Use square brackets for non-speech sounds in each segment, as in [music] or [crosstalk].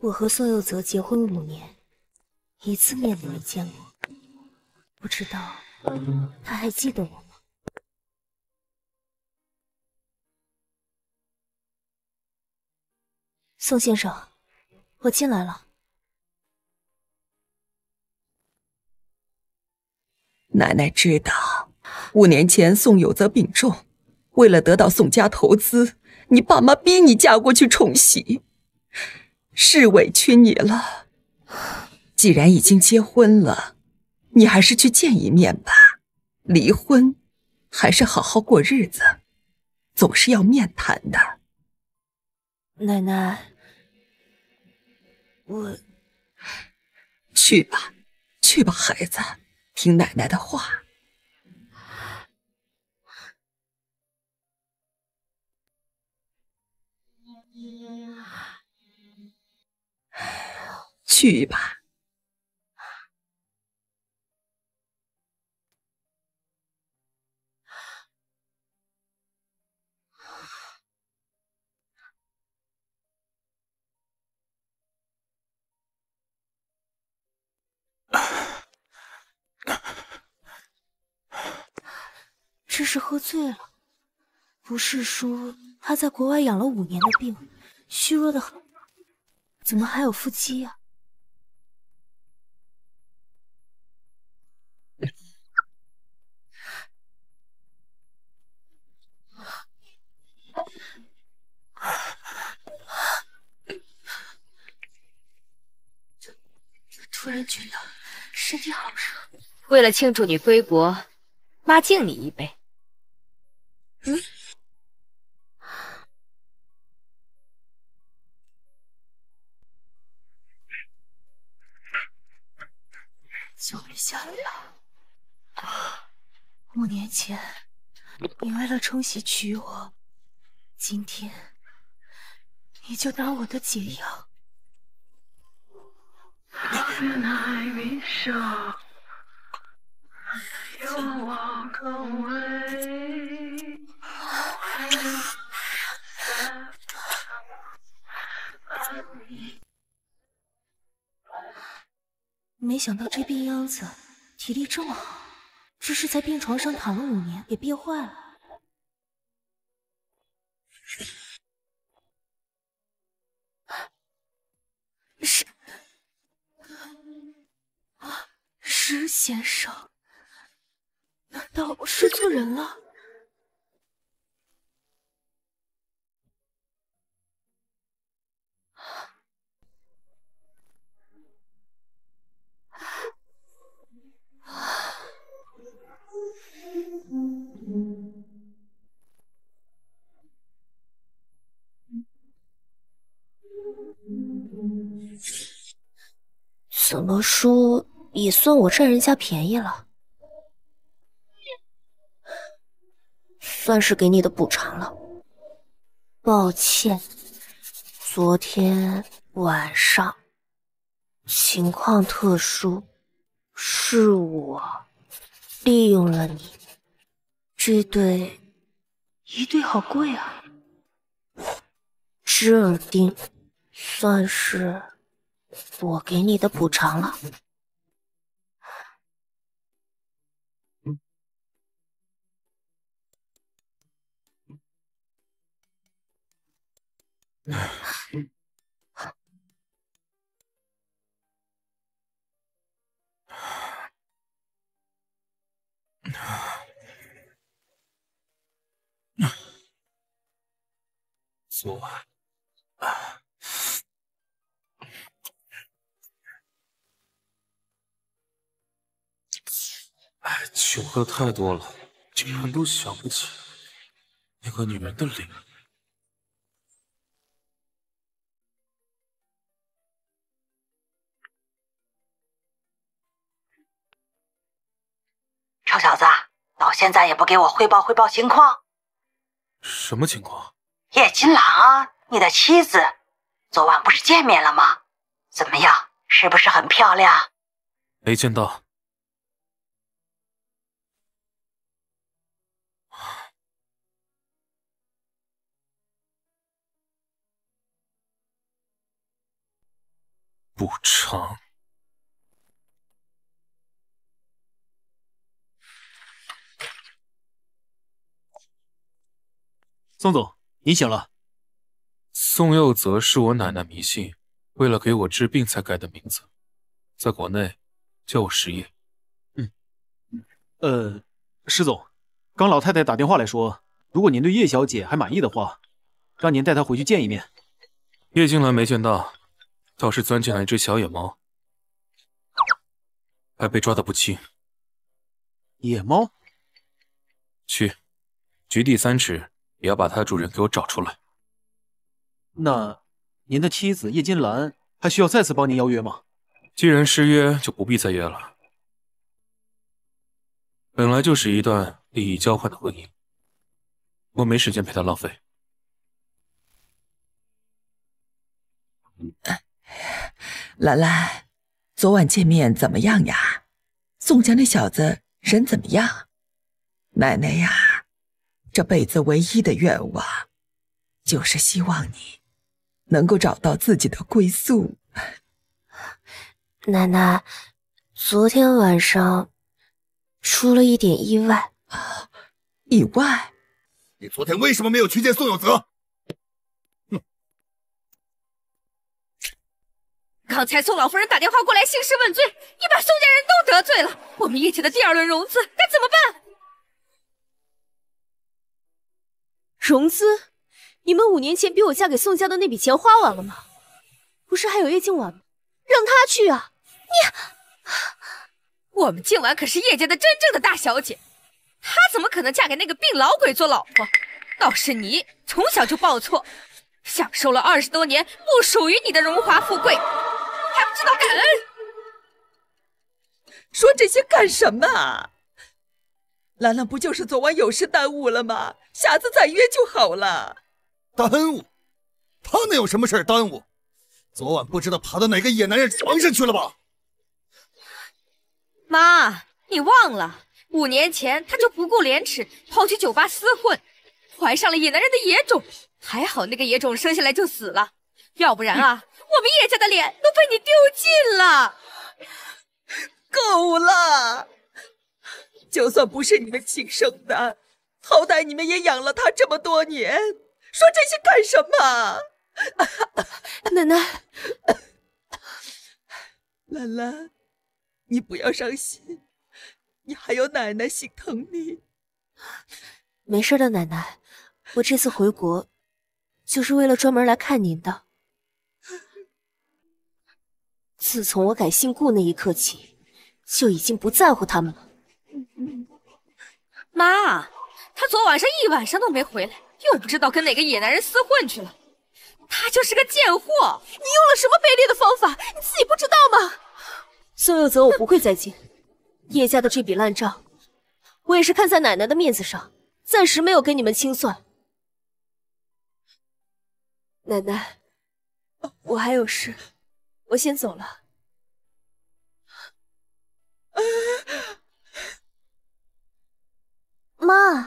我和宋佑泽结婚五年，一次面都没见过，不知道他还记得我吗？宋先生，我进来了。奶奶知道，五年前宋有泽病重，为了得到宋家投资，你爸妈逼你嫁过去冲喜。是委屈你了。既然已经结婚了，你还是去见一面吧。离婚，还是好好过日子，总是要面谈的。奶奶，我去吧，去吧，孩子，听奶奶的话。去吧！这是喝醉了？不是说他在国外养了五年的病，虚弱的很，怎么还有腹肌啊？突然觉得身体好热。为了庆祝你归国，妈敬你一杯。嗯，救命香五年前，你为了冲喜娶我，今天你就当我的解药。没想到这病秧子体力这么好，只是在病床上躺了五年也憋坏了。是。石先生，难道我认错人了？怎么说？也算我占人家便宜了，算是给你的补偿了。抱歉，昨天晚上情况特殊，是我利用了你。这对一对好贵啊！织耳钉，算是我给你的补偿了。昨晚，酒喝太多了，竟然都想不起那个女人的脸。臭小子，到现在也不给我汇报汇报情况，什么情况？叶金朗啊，你的妻子，昨晚不是见面了吗？怎么样，是不是很漂亮？没见到。[sighs] 不成。宋总，你醒了。宋佑泽是我奶奶迷信，为了给我治病才改的名字，在国内叫我石叶。嗯，呃，石总，刚老太太打电话来说，如果您对叶小姐还满意的话，让您带她回去见一面。叶静兰没见到，倒是钻进来一只小野猫，还被抓得不轻。野猫，去，掘地三尺。也要把它的主人给我找出来。那您的妻子叶金兰还需要再次帮您邀约吗？既然失约，就不必再约了。本来就是一段利益交换的婚姻，我没时间陪他浪费。兰兰，昨晚见面怎么样呀？宋家那小子人怎么样？奶奶呀！这辈子唯一的愿望，就是希望你能够找到自己的归宿。[sighs] 奶奶，昨天晚上出了一点意外意外？你昨天为什么没有去见宋有泽？哼！刚才宋老夫人打电话过来兴师问罪，你把宋家人都得罪了。我们叶家的第二轮融资该怎么办？融资？你们五年前逼我嫁给宋家的那笔钱花完了吗？不是还有叶静婉吗？让她去啊！你，我们静婉可是叶家的真正的大小姐，她怎么可能嫁给那个病老鬼做老婆？倒是你，从小就报错，享受了二十多年不属于你的荣华富贵，还不知道感恩？说这些干什么啊？兰兰不就是昨晚有事耽误了吗？下次再约就好了。耽误？他能有什么事耽误？昨晚不知道爬到哪个野男人床上去了吧？妈，你忘了，五年前他就不顾廉耻跑去酒吧厮混，怀上了野男人的野种。还好那个野种生下来就死了，要不然啊，我们叶家的脸都被你丢尽了。够了！就算不是你们亲生的，好歹你们也养了他这么多年，说这些干什么？[laughs] 奶奶，兰兰，你不要伤心，你还有奶奶心疼你。没事的，奶奶，我这次回国就是为了专门来看您的。自从我改姓顾那一刻起，就已经不在乎他们了。妈，他昨晚上一晚上都没回来，又不知道跟哪个野男人厮混去了。他就是个贱货！你用了什么卑劣的方法，你自己不知道吗？宋佑泽，我不会再见。叶家的这笔烂账，我也是看在奶奶的面子上，暂时没有跟你们清算。奶奶，我还有事，我先走了。[laughs] 妈，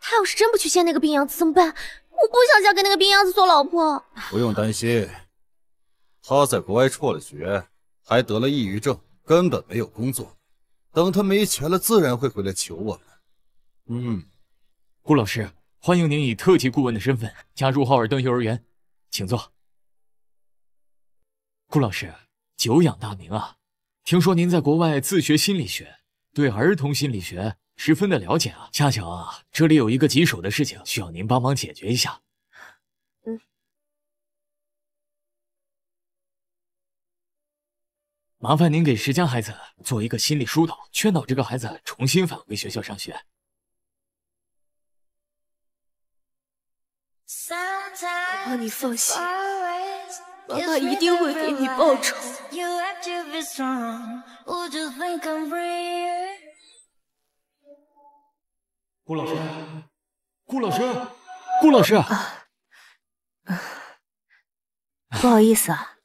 他要是真不去见那个冰洋子怎么办？我不想嫁给那个冰洋子做老婆。不用担心，他在国外辍了学，还得了抑郁症，根本没有工作。等他没钱了，自然会回来求我们。嗯，顾老师，欢迎您以特级顾问的身份加入浩尔登幼儿园，请坐。顾老师，久仰大名啊！听说您在国外自学心理学，对儿童心理学。十分的了解啊，恰巧啊，这里有一个棘手的事情需要您帮忙解决一下。嗯，麻烦您给石江孩子做一个心理疏导，劝导这个孩子重新返回学校上学。爸爸，你放心，妈妈一定会给你报仇。顾老师，顾老师，顾老师，啊，不好意思啊，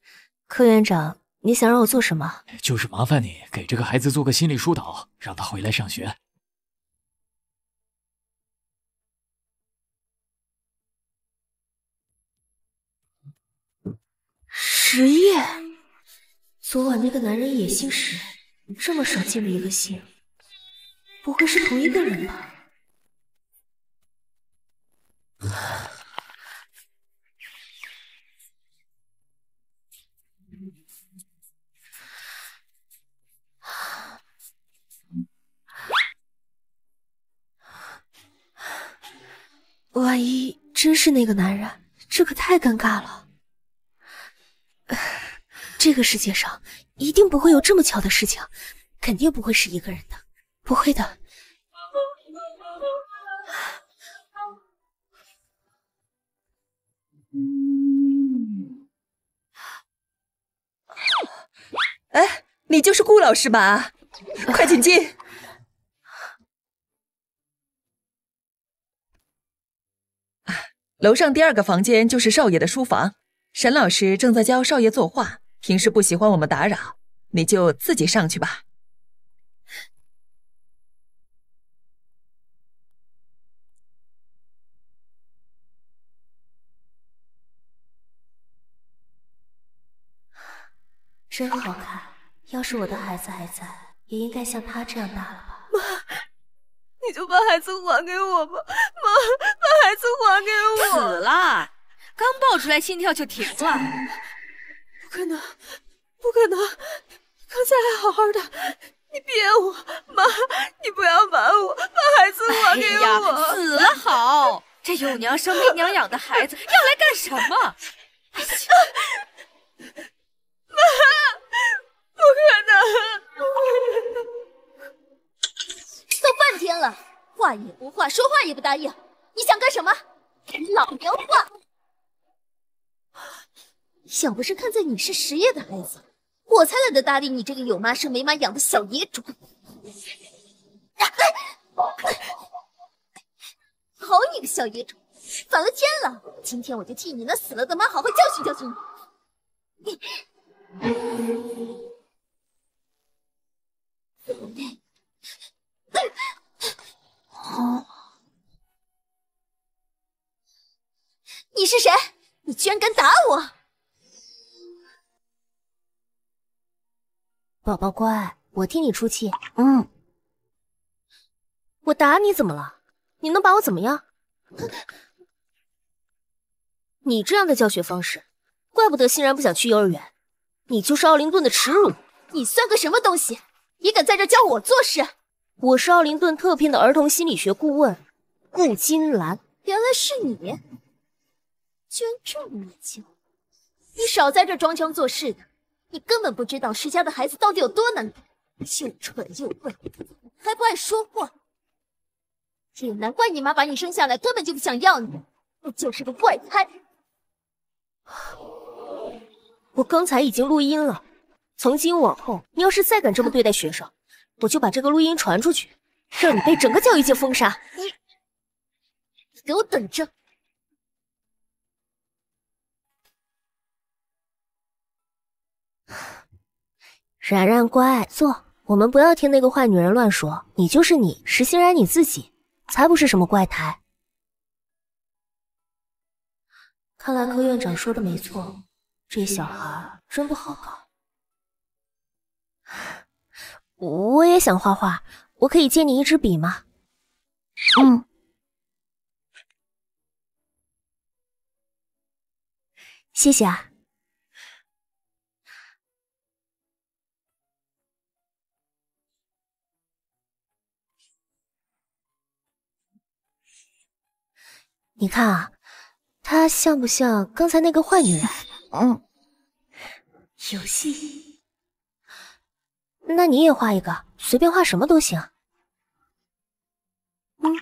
柯院长，你想让我做什么？就是麻烦你给这个孩子做个心理疏导，让他回来上学。石业，昨晚那个男人也姓石，这么少见的一个姓，不会是同一个人吧？是那个男人，这可太尴尬了。[sighs] 这个世界上一定不会有这么巧的事情，肯定不会是一个人的，不会的。哎，你就是顾老师吧？快请进。楼上第二个房间就是少爷的书房，沈老师正在教少爷作画，平时不喜欢我们打扰，你就自己上去吧。真好看，要是我的孩子还在，也应该像他这样大了吧？妈。你就把孩子还给我吧，妈，把孩子还给我。死了，刚抱出来心跳就停了，不可能，不可能，刚才还好好的，你骗我，妈，你不要把我，把孩子还给我。死了好，这有娘生没娘养的孩子要来干什么？妈，不可能。都半天了，话也不话，说话也不答应，你想干什么？老娘话！要不是看在你是实业的孩子，我才懒得搭理你这个有妈生没妈养的小野种！好你个小野种，反了天了！今天我就替你那死了的妈好好教训教训你！你。你是谁？你居然敢打我！宝宝乖，我替你出气。嗯，我打你怎么了？你能把我怎么样？你这样的教学方式，怪不得欣然不想去幼儿园。你就是奥灵顿的耻辱！你算个什么东西？也敢在这教我做事？我是奥林顿特聘的儿童心理学顾问顾金兰，原来是你，居然这么轻！你少在这装腔作势的，你根本不知道石家的孩子到底有多难又蠢又笨，还不爱说话，也难怪你妈把你生下来，根本就不想要你，你就是个怪胎。我刚才已经录音了，从今往后你要是再敢这么对待学生。我就把这个录音传出去，让你被整个教育界封杀。你，你给我等着！然然，乖，坐。我们不要听那个坏女人乱说。你就是你，石欣然你自己，才不是什么怪胎。看来柯院长说的没错，这小孩真不好搞。我也想画画，我可以借你一支笔吗？嗯，谢谢啊。你看啊，她像不像刚才那个坏女人？嗯，游戏。那你也画一个，随便画什么都行。嗯，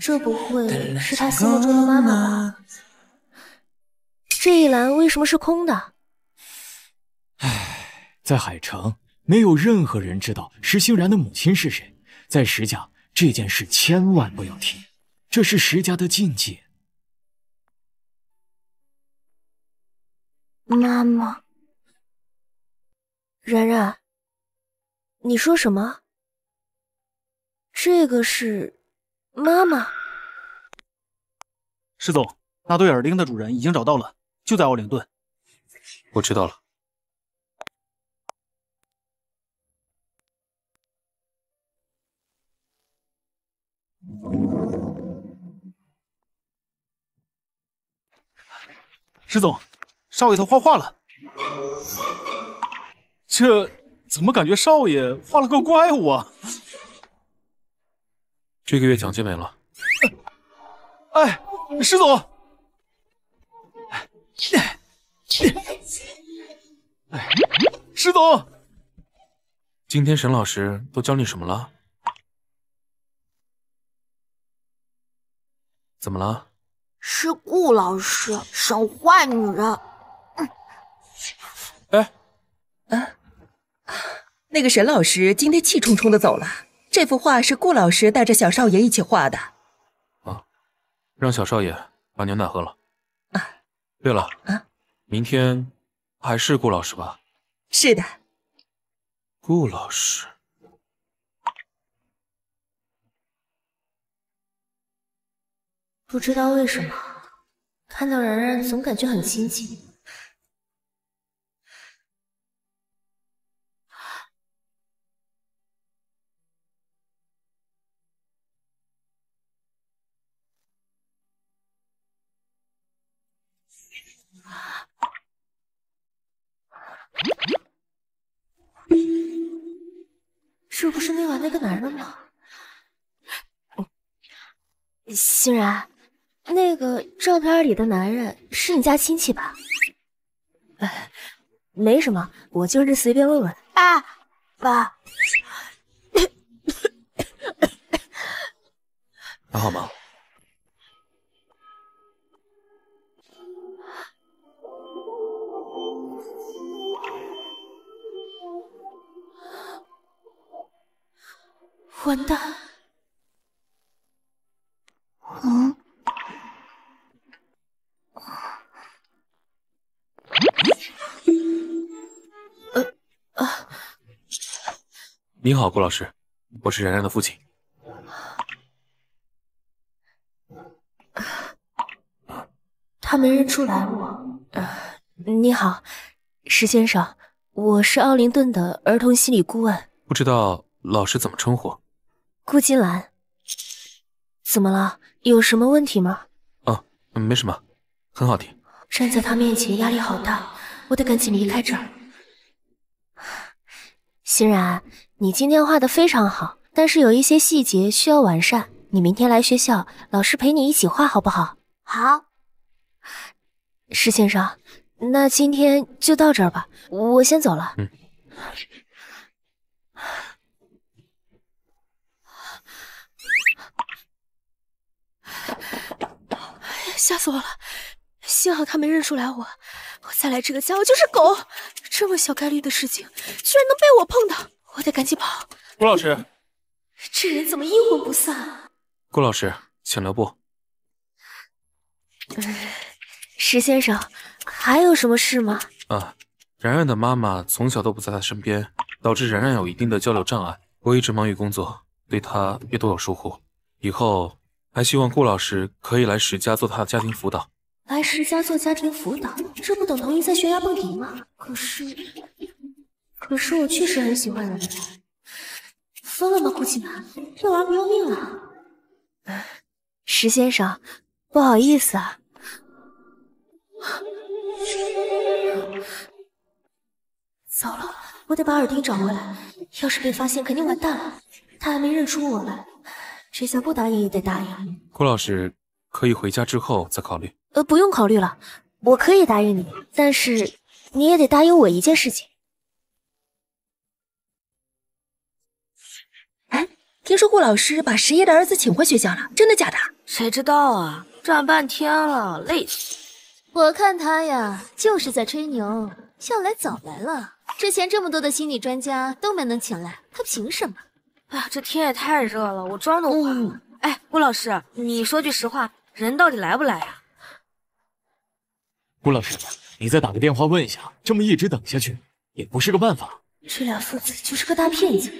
这不会是他心目中的妈妈吧？这一栏为什么是空的？唉，在海城。没有任何人知道石欣然的母亲是谁，在石家这件事千万不要提，这是石家的禁忌。妈妈，然然，你说什么？这个是妈妈。石总，那对耳钉的主人已经找到了，就在奥灵顿。我知道了。石总，少爷他画画了，这怎么感觉少爷画了个怪物啊？这个月奖金没了。哎，石总！哎，石总！今天沈老师都教你什么了？怎么了？是顾老师审坏女人。哎，嗯，那个沈老师今天气冲冲的走了。这幅画是顾老师带着小少爷一起画的。啊，让小少爷把牛奶喝了。啊，对了，啊，明天还是顾老师吧？是的，顾老师。不知道为什么，看到然然总感觉很亲近。这不是那晚那个男人吗？欣然。那个照片里的男人是你家亲戚吧？哎，没什么，我就是随便问问。爸，爸，还好吗？完蛋。嗯。你好，顾老师，我是然然的父亲。他没认出来我。你好，石先生，我是奥林顿的儿童心理顾问，不知道老师怎么称呼？顾金兰。怎么了？有什么问题吗？啊，没什么，很好听。站在他面前压力好大，我得赶紧离开这儿。欣然，你今天画的非常好，但是有一些细节需要完善。你明天来学校，老师陪你一起画，好不好？好。石先生，那今天就到这儿吧，我先走了。嗯。吓死我了！幸好他没认出来我。我再来这个家，我就是狗。这么小概率的事情，居然能被我碰到，我得赶紧跑。顾老师，这人怎么阴魂不散？顾老师，请留步。石先生，还有什么事吗？啊，然然的妈妈从小都不在她身边，导致然然有一定的交流障碍。我一直忙于工作，对她也多有疏忽。以后还希望顾老师可以来石家做她的家庭辅导。来石家做家庭辅导，这不等同于在悬崖蹦迪吗？可是，可是我确实很喜欢人家。疯了吗？顾锦南，这玩不要命了？石先生，不好意思啊。糟了，我得把耳钉找回来，要是被发现，肯定完蛋了。他还没认出我来，这下不答应也得答应。顾老师。可以回家之后再考虑。呃，不用考虑了，我可以答应你，但是你也得答应我一件事情。哎，听说顾老师把十爷的儿子请回学校了，真的假的？谁知道啊，站半天了，累。死。我看他呀，就是在吹牛。要来早来了，之前这么多的心理专家都没能请来，他凭什么？哎呀，这天也太热了，我妆都花了。哎，顾老师，你说句实话。人到底来不来呀？顾老师，你再打个电话问一下，这么一直等下去也不是个办法。这俩父子就是个大骗子！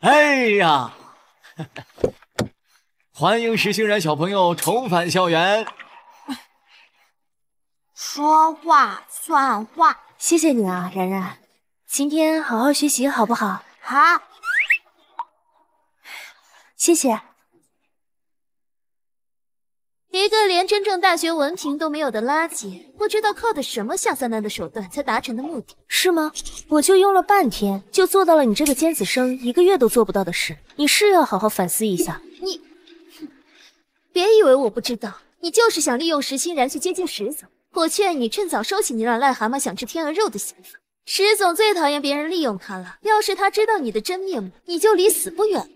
哎呀，欢迎石星然小朋友重返校园。说话算话，谢谢你啊，然然。今天好好学习，好不好？好。谢谢，一个连真正大学文凭都没有的垃圾，不知道靠的什么下三滥的手段才达成的目的，是吗？我就用了半天，就做到了你这个尖子生一个月都做不到的事，你是要好好反思一下。你，哼，别以为我不知道，你就是想利用石欣然去接近石总。我劝你趁早收起你那癞蛤蟆想吃天鹅肉的想法。石总最讨厌别人利用他了，要是他知道你的真面目，你就离死不远了。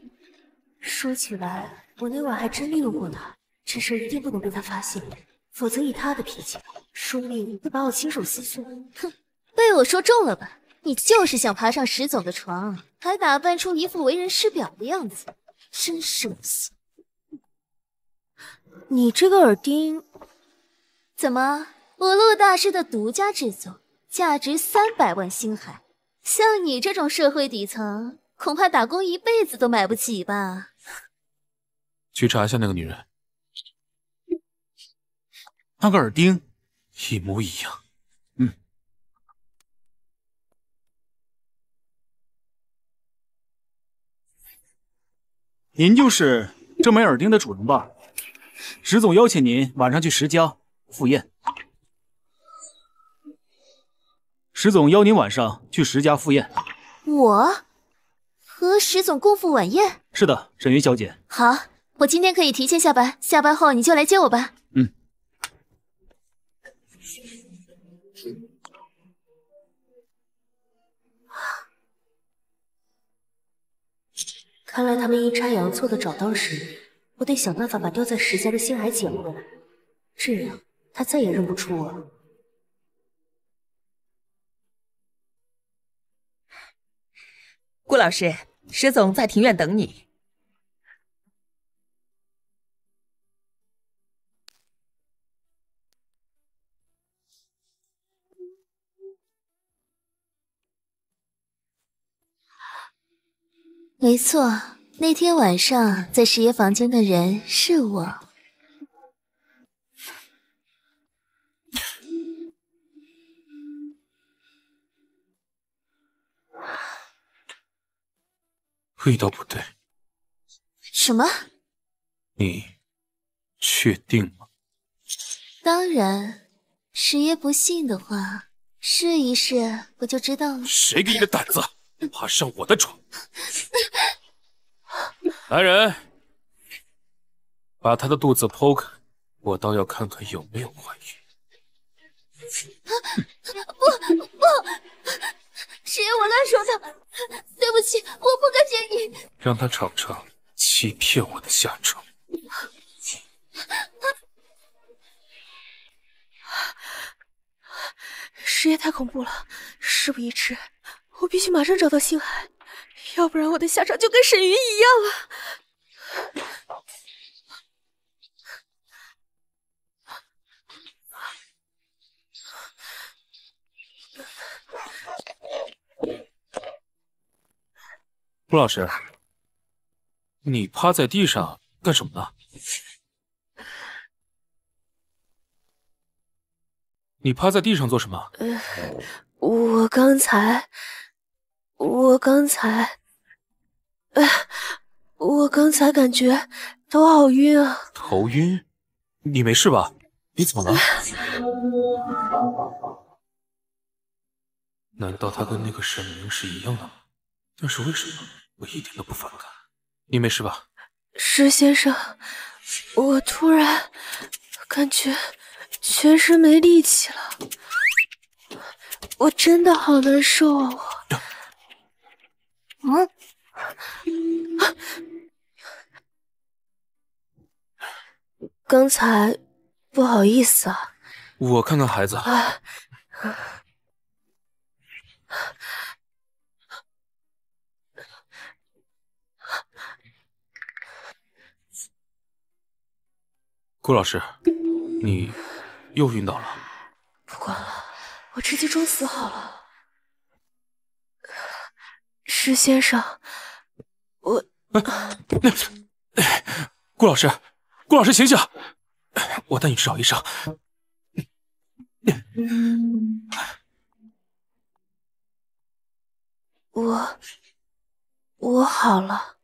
说起来，我那晚还真利用过他。这事一定不能被他发现，否则以他的脾气，说不定会把我亲手撕碎。哼，被我说中了吧？你就是想爬上石总的床，还打扮出一副为人师表的样子，真是恶心！你这个耳钉，怎么？我陆大师的独家制作，价值三百万星海。像你这种社会底层，恐怕打工一辈子都买不起吧？去查一下那个女人，那个耳钉一模一样。嗯，您就是这枚耳钉的主人吧？石总邀请您晚上去石家赴宴。石总邀您晚上去石家赴宴。我和石总共赴晚宴？是的，沈云小姐。好。我今天可以提前下班，下班后你就来接我吧。嗯。看来他们阴差阳错的找到时，我得想办法把掉在石家的星海捡回来，这样他再也认不出我了。顾老师，石总在庭院等你。没错，那天晚上在十爷房间的人是我。味道不对。什么？你确定吗？当然，十爷不信的话，试一试不就知道了？谁给你的胆子？爬上我的床，来人，把他的肚子剖开，我倒要看看有没有怀孕。不不，师爷，我乱说的，对不起，我不该信你。让他尝尝欺骗我的下场。师爷太恐怖了，事不宜迟。我必须马上找到星海，要不然我的下场就跟沈云一样了。顾老师，你趴在地上干什么呢？你趴在地上做什么？我刚才。我刚才，我刚才感觉头好晕啊！头晕？你没事吧？你怎么了？[laughs] 难道他跟那个沈明是一样的？但是为什么我一点都不反感？你没事吧？石先生，我突然感觉全身没力气了，我真的好难受啊！我。嗯，刚才不好意思啊。我看看孩子。顾老师，你又晕倒了。不管了，我直接装死好了。石先生，我……那顾老师？顾老师醒醒！我带你去找医生。我我好了。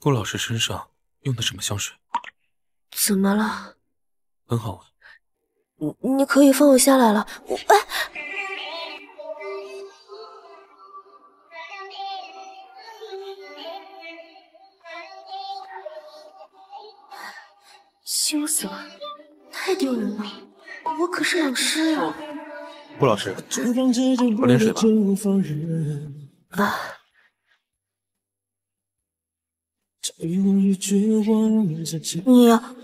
顾老师身上用的什么香水？怎么了？很好闻。你你可以放我下来了。我哎。丢死了！太丢人了！我可是老师呀！顾老师，喝点水吧。你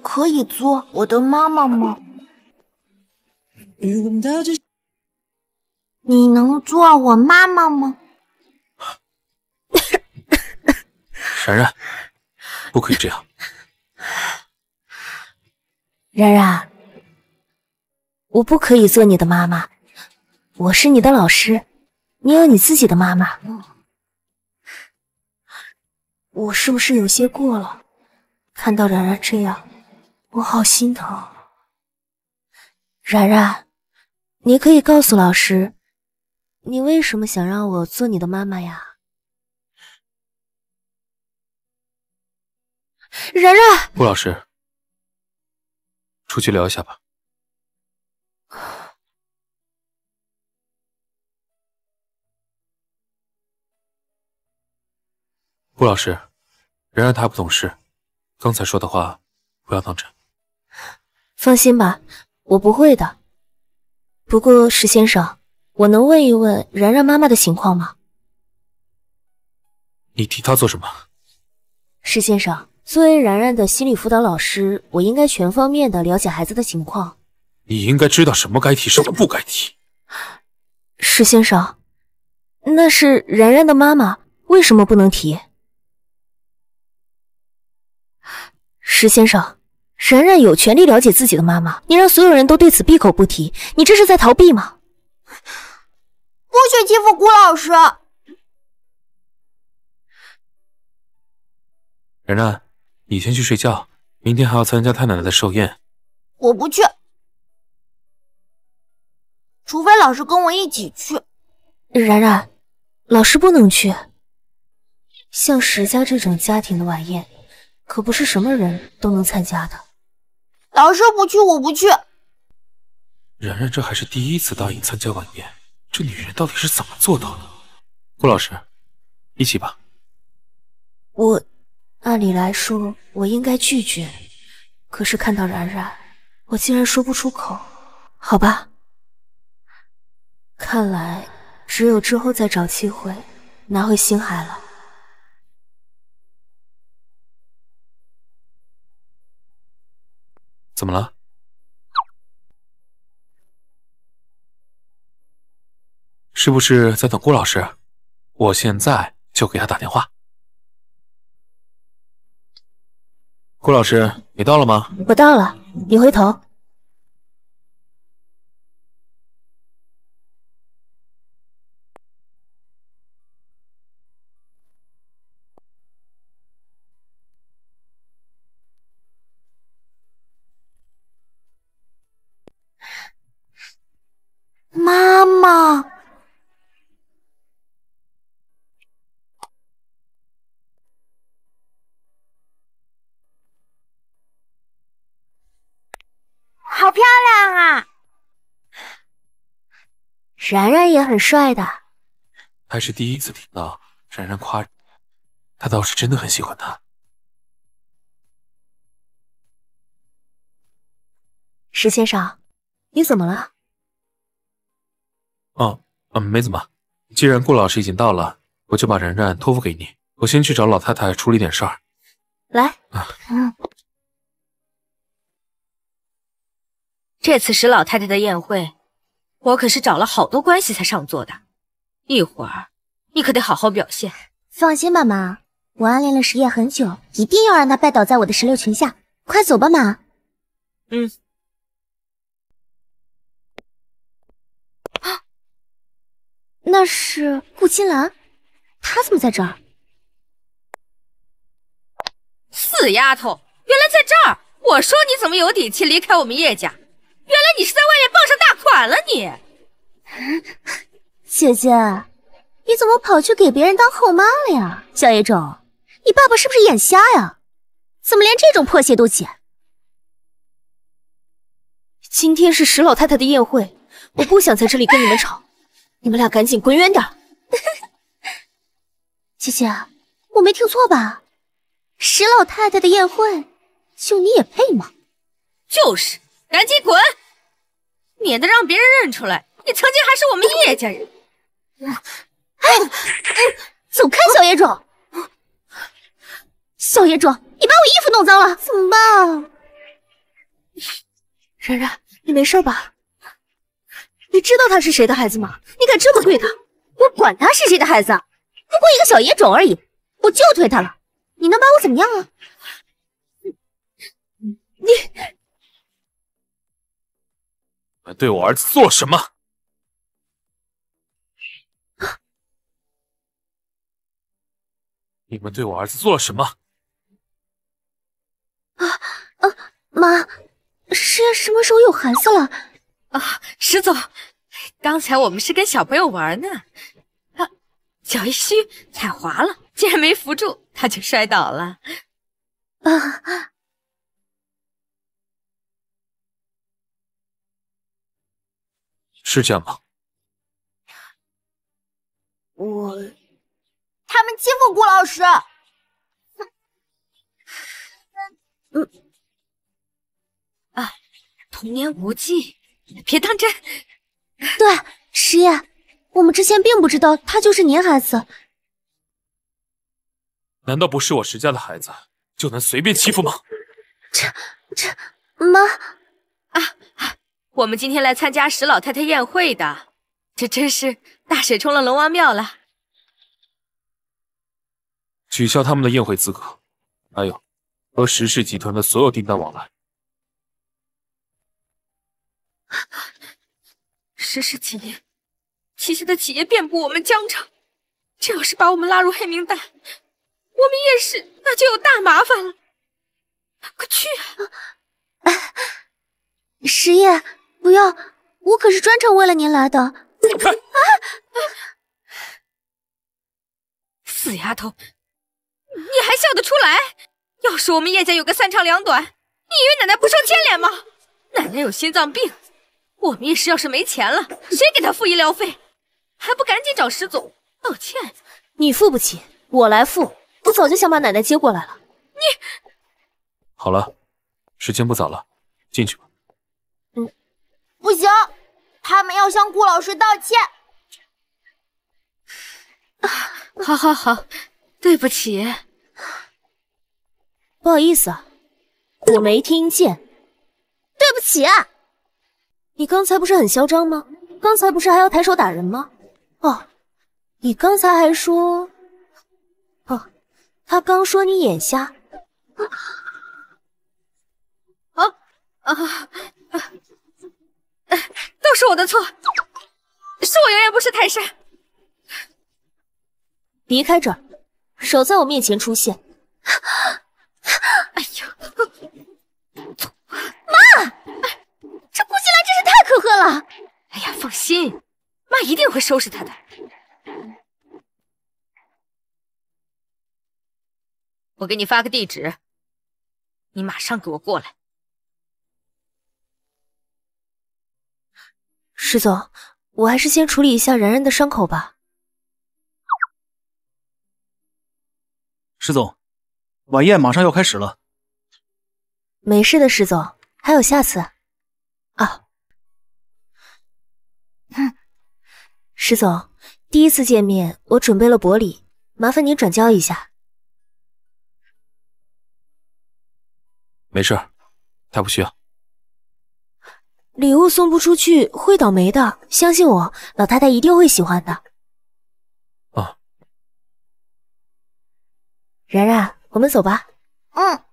可以做我的妈妈吗？你能做我妈妈吗？然 [laughs] 然，不可以这样。然然，我不可以做你的妈妈，我是你的老师，你有你自己的妈妈。我是不是有些过了？看到然然这样，我好心疼。然然，你可以告诉老师，你为什么想让我做你的妈妈呀？然然，顾老师。出去聊一下吧，顾老师，然然她不懂事，刚才说的话不要当真。放心吧，我不会的。不过石先生，我能问一问然然妈妈的情况吗？你提她做什么？石先生。作为然然的心理辅导老师，我应该全方面的了解孩子的情况。你应该知道什么该提，什么不该提。石先生，那是然然的妈妈，为什么不能提？石先生，然然有权利了解自己的妈妈。你让所有人都对此闭口不提，你这是在逃避吗？不许欺负顾老师，然然。你先去睡觉，明天还要参加太奶奶的寿宴。我不去，除非老师跟我一起去。然然，老师不能去。像石家这种家庭的晚宴，可不是什么人都能参加的。老师不去，我不去。然然，这还是第一次答应参加晚宴，这女人到底是怎么做到的？顾老师，一起吧。我。按理来说，我应该拒绝，可是看到然然，我竟然说不出口。好吧，看来只有之后再找机会拿回星海了。怎么了？是不是在等顾老师？我现在就给他打电话。顾老师，你到了吗？我到了，你回头。然然也很帅的，还是第一次听到然然夸人。他倒是真的很喜欢他。石先生，你怎么了？哦，没怎么。既然顾老师已经到了，我就把然然托付给你。我先去找老太太处理点事儿。来，嗯。这次石老太太的宴会。我可是找了好多关系才上座的，一会儿你可得好好表现。放心吧，妈，我暗恋了石业很久，一定要让他拜倒在我的石榴裙下。快走吧，妈。嗯。啊，那是顾金兰，她怎么在这儿？死丫头，原来在这儿！我说你怎么有底气离开我们叶家？原来你是在外面傍上大款了，你 [laughs] 姐姐，你怎么跑去给别人当后妈了呀？小野种，你爸爸是不是眼瞎呀？怎么连这种破鞋都捡？今天是石老太太的宴会，我不想在这里跟你们吵，[laughs] 你们俩赶紧滚远点。[laughs] 姐姐，我没听错吧？石老太太的宴会，就你也配吗？就是。赶紧滚，免得让别人认出来你曾经还是我们叶家人。哎，走开，小野种！小野种，你把我衣服弄脏了，怎么办啊？然然，你没事吧？你知道他是谁的孩子吗？你敢这么对他？我管他是谁的孩子，不过一个小野种而已，我就推他了，你能把我怎么样啊？你，你。你们对我儿子做什么？你们对我儿子做了什么？啊啊，妈，石什么时候有孩子了？啊，石总，刚才我们是跟小朋友玩呢，啊，脚一虚，踩滑了，竟然没扶住，他就摔倒了。啊。是这样吗？我，他们欺负顾老师。嗯啊，童年无忌，别当真。对，石爷，我们之前并不知道他就是您孩子。难道不是我石家的孩子，就能随便欺负吗？这这妈啊啊！我们今天来参加石老太太宴会的，这真是大水冲了龙王庙了，取消他们的宴会资格，还有和石氏集团的所有订单往来。石氏企业旗下的企业遍布我们江城，这要是把我们拉入黑名单，我们叶氏那就有大麻烦了。快去啊！石燕。不要，我可是专程为了您来的。你快！啊！死丫头，你还笑得出来？要是我们叶家有个三长两短，你以为奶奶不受牵连吗？奶奶有心脏病，我们叶氏要是没钱了，谁给她付医疗费？还不赶紧找石总道歉？你付不起，我来付。我早就想把奶奶接过来了。你，好了，时间不早了，进去吧。不行，他们要向顾老师道歉。好好好，对不起，不好意思啊，我没听见。对不起你刚才不是很嚣张吗？刚才不是还要抬手打人吗？哦，你刚才还说……哦，他刚说你眼瞎。啊啊啊啊！都是我的错，是我远远不识泰山。离开这儿，少在我面前出现。哎呀，妈，这顾西兰真是太可恨了。哎呀，放心，妈一定会收拾他的。我给你发个地址，你马上给我过来。石总，我还是先处理一下然然的伤口吧。石总，晚宴马上要开始了，没事的，石总还有下次。啊，哼，石总，第一次见面我准备了薄礼，麻烦您转交一下。没事，他不需要。礼物送不出去会倒霉的，相信我，老太太一定会喜欢的。啊，然然，我们走吧。嗯。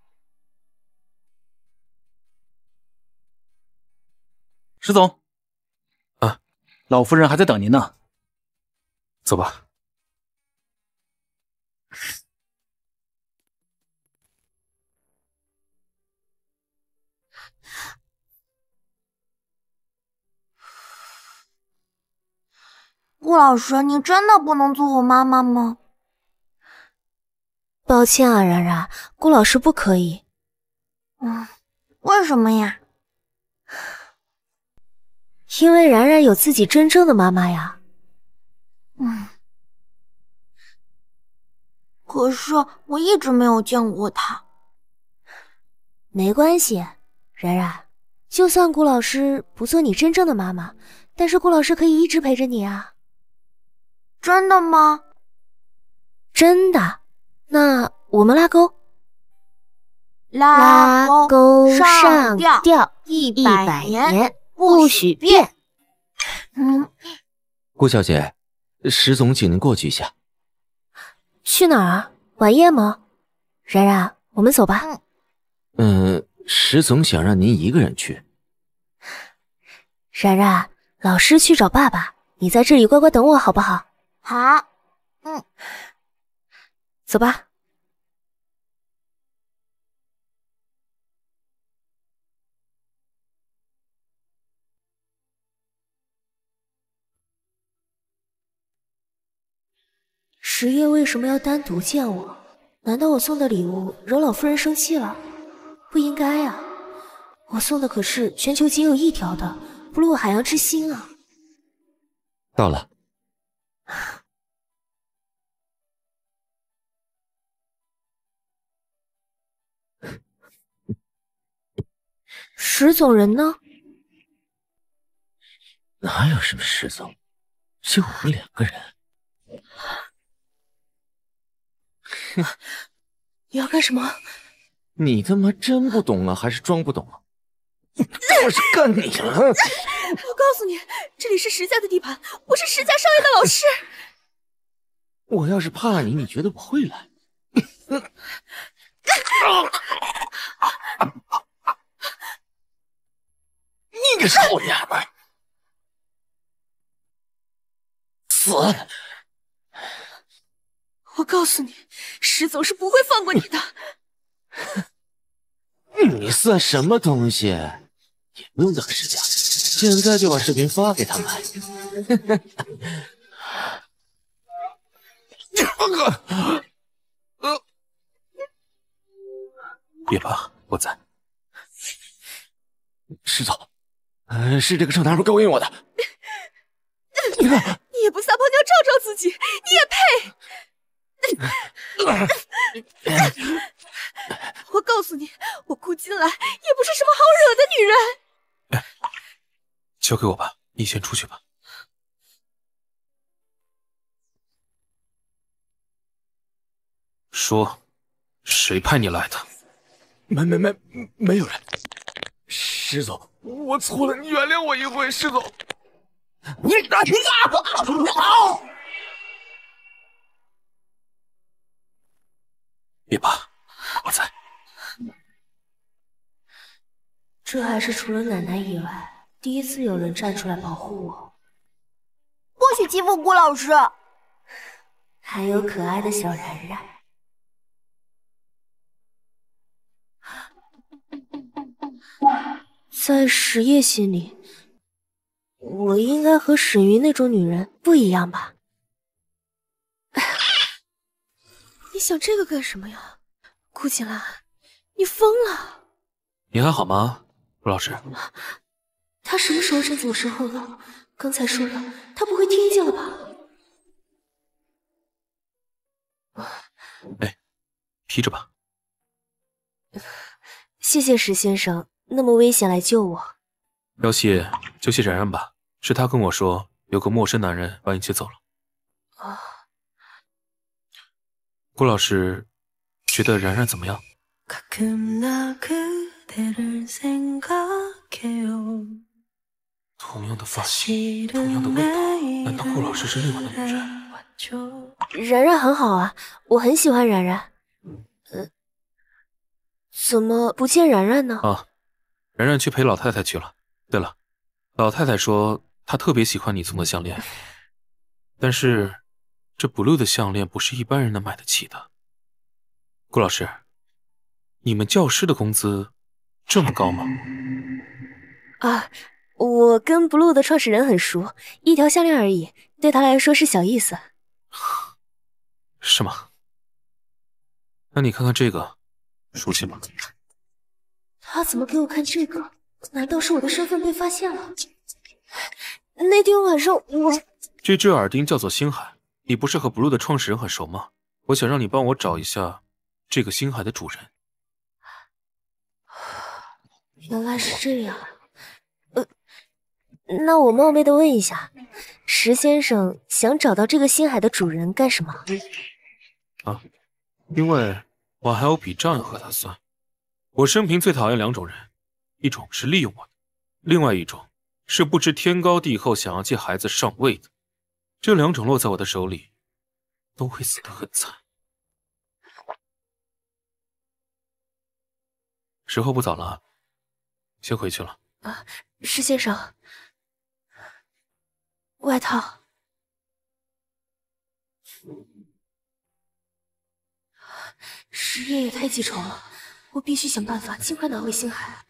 石总，啊，老夫人还在等您呢。走吧。老师，你真的不能做我妈妈吗？抱歉啊，然然，顾老师不可以。嗯，为什么呀？因为然然有自己真正的妈妈呀。嗯，可是我一直没有见过她。没关系，然然，就算顾老师不做你真正的妈妈，但是顾老师可以一直陪着你啊。真的吗？真的，那我们拉钩。拉钩上吊一百年，不许变。嗯，顾小姐，石总，请您过去一下。去哪儿啊？晚宴吗？然然，我们走吧。嗯。嗯，石总想让您一个人去。然然，老师去找爸爸，你在这里乖乖等我，好不好？好，嗯，走吧。十月为什么要单独见我？难道我送的礼物惹老夫人生气了？不应该啊！我送的可是全球仅有一条的“不露海洋之心”啊！到了。石总人呢？哪有什么石总？就我们两个人。[laughs] 你要干什么？你他妈真不懂啊，还是装不懂啊？[laughs] 我是干你了！我告诉你，这里是石家的地盘，我是石家少爷的老师。[laughs] 我要是怕你，你觉得我会来？[laughs] 你个臭娘们，死！我告诉你，石总是不会放过你的。哼，[laughs] 你算什么东西？也不用当石家。现在就把视频发给他们。[laughs] 别怕，我在。师座，是这个臭男人勾引我的。你也不撒泡尿照照自己，你也配？[laughs] 我告诉你，我顾金兰也不是什么好惹的女人。交给我吧，你先出去吧。说，谁派你来的？没没没，没有人。石总，我错了，你原谅我一回，石总。你敢！别怕，我在。这还是除了奶奶以外。第一次有人站出来保护我，不许欺负顾老师。还有可爱的小然然，在石烨心里，我应该和沈云那种女人不一样吧？[laughs] 你想这个干什么呀，顾景岚，你疯了？你还好吗，顾老师？[laughs] 他什么时候站在我身后了？刚才说的，他不会听见了吧？哎，披着吧。谢谢石先生，那么危险来救我。要谢就谢冉冉吧，是他跟我说有个陌生男人把你接走了。啊，顾老师，觉得冉冉怎么样？同样的发型，同样的味道，难道顾老师是另外的女人？然然很好啊，我很喜欢然然。呃，怎么不见然然呢？啊，然然去陪老太太去了。对了，老太太说她特别喜欢你送的项链，[laughs] 但是这 blue 的项链不是一般人能买得起的。顾老师，你们教师的工资这么高吗？啊。我跟 Blue 的创始人很熟，一条项链而已，对他来说是小意思。是吗？那你看看这个，熟悉吗？他怎么给我看这个？难道是我的身份被发现了？那天晚上我……这只耳钉叫做星海，你不是和 Blue 的创始人很熟吗？我想让你帮我找一下这个星海的主人。原来是这样。那我冒昧的问一下，石先生想找到这个星海的主人干什么？啊，因为我还有笔账要和他算。我生平最讨厌两种人，一种是利用我的，另外一种是不知天高地厚想要借孩子上位的。这两种落在我的手里，都会死得很惨。时候不早了，先回去了。啊，石先生。外套，石爷也太记仇了，我必须想办法尽快拿回星海。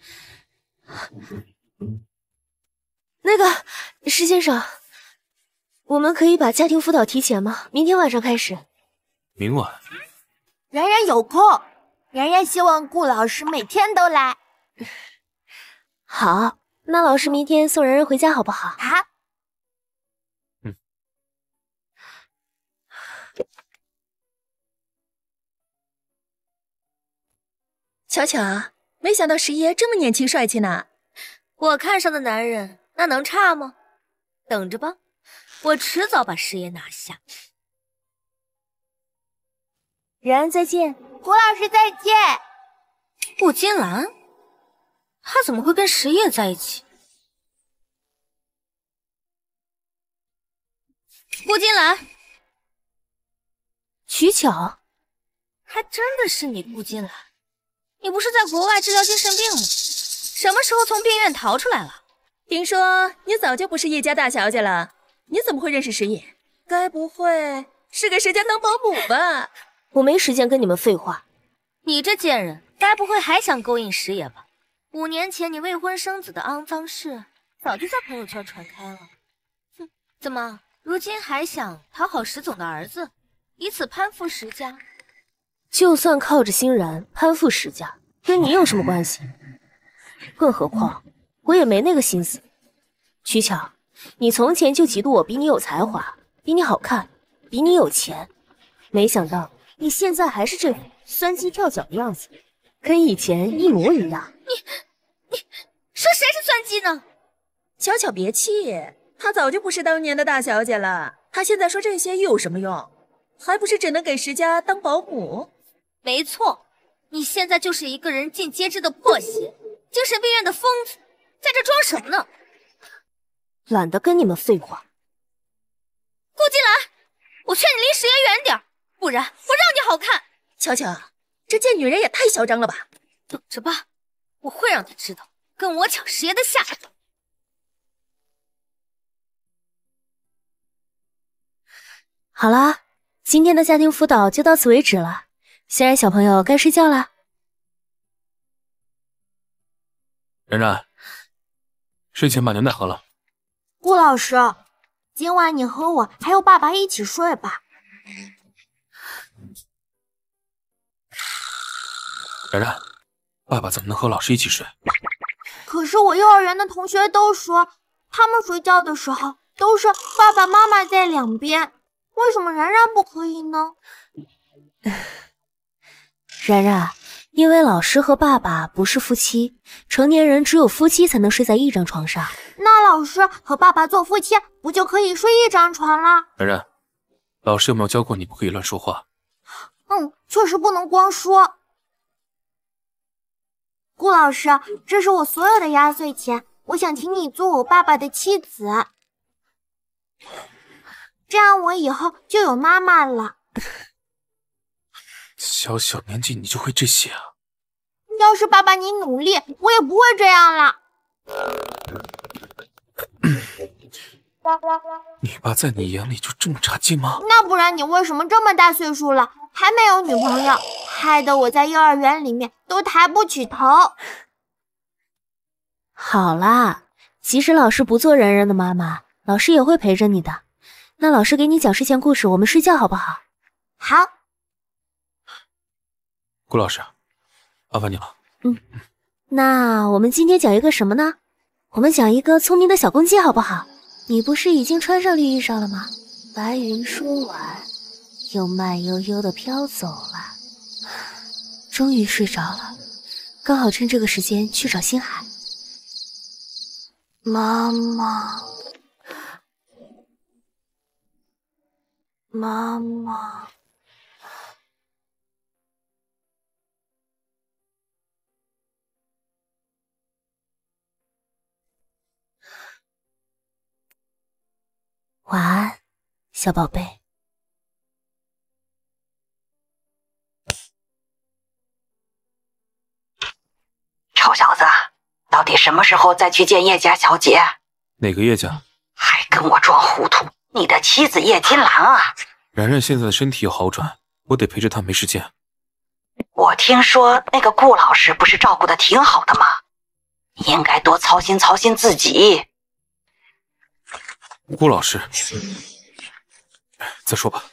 那个石先生，我们可以把家庭辅导提前吗？明天晚上开始。明晚。然然有空，然然希望顾老师每天都来。好，那老师明天送然然回家好不好？好。巧巧，没想到十爷这么年轻帅气呢。我看上的男人，那能差吗？等着吧，我迟早把十爷拿下。然再见。胡老师，再见。顾金兰，他怎么会跟十爷在一起？顾金兰，取巧？还真的是你，顾金兰。你不是在国外治疗精神病吗？什么时候从病院逃出来了？听说你早就不是叶家大小姐了，你怎么会认识石野？该不会是给石家当保姆吧？我没时间跟你们废话。你这贱人，该不会还想勾引石野吧？五年前你未婚生子的肮脏事，早就在朋友圈传开了。哼，怎么如今还想讨好石总的儿子，以此攀附石家？就算靠着欣然攀附石家，跟你有什么关系？更何况我也没那个心思。曲巧，你从前就嫉妒我比你有才华，比你好看，比你有钱，没想到你现在还是这副算鸡跳脚的样子，跟以前一模一样。你你说谁是算鸡呢？巧巧别气，她早就不是当年的大小姐了。她现在说这些又有什么用？还不是只能给石家当保姆。没错，你现在就是一个人尽皆知的破鞋，精神病院的疯子，在这装什么呢？懒得跟你们废话。顾金兰，我劝你离石爷远点不然我让你好看。乔乔，这贱女人也太嚣张了吧！等着吧，我会让她知道跟我抢石爷的下场。好了，今天的家庭辅导就到此为止了。欣然小朋友该睡觉了，然然，睡前把牛奶喝了。顾老师，今晚你和我还有爸爸一起睡吧。然然，爸爸怎么能和老师一起睡？可是我幼儿园的同学都说，他们睡觉的时候都是爸爸妈妈在两边，为什么然然不可以呢？[laughs] 然然，因为老师和爸爸不是夫妻，成年人只有夫妻才能睡在一张床上。那老师和爸爸做夫妻，不就可以睡一张床了？然然，老师有没有教过你不可以乱说话？嗯，确实不能光说。顾老师，这是我所有的压岁钱，我想请你做我爸爸的妻子，这样我以后就有妈妈了。小小年纪你就会这些啊！要是爸爸你努力，我也不会这样了。[coughs] 你爸在你眼里就这么差劲吗？那不然你为什么这么大岁数了还没有女朋友，害得我在幼儿园里面都抬不起头？好啦，即使老师不做仁仁的妈妈，老师也会陪着你的。那老师给你讲睡前故事，我们睡觉好不好？好。吴老师，麻烦你了。嗯，那我们今天讲一个什么呢？我们讲一个聪明的小公鸡，好不好？你不是已经穿上绿衣裳了吗？白云说完，又慢悠悠地飘走了。终于睡着了，刚好趁这个时间去找星海。妈妈，妈妈。晚安，小宝贝。臭小子，到底什么时候再去见叶家小姐？哪个叶家？还跟我装糊涂？你的妻子叶金兰啊？然然现在的身体有好转，我得陪着她，没时间。我听说那个顾老师不是照顾的挺好的吗？你应该多操心操心自己。顾老师，再说吧。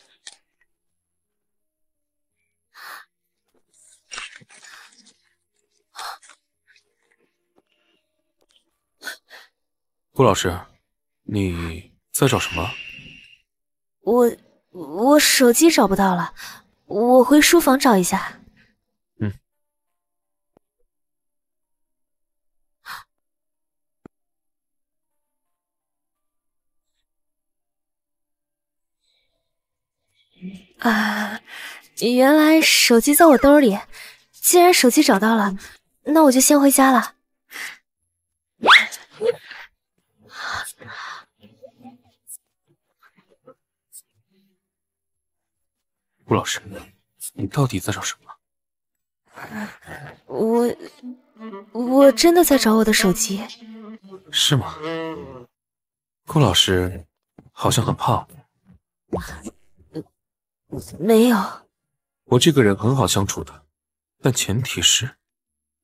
顾老师，你在找什么？我我手机找不到了，我回书房找一下。啊，原来手机在我兜里。既然手机找到了，那我就先回家了。顾老师，你到底在找什么？我，我真的在找我的手机。是吗？顾老师，好像很胖。没有，我这个人很好相处的，但前提是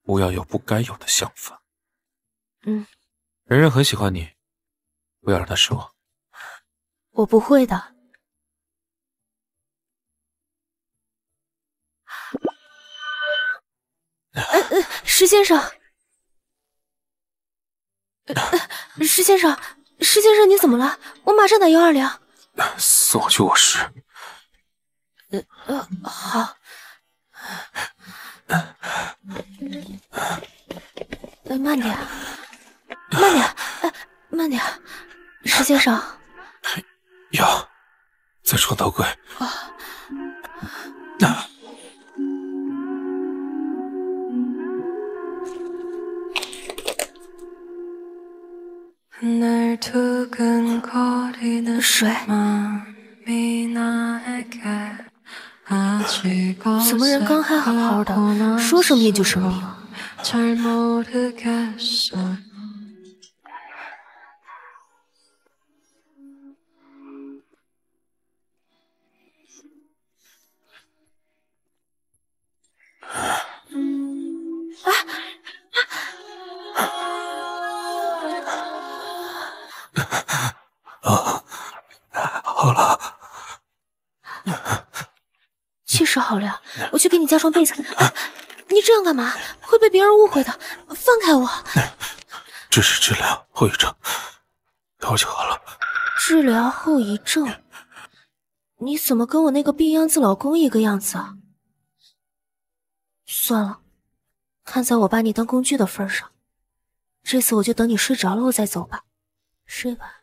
不要有不该有的想法。嗯，人人很喜欢你，不要让他失望。我不会的。石先生，石先生，石先生，你怎么了？我马上打幺二零。送我去卧室。呃呃，好，慢点，慢点，哎，慢点，石先生，有，在床头柜啊，哪？水。什么人刚还好好的，说生病就生病啊啊！啊，好了。确实好凉，我去给你加床被子。你这样干嘛？会被别人误会的。放开我！这是治疗后遗症，等会就好了。治疗后遗症？你怎么跟我那个病秧子老公一个样子啊？算了，看在我把你当工具的份上，这次我就等你睡着了我再走吧。睡吧。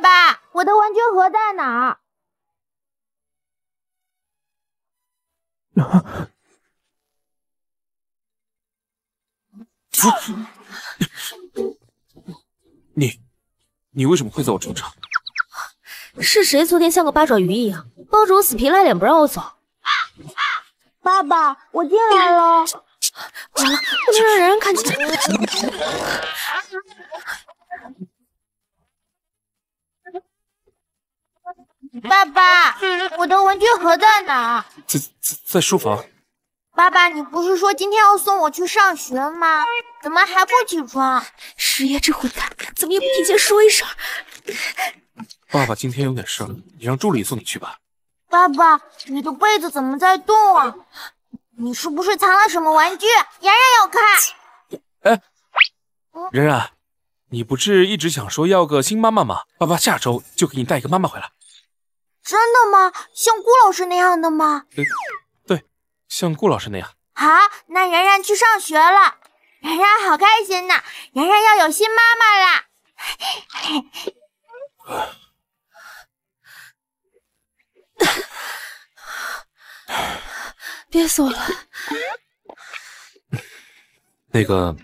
爸，我的文具盒在哪？你，你为什么会在我床上？是谁昨天像个八爪鱼一样抱着我，死皮赖脸不让我走？爸爸，我进来了。完了，不能让人看见。爸爸，我的文具盒在哪？在在在书房。爸爸，你不是说今天要送我去上学吗？怎么还不起床？师爷这混蛋，怎么也不提前说一声？爸爸今天有点事儿，你让助理送你去吧。爸爸，你的被子怎么在动啊？你是不是藏了什么玩具？然然要看。哎，然然，你不是一直想说要个新妈妈吗？爸爸下周就给你带一个妈妈回来。真的吗？像顾老师那样的吗？对，像顾老师那样。好，那然然去上学了，然然好开心呢，然然要有新妈妈了。憋死我了！那个，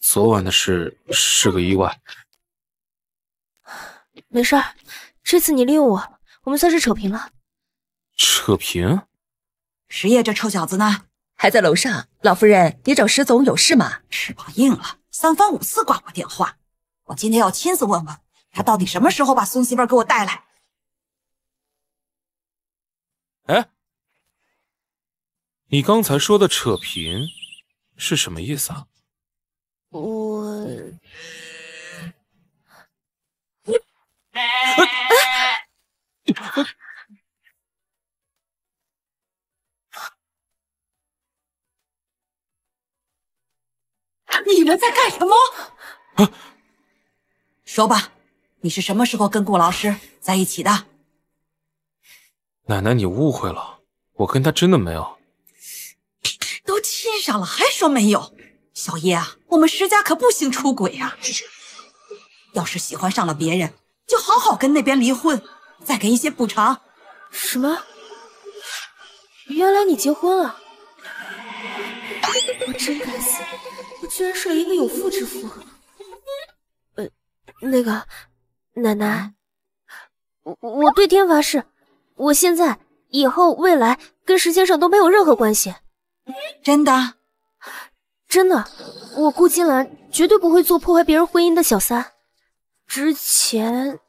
昨晚的事是个意外，没事。这次你利用我。我们算是扯平了。扯平？石业这臭小子呢？还在楼上。老夫人，你找石总有事吗？翅膀硬了，三番五次挂我电话。我今天要亲自问问，他到底什么时候把孙媳妇给我带来？哎，你刚才说的扯平是什么意思啊？我……啊！[laughs] 你们在干什么？说吧，你是什么时候跟顾老师在一起的？奶奶，你误会了，我跟他真的没有。[sniffs] 都亲上了，还说没有？小叶，啊，我们石家可不兴出轨啊！要是喜欢上了别人，就好好跟那边离婚。再给一些补偿。什么？原来你结婚了？我真该死，我居然睡了一个有妇之夫。呃，那个，奶奶，我我对天发誓，我现在、以后、未来跟石先生都没有任何关系。真的？真的？我顾金兰绝对不会做破坏别人婚姻的小三。之前。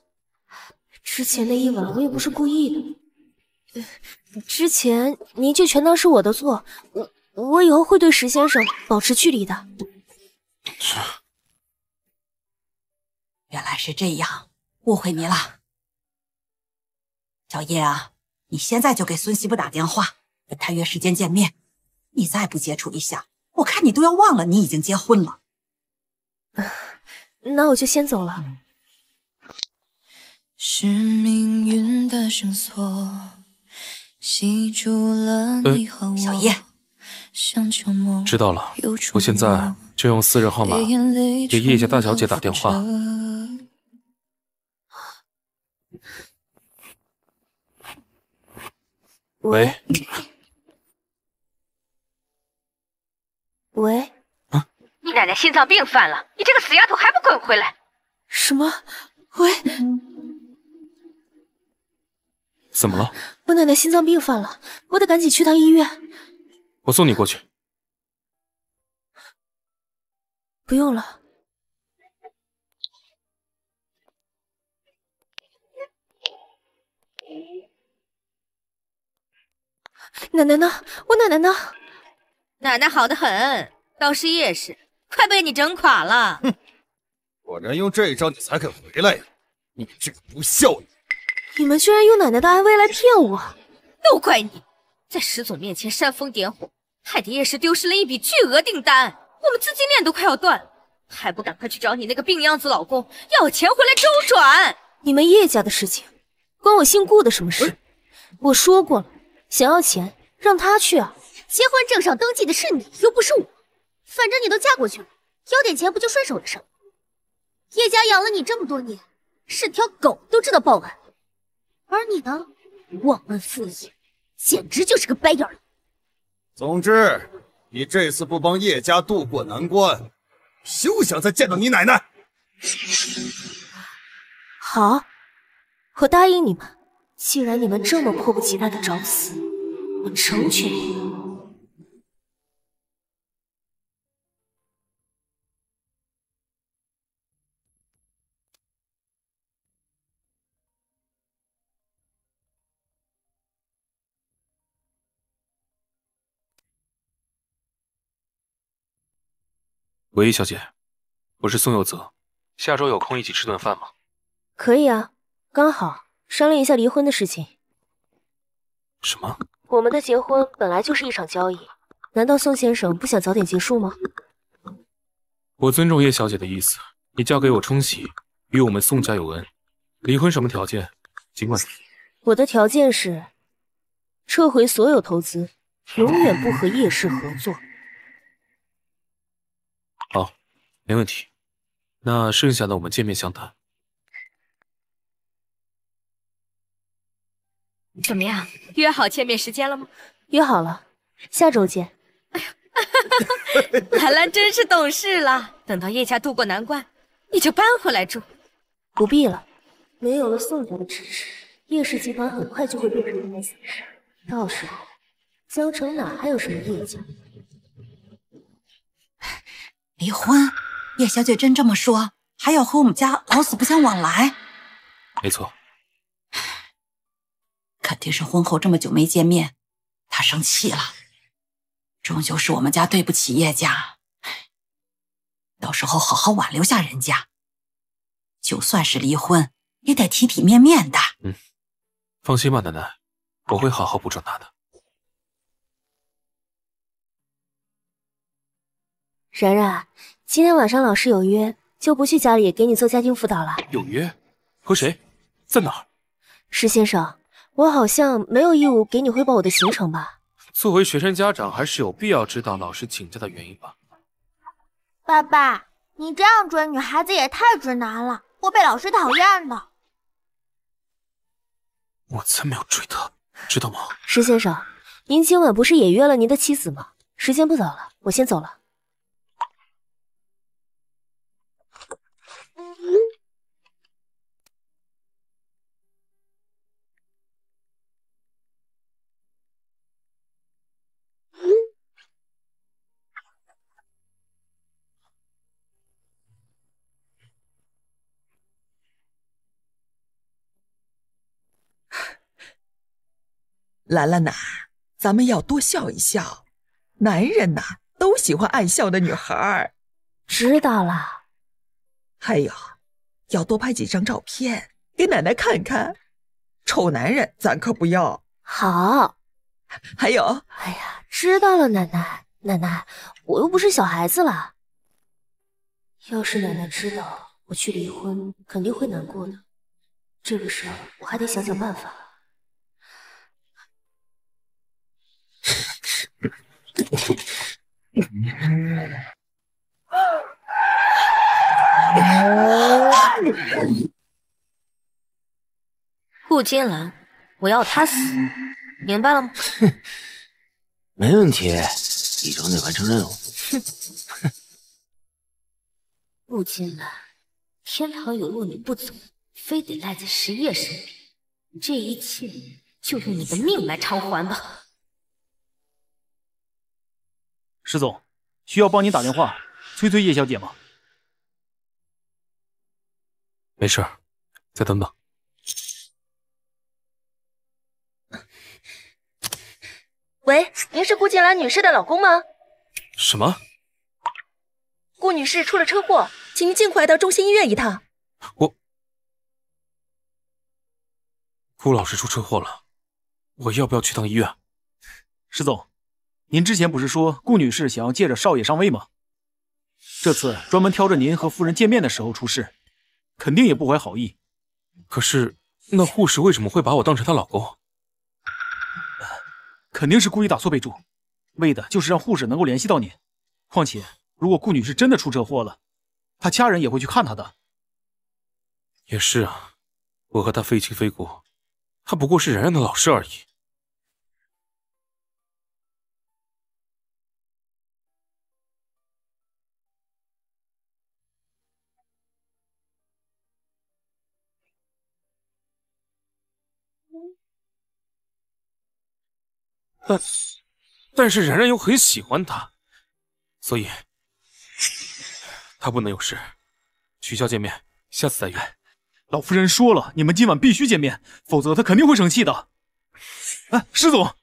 之前那一晚我也不是故意的，之前您就全当是我的错，我我以后会对石先生保持距离的。原来是这样，误会你了，小叶啊，你现在就给孙媳妇打电话，跟他约时间见面。你再不接触一下，我看你都要忘了你已经结婚了。那我就先走了。是命运的绳索，住了嗯，小叶，知道了，我现在就用私人号码给叶家大小姐打电话。喂，喂，你奶奶心脏病犯了，你这个死丫头还不滚回来？什么？喂？怎么了？我奶奶心脏病犯了，我得赶紧去趟医院。我送你过去。不用了。奶奶呢？我奶奶呢？奶奶好的很，倒是夜市，快被你整垮了。哼，果然用这一招你才肯回来呀！你这个不孝女。你们居然用奶奶的安危来骗我，都怪你，在石总面前煽风点火，害得叶氏丢失了一笔巨额订单，我们资金链都快要断了，还不赶快去找你那个病秧子老公要钱回来周转？你们叶家的事情关我姓顾的什么事？我说过了，想要钱让他去啊。结婚证上登记的是你，又不是我，反正你都嫁过去了，要点钱不就顺手的事叶家养了你这么多年，是条狗都知道报恩。而你呢，忘恩负义，简直就是个白眼狼。总之，你这次不帮叶家渡过难关，休想再见到你奶奶。好，我答应你们。既然你们这么迫不及待的找死，我成全你们。唯一小姐，我是宋佑泽，下周有空一起吃顿饭吗？可以啊，刚好商量一下离婚的事情。什么？我们的结婚本来就是一场交易，难道宋先生不想早点结束吗？我尊重叶小姐的意思，你嫁给我冲喜，与我们宋家有恩，离婚什么条件，尽管提。我的条件是，撤回所有投资，永远不和叶氏合作。没问题，那剩下的我们见面详谈。怎么样，约好见面时间了吗？约好了，下周见。哎呀，兰 [laughs] 兰真是懂事了。等到叶家渡过难关，你就搬回来住。不必了，没有了宋家的支持，叶氏集团很快就会变成一堆死尸。到时候，江城哪还有什么叶家？离婚。叶小姐真这么说，还要和我们家老死不相往来？没错，[sighs] 肯定是婚后这么久没见面，她生气了。终究是我们家对不起叶家，到时候好好挽留下人家，就算是离婚，也得体体面面的。嗯，放心吧，奶奶，我会好好补偿她的。然然。今天晚上老师有约，就不去家里给你做家庭辅导了。有约？和谁？在哪儿？石先生，我好像没有义务给你汇报我的行程吧。作为学生家长，还是有必要知道老师请假的原因吧。爸爸，你这样追女孩子也太直男了，会被老师讨厌的。我才没有追她，知道吗？石先生，您今晚不是也约了您的妻子吗？时间不早了，我先走了。兰兰呐，咱们要多笑一笑，男人呐都喜欢爱笑的女孩。知道了。还有，要多拍几张照片给奶奶看看，丑男人咱可不要。好。还有。哎呀，知道了，奶奶，奶奶，我又不是小孩子了。要是奶奶知道我去离婚，肯定会难过的。这个事儿我还得想想办法。[laughs] 顾金兰，我要他死，明白了吗？哼，[laughs] 没问题，一周内完成任务。哼，[laughs] 顾金兰，天堂有路你不走，非得赖在十叶身边，这一切就用你的命来偿还吧。石总，需要帮您打电话催催叶小姐吗？没事，再等等。喂，您是顾静兰女士的老公吗？什么？顾女士出了车祸，请您尽快到中心医院一趟。我，顾老师出车祸了，我要不要去趟医院？石总。您之前不是说顾女士想要借着少爷上位吗？这次专门挑着您和夫人见面的时候出事，肯定也不怀好意。可是那护士为什么会把我当成她老公？肯定是故意打错备注，为的就是让护士能够联系到你。况且如果顾女士真的出车祸了，她家人也会去看她的。也是啊，我和她非亲非故，她不过是然然的老师而已。但但是然然又很喜欢他，所以他不能有事。取消见面，下次再约。老夫人说了，你们今晚必须见面，否则她肯定会生气的。哎，施总，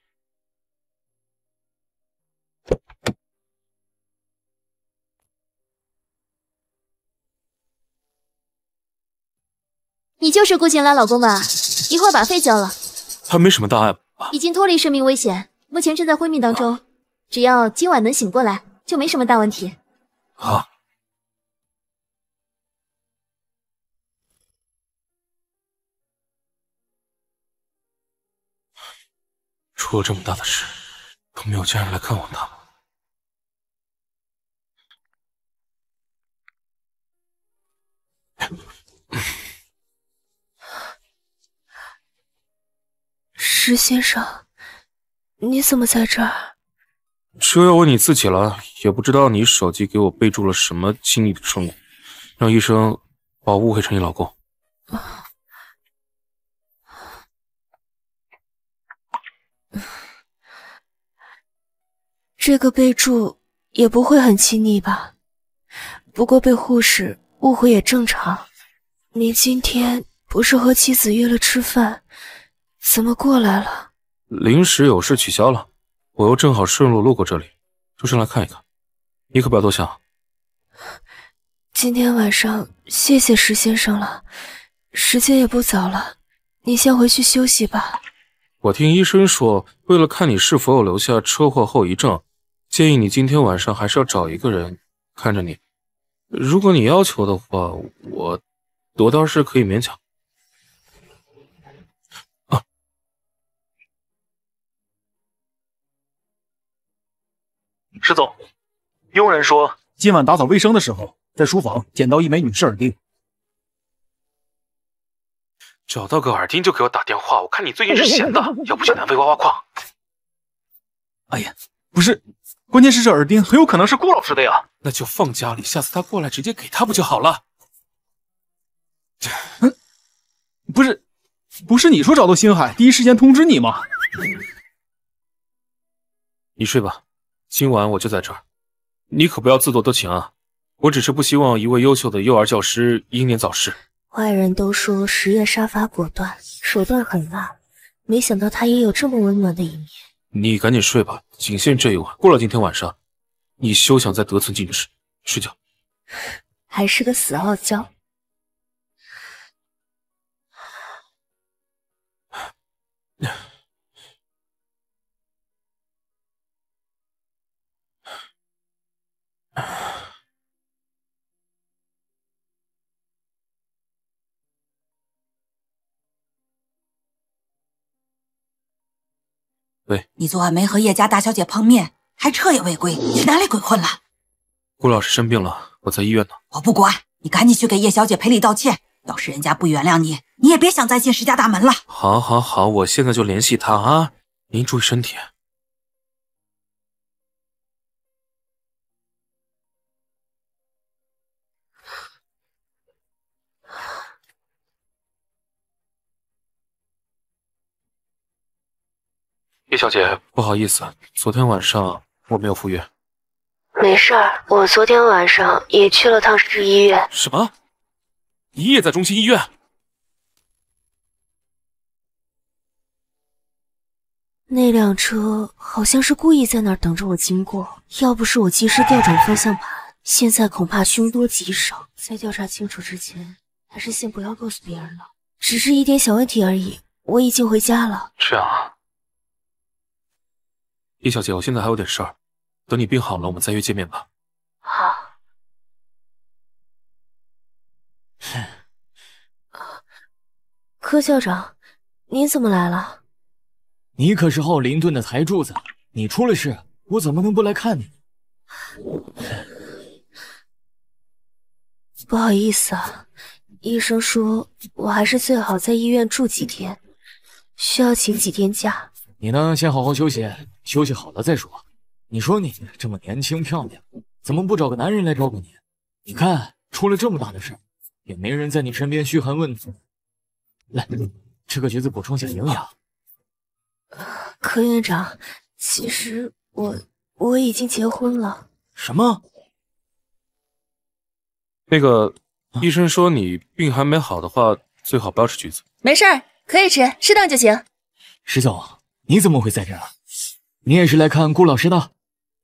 你就是顾静兰老公吧？一会儿把费交了。他没什么大碍吧？已经脱离生命危险。目前正在昏迷当中，只要今晚能醒过来，就没什么大问题。啊！出了这么大的事，都没有家人来看望他石先生。你怎么在这儿？这要问你自己了。也不知道你手机给我备注了什么亲昵的称呼，让医生把我误会成你老公。[sighs] 这个备注也不会很亲昵吧？不过被护士误会也正常。你今天不是和妻子约了吃饭，怎么过来了？临时有事取消了，我又正好顺路路过这里，就上来看一看。你可不要多想。今天晚上谢谢石先生了，时间也不早了，你先回去休息吧。我听医生说，为了看你是否有留下车祸后遗症，建议你今天晚上还是要找一个人看着你。如果你要求的话，我我倒是可以勉强。石总，佣人说今晚打扫卫生的时候，在书房捡到一枚女士耳钉。找到个耳钉就给我打电话，我看你最近是闲的，[laughs] 要不去南非挖挖矿。哎呀，不是，关键是这耳钉很有可能是顾老师的呀。那就放家里，下次他过来直接给他不就好了。嗯，[laughs] 不是，不是你说找到星海第一时间通知你吗？你睡吧。今晚我就在这儿，你可不要自作多情啊！我只是不希望一位优秀的幼儿教师英年早逝。外人都说十月杀伐果断，手段狠辣，没想到他也有这么温暖的一面。你赶紧睡吧，仅限这一晚。过了今天晚上，你休想再得寸进尺。睡觉。还是个死傲娇。喂，你昨晚没和叶家大小姐碰面，还彻夜未归，去哪里鬼混了？顾老师生病了，我在医院呢。我不管你，赶紧去给叶小姐赔礼道歉，要是人家不原谅你，你也别想再进石家大门了。好，好，好，我现在就联系她啊，您注意身体。叶小姐，不好意思，昨天晚上我没有赴约。没事儿，我昨天晚上也去了趟市医院。什么？你也在中心医院？那辆车好像是故意在那儿等着我经过，要不是我及时调转方向盘，现在恐怕凶多吉少。在调查清楚之前，还是先不要告诉别人了。只是一点小问题而已，我已经回家了。这样啊。叶小姐，我现在还有点事儿，等你病好了，我们再约见面吧。好。呵，[sniffs] 柯校长，你怎么来了？你可是奥林顿的台柱子，你出了事，我怎么能不来看你？不好意思啊，医生说我还是最好在医院住几天，需要请几天假。你呢，先好好休息。休息好了再说。你说你这么年轻漂亮，怎么不找个男人来照顾你？你看出了这么大的事，也没人在你身边嘘寒问暖。来，吃个橘子补充下营养。柯院长，其实我我已经结婚了。什么？那个医生说你病还没好的话，最好不要吃橘子。没事儿，可以吃，适当就行。石总，你怎么会在这儿？你也是来看顾老师的，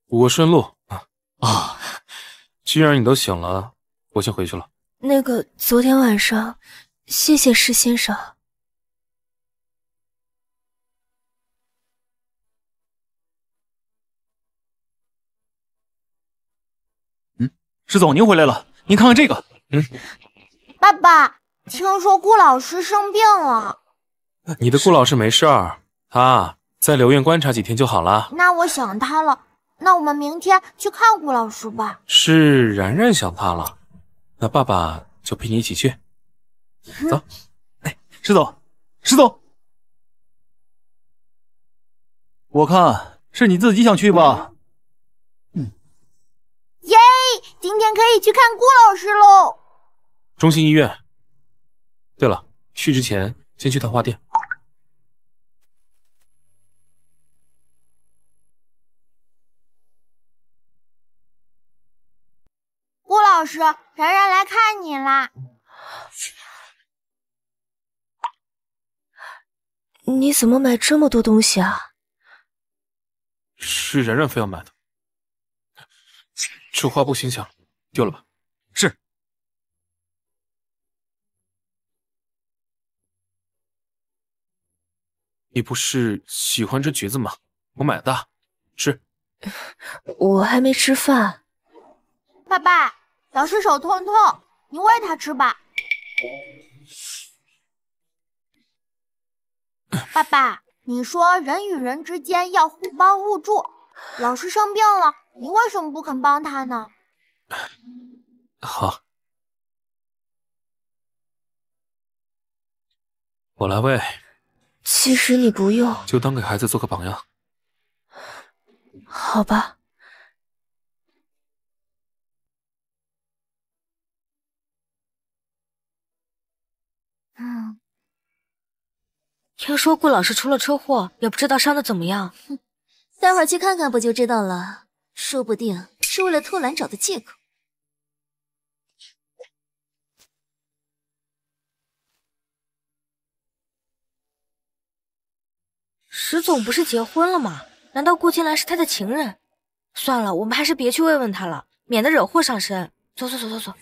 我顺路啊。啊，既然你都醒了，我先回去了。那个，昨天晚上，谢谢施先生。嗯，石总，您回来了，您看看这个。嗯，爸爸，听说顾老师生病了。你的顾老师没事儿，他。在留院观察几天就好了。那我想他了，那我们明天去看顾老师吧。是然然想他了，那爸爸就陪你一起去。走，哎，石总，石总，我看是你自己想去吧。嗯。耶，今天可以去看顾老师喽。中心医院。对了，去之前先去趟花店。然然来看你啦！你怎么买这么多东西啊？是然然非要买的。这花布新鲜，丢了吧。是。你不是喜欢吃橘子吗？我买的，吃。我还没吃饭。爸爸。老师手痛痛，你喂他吃吧。爸爸，你说人与人之间要互帮互助，老师生病了，你为什么不肯帮他呢？好，我来喂。其实你不用，就当给孩子做个榜样。好吧。嗯，听说顾老师出了车祸，也不知道伤的怎么样。哼，[laughs] 待会儿去看看不就知道了？说不定是为了偷懒找的借口。石总不是结婚了吗？难道顾金兰是他的情人？算了，我们还是别去慰问他了，免得惹祸上身。走走走走走。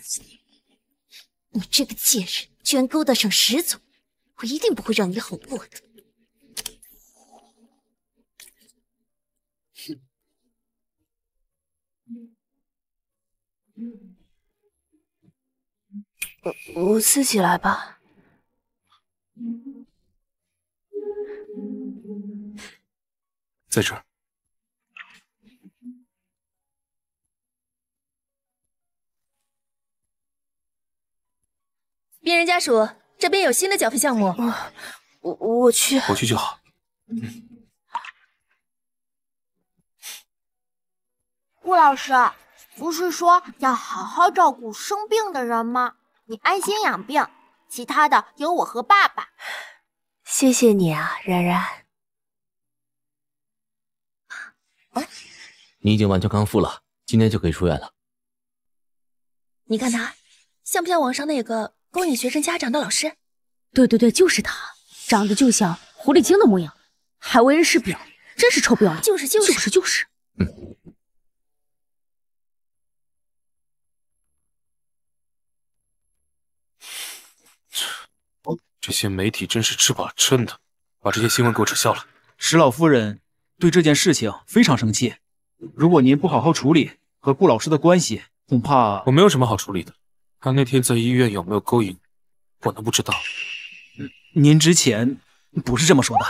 你这个贱人，居然勾搭上始祖，我一定不会让你好过的。我我自己来吧，在这。病人家属，这边有新的缴费项目。我我去。我去就好。嗯。顾老师，不是说要好好照顾生病的人吗？你安心养病，其他的由我和爸爸。谢谢你啊，然然。你已经完全康复了，今天就可以出院了。你看他，像不像网上那个？勾引学生家长的老师，对对对，就是他，长得就像狐狸精的模样，还为人师表，真是臭不要脸。就是就是就是就是，嗯。这些媒体真是吃饱撑的，把这些新闻给我扯销了。石老夫人对这件事情非常生气，如果您不好好处理和顾老师的关系，恐怕我没有什么好处理的。他那天在医院有没有勾引？我能不知道？您之前不是这么说的。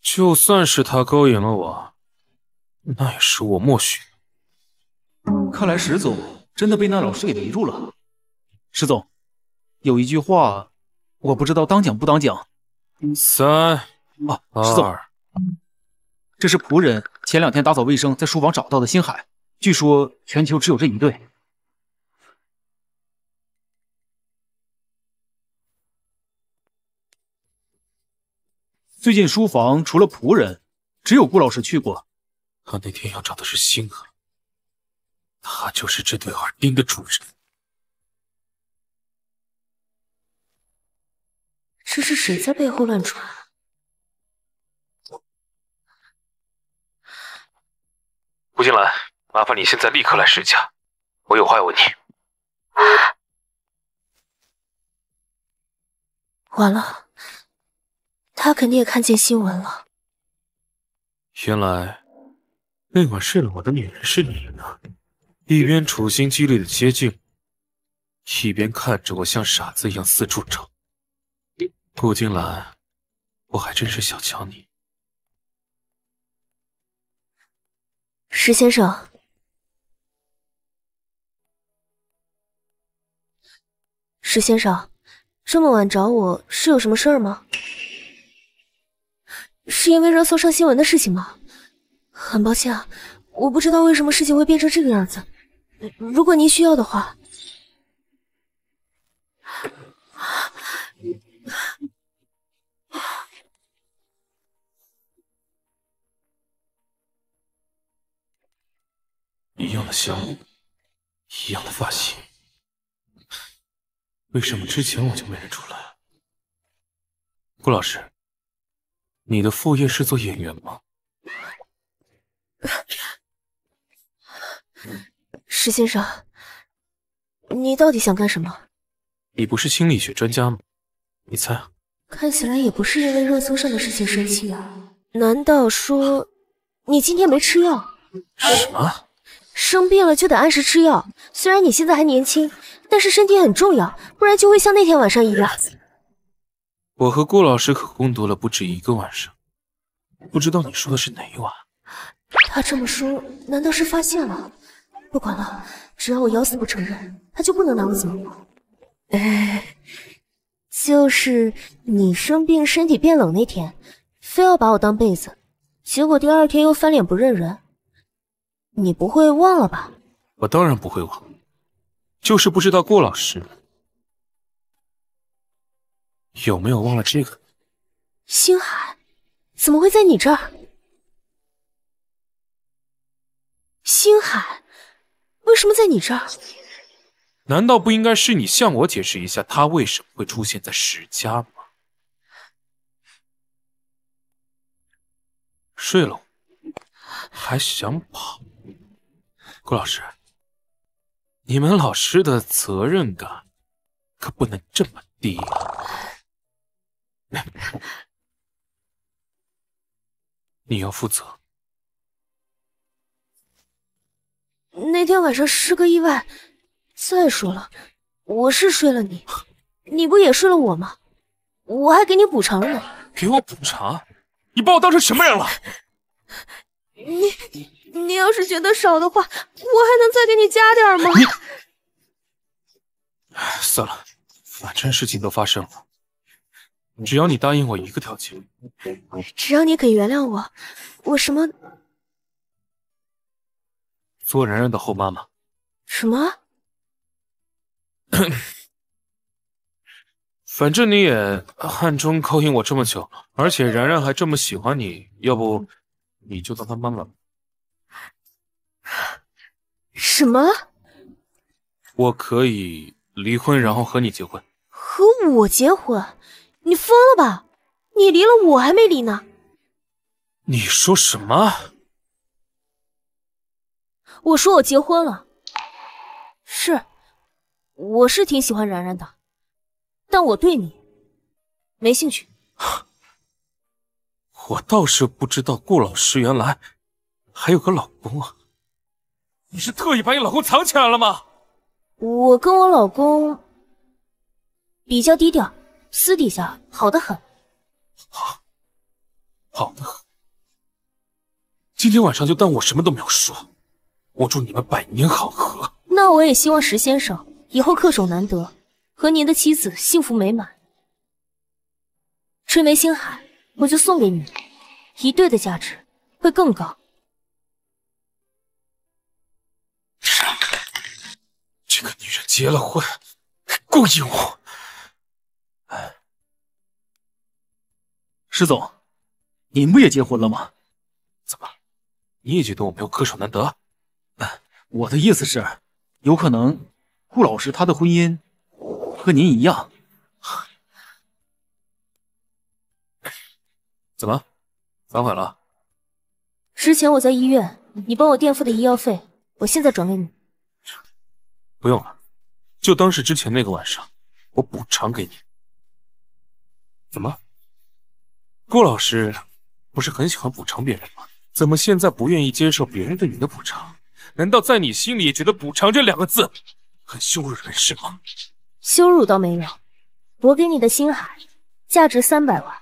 就算是他勾引了我，那也是我默许。看来石总真的被那老师给迷住了。石总，有一句话我不知道当讲不当讲。三，啊，石总，这是仆人前两天打扫卫生在书房找到的星海，据说全球只有这一对。最近书房除了仆人，只有顾老师去过。他那天要找的是星河，他就是这对耳钉的主人。这是谁在背后乱传？吴静兰，麻烦你现在立刻来石家，我有话要问你。完了。他肯定也看见新闻了。原来那晚睡了我的女人是你呢！一边处心积虑的接近我，一边看着我像傻子一样四处找。顾金兰，我还真是小瞧你。石先生，石先生，这么晚找我是有什么事儿吗？是因为热搜上新闻的事情吗？很抱歉啊，我不知道为什么事情会变成这个样子。如果您需要的话，一样的香，一样的发型，为什么之前我就没认出来？顾老师。你的副业是做演员吗，石先生？你到底想干什么？你不是心理学专家吗？你猜。看起来也不是因为热搜上的事情生气啊？难道说你今天没吃药？什么？生病了就得按时吃药。虽然你现在还年轻，但是身体很重要，不然就会像那天晚上一样。我和顾老师可共读了不止一个晚上，不知道你说的是哪一晚。他这么说，难道是发现了？不管了，只要我咬死不承认，他就不能拿我怎么样。哎，就是你生病身体变冷那天，非要把我当被子，结果第二天又翻脸不认人，你不会忘了吧？我当然不会忘，就是不知道顾老师。有没有忘了这个？星海怎么会在你这儿？星海为什么在你这儿？难道不应该是你向我解释一下他为什么会出现在石家吗？睡了我还想跑？顾老师，你们老师的责任感可不能这么低啊！[laughs] 你要负责。那天晚上是个意外。再说了，我是睡了你，你不也睡了我吗？我还给你补偿了呢。给我补偿？你把我当成什么人了？你你要是觉得少的话，我还能再给你加点吗？你，算了，反正事情都发生了。只要你答应我一个条件，只要你肯原谅我，我什么做然然的后妈妈？什么？反正你也暗中勾引我这么久而且然然还这么喜欢你，要不你就当她妈妈吧？什么？我可以离婚，然后和你结婚，和我结婚？你疯了吧？你离了我还没离呢。你说什么？我说我结婚了。是，我是挺喜欢然然的，但我对你没兴趣。我倒是不知道顾老师原来还有个老公啊！你是特意把你老公藏起来了吗？我跟我老公比较低调。私底下好的很，好，好的很。今天晚上就当我什么都没有说，我祝你们百年好合。那我也希望石先生以后恪守难得，和您的妻子幸福美满。春梅星海，我就送给你，一对的价值会更高。这个女人结了婚还勾引我。石总，您不也结婚了吗？怎么，你也觉得我没有恪守难得？我的意思是，有可能顾老师他的婚姻和您一样。怎么，反悔了？之前我在医院，你帮我垫付的医药费，我现在转给你。不用了，就当是之前那个晚上，我补偿给你。怎么，顾老师不是很喜欢补偿别人吗？怎么现在不愿意接受别人对你的补偿？难道在你心里也觉得补偿这两个字很羞辱人是吗？羞辱倒没有，我给你的星海价值三百万，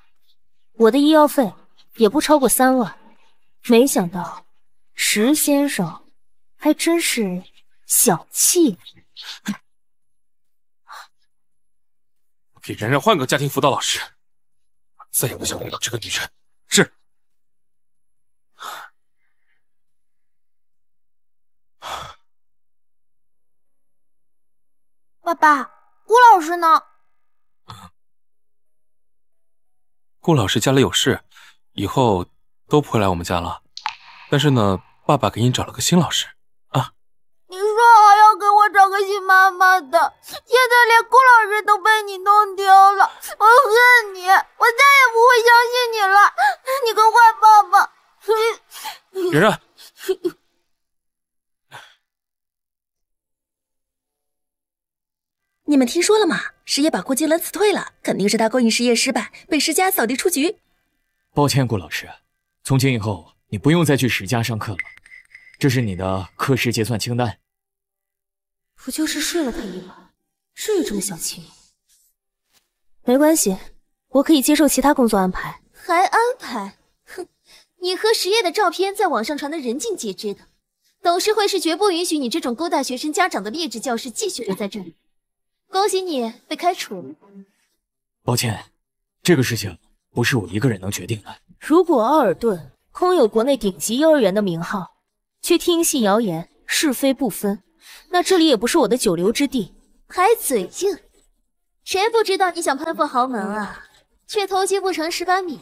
我的医药费也不超过三万。没想到石先生还真是小气，给然然换个家庭辅导老师。再也不想遇到这个女人。是。爸爸，顾老师呢？顾老师家里有事，以后都不会来我们家了。但是呢，爸爸给你找了个新老师。找个新妈妈的，现在连顾老师都被你弄丢了，我恨你！我再也不会相信你了，你个坏爸爸！然然，你们听说了吗？石业把顾金兰辞退了，肯定是他勾引石业失败，被石家扫地出局。抱歉，顾老师，从今以后你不用再去石家上课了，这是你的课时结算清单。不就是睡了他一晚，至于这么小气吗？没关系，我可以接受其他工作安排。还安排？哼，你和实业的照片在网上传的，人尽皆知的。董事会是绝不允许你这种勾搭学生家长的劣质教师继续留在这里。恭喜你被开除了。抱歉，这个事情不是我一个人能决定的。如果奥尔顿空有国内顶级幼儿园的名号，却听信谣言，是非不分。那这里也不是我的久留之地，还嘴硬，谁不知道你想攀附豪门啊，却偷鸡不成蚀把米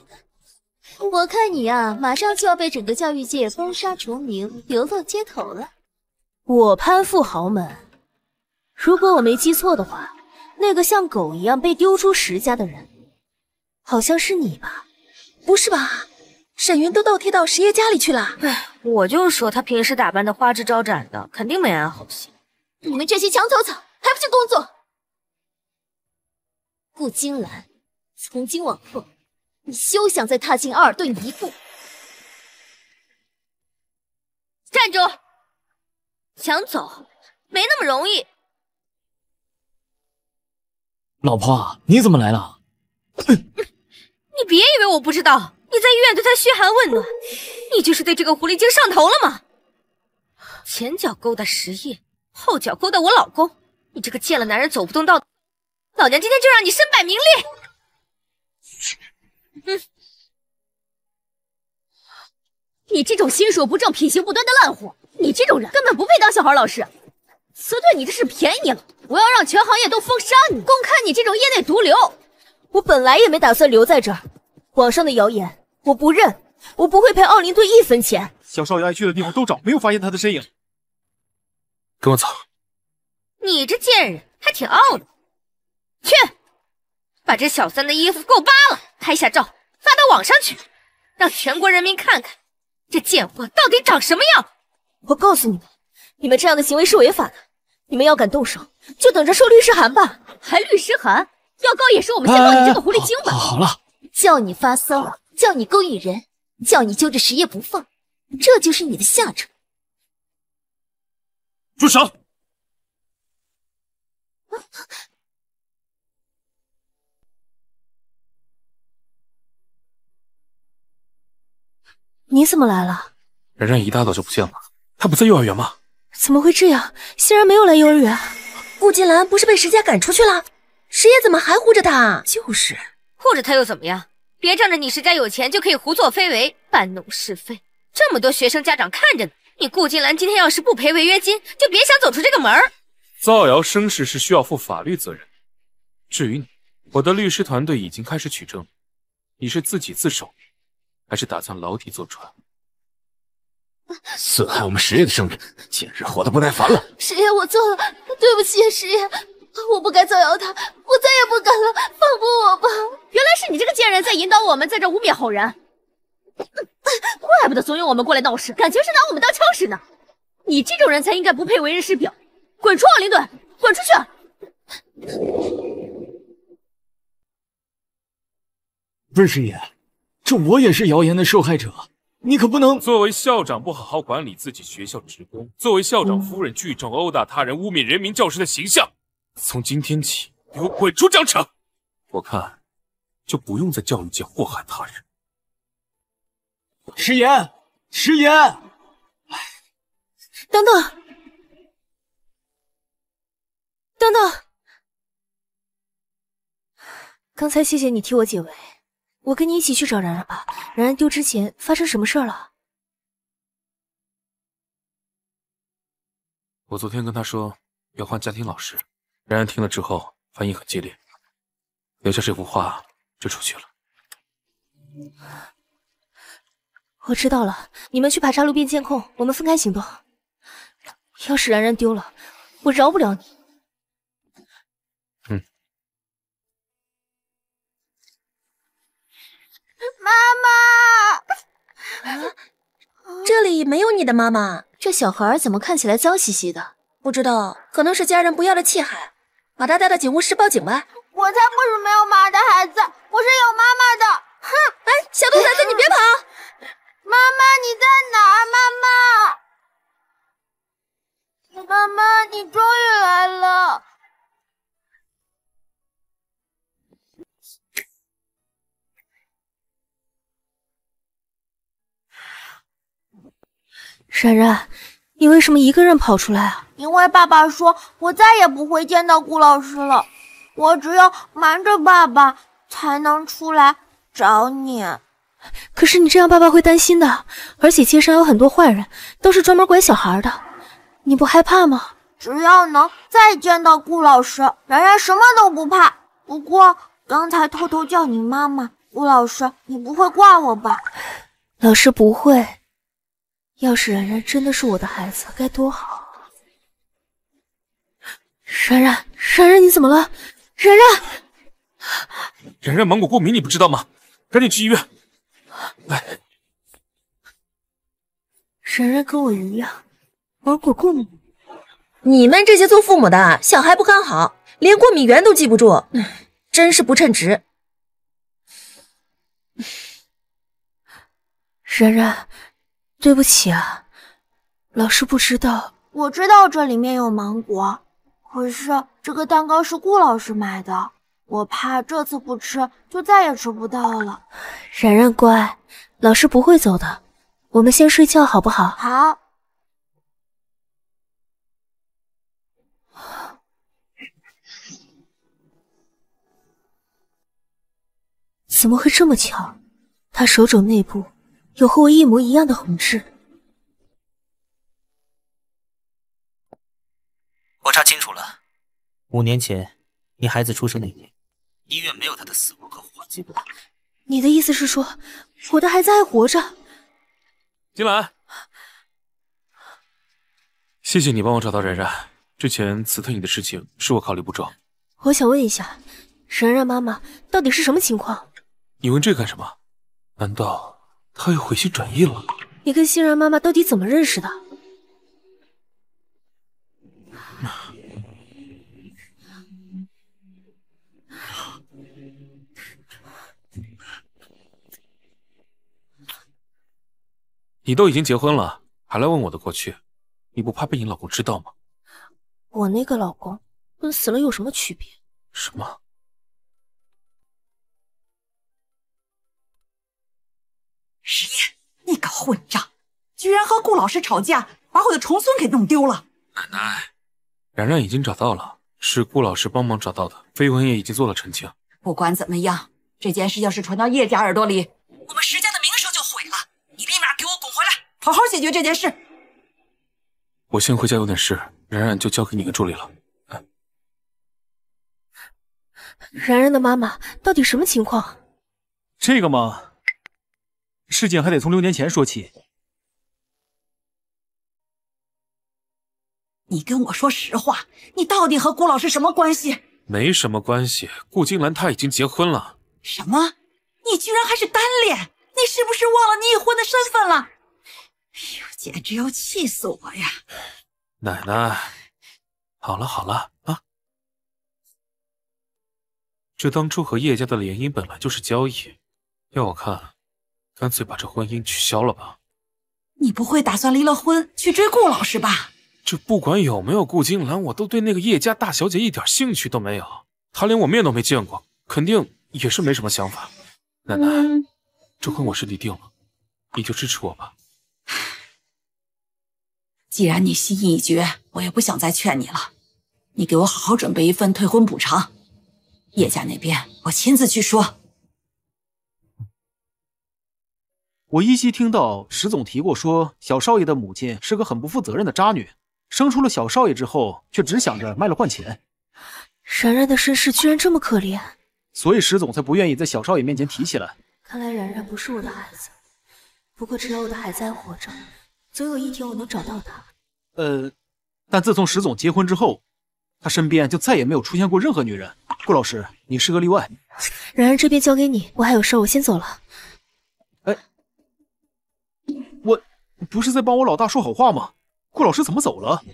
我看你啊，马上就要被整个教育界封杀除名，流落街头了。我攀附豪门？如果我没记错的话，那个像狗一样被丢出石家的人，好像是你吧？不是吧？沈云都倒贴到石爷家里去了？哎，我就说他平时打扮的花枝招展的，肯定没安好心。你们这些墙头草，还不去工作？顾金兰，从今往后，你休想再踏进二队一步！站住！想走没那么容易。老婆，你怎么来了？[laughs] 你别以为我不知道，你在医院对他嘘寒问暖，你就是对这个狐狸精上头了吗？前脚勾搭石夜，后脚勾搭我老公，你这个贱了男人走不动道，老娘今天就让你身败名裂。嗯，你这种心术不正、品行不端的烂货，你这种人根本不配当小孩老师，辞退你这是便宜了。我要让全行业都封杀你，公开你这种业内毒瘤。我本来也没打算留在这儿，网上的谣言我不认，我不会赔奥林顿一分钱。小少爷爱去的地方都找，没有发现他的身影。跟我走！你这贱人还挺傲呢，去，把这小三的衣服给我扒了，拍下照发到网上去，让全国人民看看这贱货到底长什么样。我告诉你们，你们这样的行为是违法的，你们要敢动手，就等着收律师函吧。还律师函？要告也是我们先告你这个狐狸精吧。好了好了，叫你发骚，叫你勾引人，叫你揪着实业不放，这就是你的下场。住手！你怎么来了？然然一大早就不见了，她不在幼儿园吗？怎么会这样？欣然没有来幼儿园，顾金兰不是被石家赶出去了？石爷怎么还护着她？就是护着她又怎么样？别仗着你石家有钱就可以胡作非为、搬弄是非，这么多学生家长看着呢。你顾金兰今天要是不赔违约金，就别想走出这个门。造谣生事是需要负法律责任。至于你，我的律师团队已经开始取证你是自己自首，还是打算牢底坐穿？损害我们十爷的生命，简直活得不耐烦了。十爷，我错了，对不起，十爷，我不该造谣他，我再也不敢了，放过我吧。原来是你这个贱人在引导我们，在这污蔑好人。怪不得怂恿我们过来闹事，感情是拿我们当枪使呢。你这种人才应该不配为人师表，滚出奥林顿，滚出去！温师爷，这我也是谣言的受害者，你可不能作为校长不好好管理自己学校职工，作为校长夫人聚众殴打他人、污蔑人民教师的形象，从今天起，给我滚出江城。我看，就不用在教育界祸害他人。石岩，石岩，等等，等等，刚才谢谢你替我解围，我跟你一起去找然然吧。然然丢之前发生什么事了？我昨天跟他说要换家庭老师，然然听了之后反应很激烈，留下这幅画就出去了。我知道了，你们去排查路边监控，我们分开行动。要是然然丢了，我饶不了你。嗯。妈妈，[sniffs] 这里没有你的妈妈。这小孩怎么看起来脏兮兮的？不知道，可能是家人不要的气孩，把他带到警务室报警吧。我才不是没有妈的孩子，我是有妈妈的。哼，哎，小兔崽子，你别跑！[laughs] 妈妈，你在哪？妈妈，妈妈，你终于来了！然然，你为什么一个人跑出来啊？因为爸爸说我再也不会见到顾老师了，我只有瞒着爸爸才能出来找你。可是你这样，爸爸会担心的。而且街上有很多坏人，都是专门拐小孩的。你不害怕吗？只要能再见到顾老师，然然什么都不怕。不过刚才偷偷叫你妈妈，顾老师，你不会怪我吧？老师不会。要是然然真的是我的孩子，该多好！然然，然然，你怎么了？然然，然然，芒果过敏，你不知道吗？赶紧去医院！然 [laughs] 然跟我一样，芒果过敏。你们这些做父母的，小孩不看好，连过敏源都记不住，[laughs] 真是不称职。然然，对不起啊，老师不知道。我知道这里面有芒果，可是这个蛋糕是顾老师买的，我怕这次不吃就再也吃不到了。然然乖。老师不会走的，我们先睡觉好不好？好。怎么会这么巧？他手肘内部有和我一模一样的红痣。我查清楚了，五年前你孩子出生那年，医院没有他的死亡和活化你的意思是说？我的孩子还活着，进来。谢谢你帮我找到然然，之前辞退你的事情是我考虑不周。我想问一下，然然妈妈到底是什么情况？你问这干什么？难道她又回心转意了？你跟欣然妈妈到底怎么认识的？你都已经结婚了，还来问我的过去？你不怕被你老公知道吗？我那个老公跟死了有什么区别？什么？石烨，你个混账，居然和顾老师吵架，把我的重孙给弄丢了！奶奶，然然已经找到了，是顾老师帮忙找到的，绯闻也已经做了澄清。不管怎么样，这件事要是传到叶家耳朵里，我们石家。好好解决这件事。我先回家有点事，然然就交给你跟助理了。然然的妈妈到底什么情况？这个嘛，事情还得从六年前说起。你跟我说实话，你到底和顾老师什么关系？没什么关系，顾金兰她已经结婚了。什么？你居然还是单恋？你是不是忘了你已婚的身份了？哎呦，简直要气死我呀！奶奶，好了好了啊，这当初和叶家的联姻本来就是交易，要我看，干脆把这婚姻取消了吧。你不会打算离了婚去追顾老师吧？这不管有没有顾金兰，我都对那个叶家大小姐一点兴趣都没有，她连我面都没见过，肯定也是没什么想法。奶奶，这婚我是离定了，你就支持我吧。既然你心意已决，我也不想再劝你了。你给我好好准备一份退婚补偿，叶家那边我亲自去说。我依稀听到石总提过，说小少爷的母亲是个很不负责任的渣女，生出了小少爷之后，却只想着卖了换钱。然然的身世居然这么可怜，所以石总才不愿意在小少爷面前提起来。看来然然不是我的孩子，不过只有我的孩子还活着。总有一天我能找到他。呃，但自从石总结婚之后，他身边就再也没有出现过任何女人。顾老师，你是个例外。然然这边交给你，我还有事，我先走了。哎，我不是在帮我老大说好话吗？顾老师怎么走了？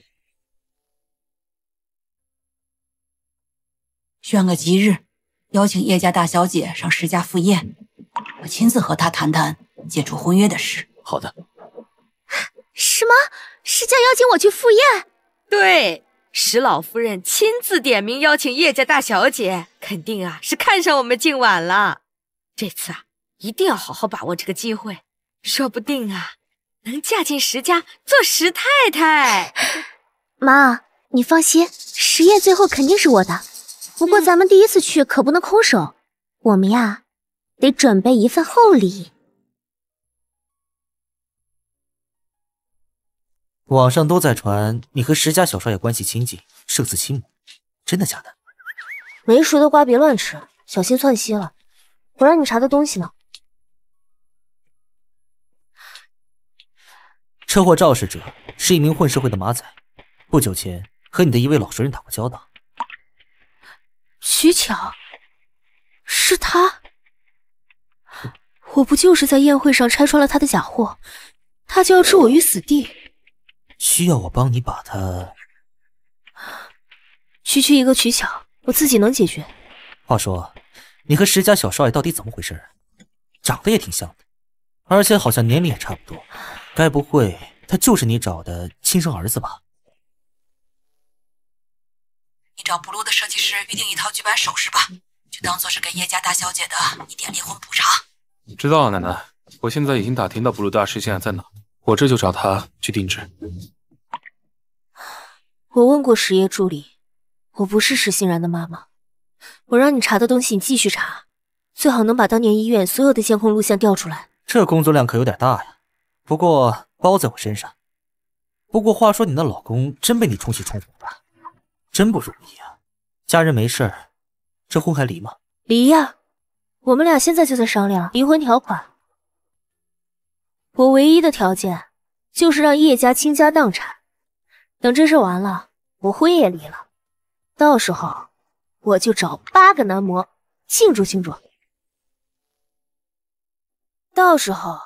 选个吉日，邀请叶家大小姐上石家赴宴，我亲自和她谈谈解除婚约的事。好的。什么？石家邀请我去赴宴？对，石老夫人亲自点名邀请叶家大小姐，肯定啊是看上我们静婉了。这次啊，一定要好好把握这个机会，说不定啊，能嫁进石家做石太太。[sighs] 妈，你放心，石业最后肯定是我的。不过咱们第一次去可不能空手，我们呀得准备一份厚礼。网上都在传你和石家小少爷关系亲近，胜似亲母，真的假的？没熟的瓜别乱吃，小心窜稀了。我让你查的东西呢？车祸肇事者是一名混社会的马仔，不久前和你的一位老熟人打过交道。徐巧，是他？我不就是在宴会上拆穿了他的假货，他就要置我于死地？需要我帮你把他？[gasps] 区区一个取巧，我自己能解决。话说，你和石家小少爷到底怎么回事啊？长得也挺像的，而且好像年龄也差不多，该不会他就是你找的亲生儿子吧？你找 BLUE 的设计师预定一套剧本首饰吧，就当做是给叶家大小姐的一点离婚补偿。知道了，奶奶，我现在已经打听到 BLUE 大师现在在哪，我这就找他去定制。我问过实业助理，我不是石欣然的妈妈。我让你查的东西，你继续查，最好能把当年医院所有的监控录像调出来。这工作量可有点大呀，不过包在我身上。不过话说，你那老公真被你冲喜冲红了，真不容易啊。家人没事这婚还离吗？离呀，我们俩现在就在商量离婚条款。我唯一的条件就是让叶家倾家荡产。等这事完了，我婚也离了，到时候我就找八个男模庆祝庆祝。到时候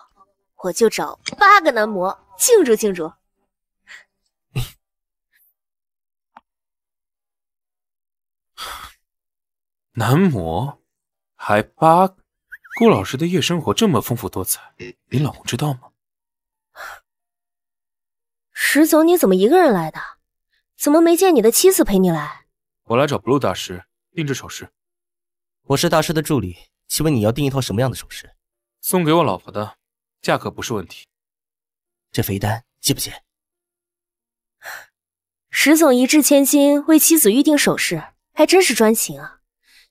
我就找八个男模庆祝庆祝。男模，还八顾老师的夜生活这么丰富多彩，你老公知道吗？石总，你怎么一个人来的？怎么没见你的妻子陪你来？我来找 Blue 大师定制首饰。我是大师的助理，请问你要订一套什么样的首饰？送给我老婆的，价格不是问题。这肥单接不接？石总一掷千金为妻子预定首饰，还真是专情啊！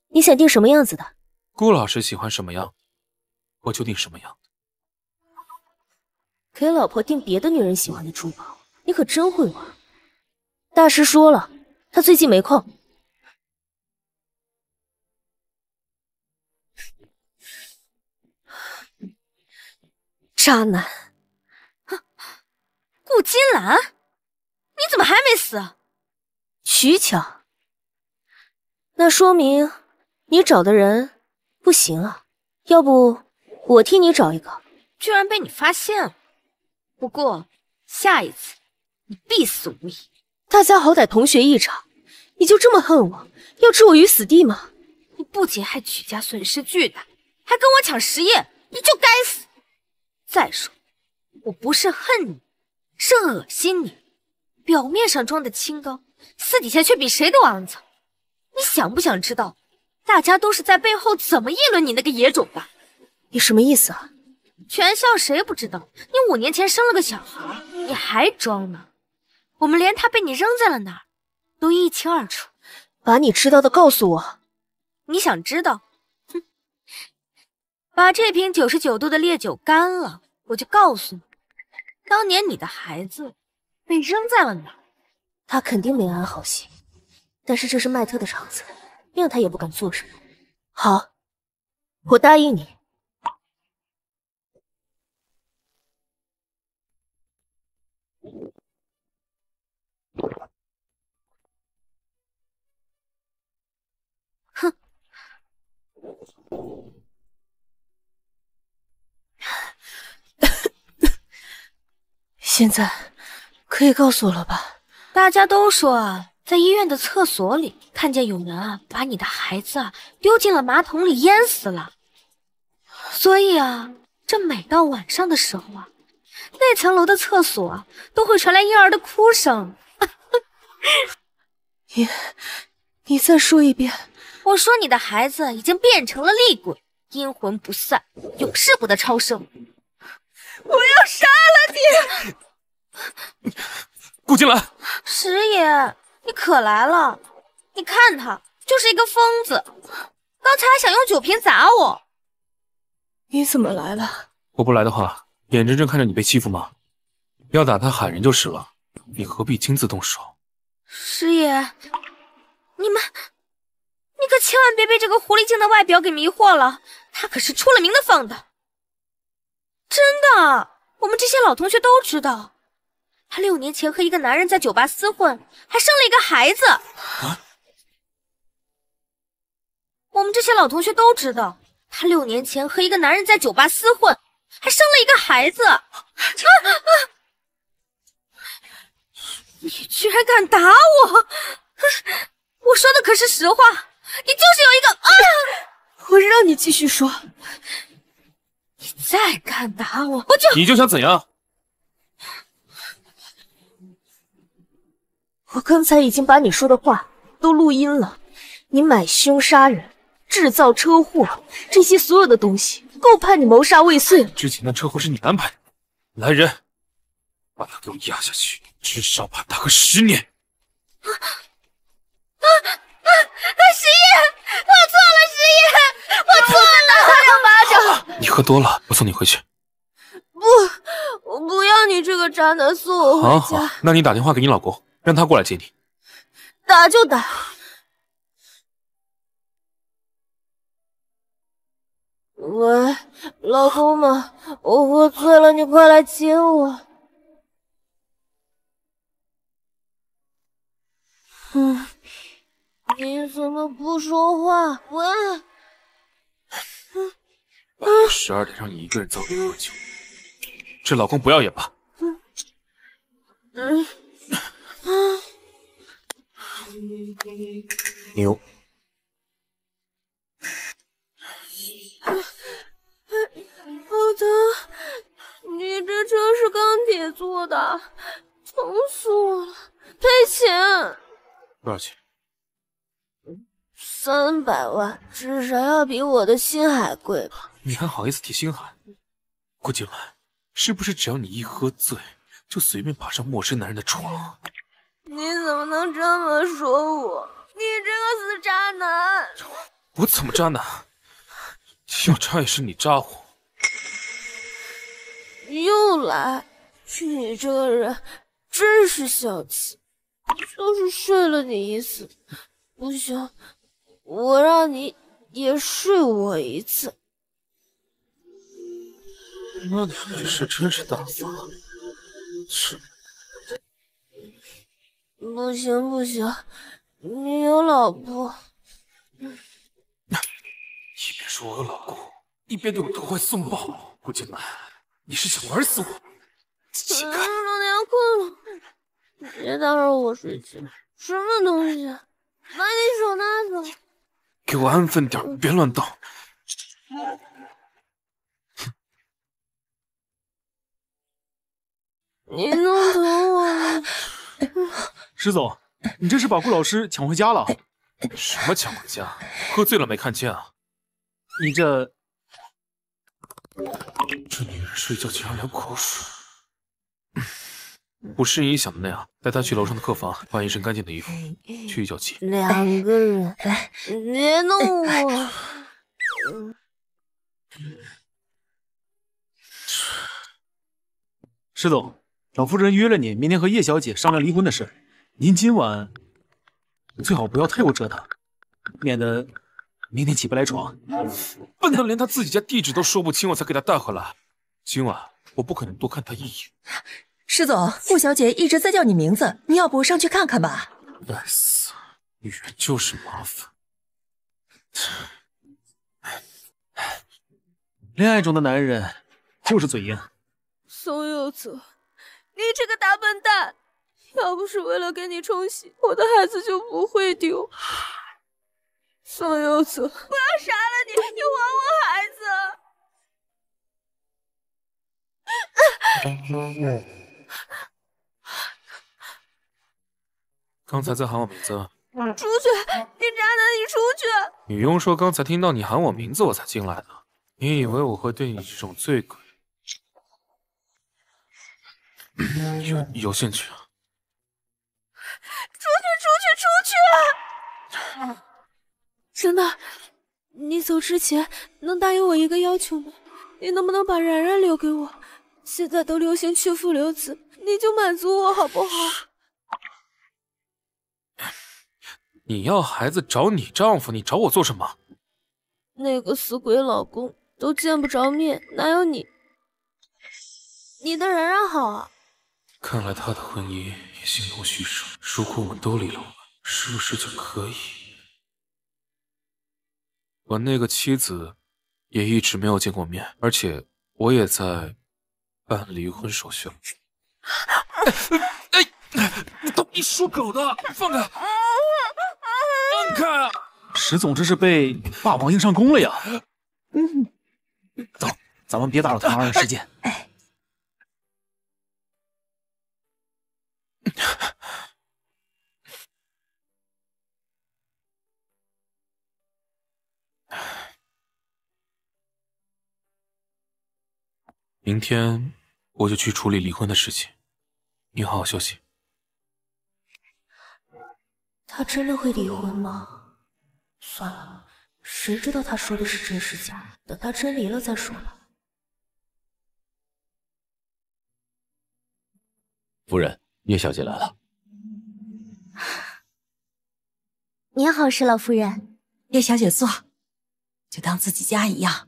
你想订什么样子的？顾老师喜欢什么样，我就订什么样。给老婆订别的女人喜欢的珠宝。你可真会玩！大师说了，他最近没空。渣男，顾金兰，你怎么还没死？取巧？那说明你找的人不行啊！要不我替你找一个。居然被你发现了！不过下一次。你必死无疑！大家好歹同学一场，你就这么恨我，要置我于死地吗？你不仅害曲家损失巨大，还跟我抢实验，你就该死！再说，我不是恨你，是恶心你。表面上装的清高，私底下却比谁都肮脏。你想不想知道，大家都是在背后怎么议论你那个野种的？你什么意思啊？全校谁不知道你五年前生了个小孩？你还装呢？我们连他被你扔在了哪儿都一清二楚，把你知道的告诉我。你想知道？哼，把这瓶九十九度的烈酒干了，我就告诉你，当年你的孩子被扔在了哪儿。他肯定没安好心，但是这是麦特的场子，命他也不敢做什么。好，我答应你。哼，[laughs] 现在可以告诉我了吧？大家都说啊，在医院的厕所里看见有人啊，把你的孩子啊丢进了马桶里淹死了。所以啊，这每到晚上的时候啊，那层楼的厕所都会传来婴儿的哭声。[laughs] 你，你再说一遍。我说你的孩子已经变成了厉鬼，阴魂不散，永世不得超生。我要杀了你！顾金兰，[laughs] 石爷，你可来了。你看他，就是一个疯子，刚才还想用酒瓶砸我。你怎么来了？我不来的话，眼睁睁看着你被欺负吗？要打他，喊人就是了，你何必亲自动手？师爷，你们，你可千万别被这个狐狸精的外表给迷惑了，她可是出了名的放荡。真的，我们这些老同学都知道，她六年前和一个男人在酒吧厮混，还生了一个孩子。啊！我们这些老同学都知道，她六年前和一个男人在酒吧厮混，还生了一个孩子。啊啊！你居然敢打我！我说的可是实话，你就是有一个啊！我让你继续说，你再敢打我，我就……你就想怎样？我刚才已经把你说的话都录音了。你买凶杀人，制造车祸，这些所有的东西够判你谋杀未遂。之前的车祸是你安排，的，来人，把他给我押下去。至少打他个十年。啊啊啊！十爷，我错了，十爷，我错了，打他两巴掌。你喝多了，我送你回去。不，我不要你这个渣男送我回好，好，那你打电话给你老公，让他过来接你。打就打。喂，老公吗？我喝醉了，你快来接我。嗯，你怎么不说话？喂，十二点让你一个人走，这老公不要也罢。嗯嗯啊，牛，好疼！你这车是钢铁做的，疼死我了，赔钱！多少钱？三百万，至少要比我的心还贵吧。你还好意思提心海？顾景兰，是不是只要你一喝醉，就随便爬上陌生男人的床？你怎么能这么说我？你这个死渣男！我怎么渣男？要渣也是你渣我。又来，你这个人真是小气。就是睡了你一次，不行，我让你也睡我一次。那你还是真是大方。是。不行不行，你有老婆。一边说我有老公，一边对我投怀送抱，顾景南，你是想玩死我？乞丐。老娘困了。别打扰我睡觉！什么东西？把你手拿走！给我安分点，别乱动！[laughs] 你弄疼我了。[laughs] 石总，你这是把顾老师抢回家了？[laughs] 什么抢回家？喝醉了没看见啊？你这……这女人睡觉竟然流口水！不是你想的那样，带她去楼上的客房，换一身干净的衣服，去一脚器。两个人来，别弄我。施总，老夫人约了您，明天和叶小姐商量离婚的事。您今晚最好不要太过折腾，免得明天起不来床。笨的连他自己家地址都说不清，我才给他带回来。今晚我不可能多看他一眼。施总，顾小姐一直在叫你名字，你要不上去看看吧？c 死，女人就是麻烦。恋爱中的男人就是嘴硬。宋佑泽，你这个大笨蛋，要不是为了给你冲喜，我的孩子就不会丢。宋佑泽，我要杀了你，你还我孩子。[laughs] [laughs] 刚才在喊我名字。出去，你渣男，你出去！女佣说刚才听到你喊我名字，我才进来的。你以为我会对你这种醉鬼 [coughs] 有有兴趣啊？出去，出去，出去！真的，你走之前能答应我一个要求吗？你能不能把然然留给我？现在都流行去父留子，你就满足我好不好？你要孩子找你丈夫，你找我做什么？那个死鬼老公都见不着面，哪有你你的然然好啊？看来他的婚姻也形同虚设。如果我们都离了，是不是就可以？我那个妻子也一直没有见过面，而且我也在。办离婚手续了。哎，你属狗的？放开！放开！石总这是被霸王硬上弓了呀！嗯，走，咱们别打扰他二人世界。明天我就去处理离婚的事情，你好好休息。他真的会离婚吗？算了，谁知道他说的是真是假？等他真离了再说吧。夫人，叶小姐来了。您 [laughs] 好，石老夫人。叶小姐坐，就当自己家一样。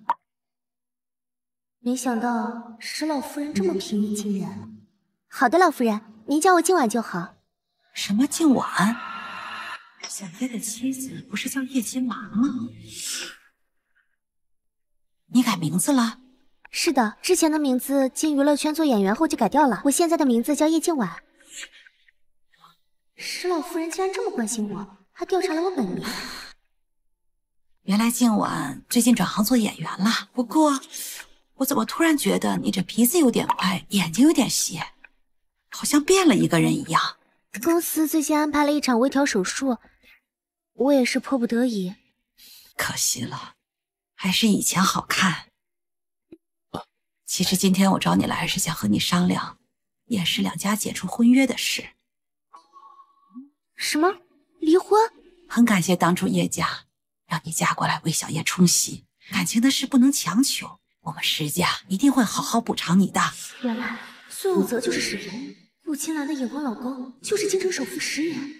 没想到石老夫人这么平易近人。好的，老夫人，您叫我静婉就好。什么静婉？小飞的妻子不是叫叶金晚吗？你改名字了？是的，之前的名字进娱乐圈做演员后就改掉了。我现在的名字叫叶静婉。石老夫人竟然这么关心我，还调查了我。本名。原来静婉最近转行做演员了，不过。我怎么突然觉得你这鼻子有点歪，眼睛有点斜，好像变了一个人一样？公司最近安排了一场微调手术，我也是迫不得已。可惜了，还是以前好看。其实今天我找你来是想和你商量也是两家解除婚约的事。什么离婚？很感谢当初叶家让你嫁过来为小叶冲喜。感情的事不能强求。我们石家一定会好好补偿你的。原来苏武泽就是石岩，顾青兰的眼光老公就是京城首富石岩。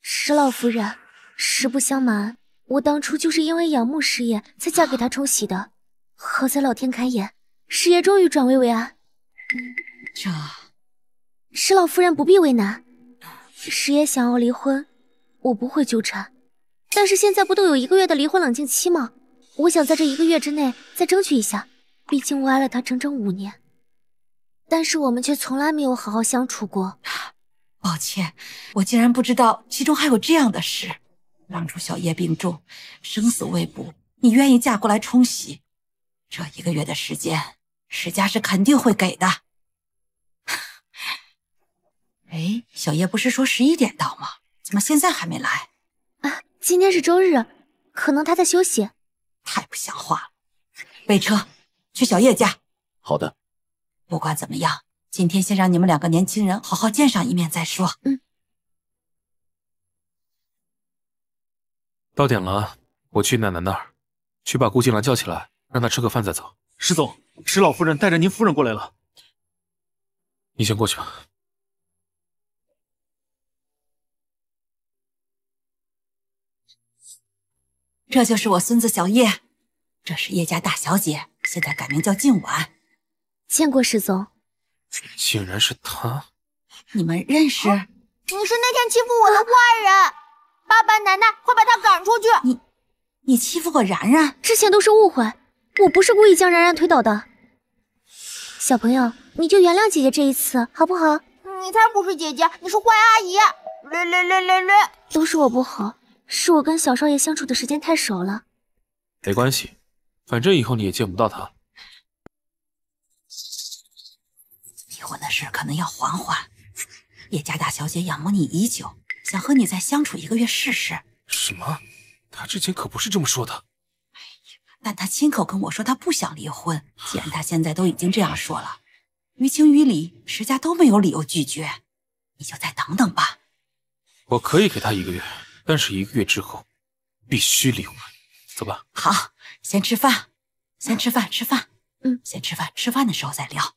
石老夫人，实不相瞒，我当初就是因为仰慕石岩，才嫁给他冲喜的。好在老天开眼，石爷终于转危为安。这，石老夫人不必为难，石爷想要离婚，我不会纠缠。但是现在不都有一个月的离婚冷静期吗？我想在这一个月之内再争取一下，毕竟我挨了他整整五年，但是我们却从来没有好好相处过。抱歉，我竟然不知道其中还有这样的事。当初小叶病重，生死未卜，你愿意嫁过来冲喜？这一个月的时间，史家是肯定会给的。[laughs] 哎，小叶不是说十一点到吗？怎么现在还没来？今天是周日，可能他在休息。太不像话了！备车，去小叶家。好的。不管怎么样，今天先让你们两个年轻人好好见上一面再说。嗯。到点了，我去奶奶那儿，去把顾静兰叫起来，让她吃个饭再走。石总，石老夫人带着您夫人过来了。你先过去吧。这就是我孙子小叶，这是叶家大小姐，现在改名叫静婉。见过师宗。竟然是他，你们认识？你是那天欺负我的坏人，爸爸奶奶快把他赶出去！你，你欺负过然然，之前都是误会，我不是故意将然然推倒的。小朋友，你就原谅姐姐这一次好不好？你才不是姐姐，你是坏阿姨！来来来来来，都是我不好。是我跟小少爷相处的时间太少了，没关系，反正以后你也见不到他。离婚的事可能要缓缓，叶家大小姐仰慕你已久，想和你再相处一个月试试。什么？他之前可不是这么说的。哎呀，但他亲口跟我说他不想离婚，既然他现在都已经这样说了，于情于理，石家都没有理由拒绝，你就再等等吧。我可以给他一个月。但是一个月之后必须离婚，走吧。好，先吃饭，先吃饭，吃饭。嗯，先吃饭，吃饭的时候再聊。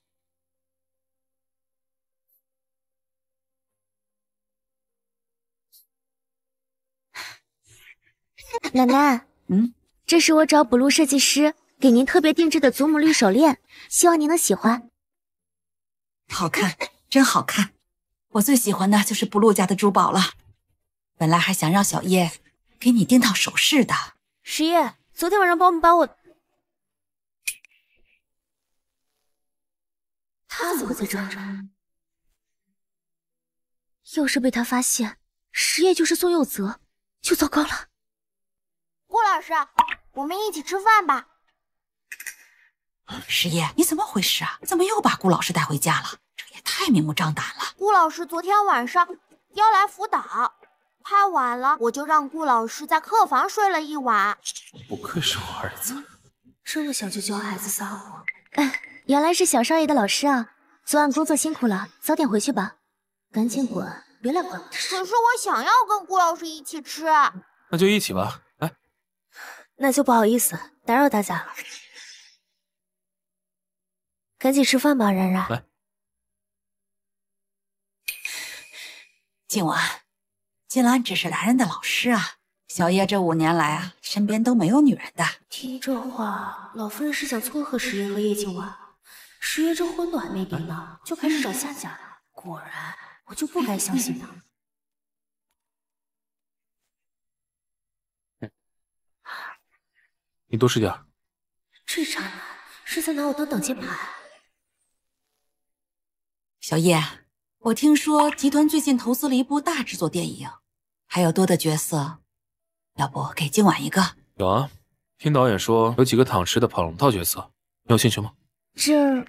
奶奶，嗯，这是我找布录设计师给您特别定制的祖母绿手链，希望您能喜欢。好看，真好看，我最喜欢的就是布录家的珠宝了。本来还想让小叶给你订套首饰的。十叶，昨天晚上保姆把我，他怎么在这儿？要是被他发现，十叶就是宋佑泽，就糟糕了。顾老师，我们一起吃饭吧。十叶，你怎么回事啊？怎么又把顾老师带回家了？这也太明目张胆了。顾老师昨天晚上邀来辅导。太晚了，我就让顾老师在客房睡了一晚。不愧是我儿子，[laughs] 这么小就教孩子撒谎。[laughs] 原来是小少爷的老师啊！昨晚工作辛苦了，早点回去吧。赶紧滚，别来管我。可是我想要跟顾老师一起吃。那就一起吧，哎，[laughs] 那就不好意思打扰大家了，赶紧吃饭吧，然然。来，今晚。金兰只是男人的老师啊！小叶这五年来啊，身边都没有女人的。听这话，老夫人是想撮合十月和叶静婉。十月这婚都还没离呢，就开始找下家了。果然，我就不该相信他。你多吃点。这渣男是在拿我当挡箭牌。小叶，我听说集团最近投资了一部大制作电影。还有多的角色，要不给今晚一个？有啊，听导演说有几个躺尸的跑龙套角色，你有兴趣吗？这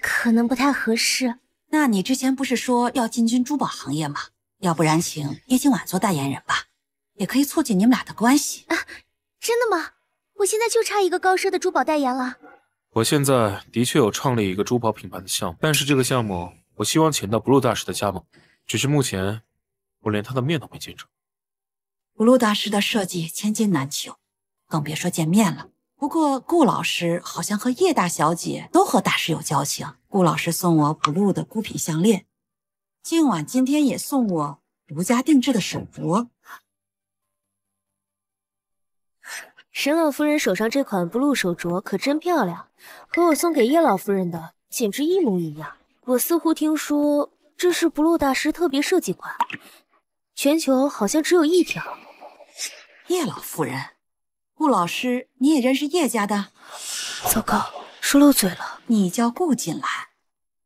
可能不太合适。那你之前不是说要进军珠宝行业吗？要不然请叶静晚做代言人吧，也可以促进你们俩的关系。啊！真的吗？我现在就差一个高奢的珠宝代言了。我现在的确有创立一个珠宝品牌的项目，但是这个项目我希望请到 Blue 大师的加盟，只是目前我连他的面都没见着。不露大师的设计千金难求，更别说见面了。不过顾老师好像和叶大小姐都和大师有交情。顾老师送我 blue 的孤品项链，静婉今天也送我独家定制的手镯。沈老夫人手上这款 blue 手镯可真漂亮，和我送给叶老夫人的简直一模一样。我似乎听说这是 blue 大师特别设计款，全球好像只有一条。叶老夫人，顾老师，你也认识叶家的？糟糕，说漏嘴了。你叫顾锦兰，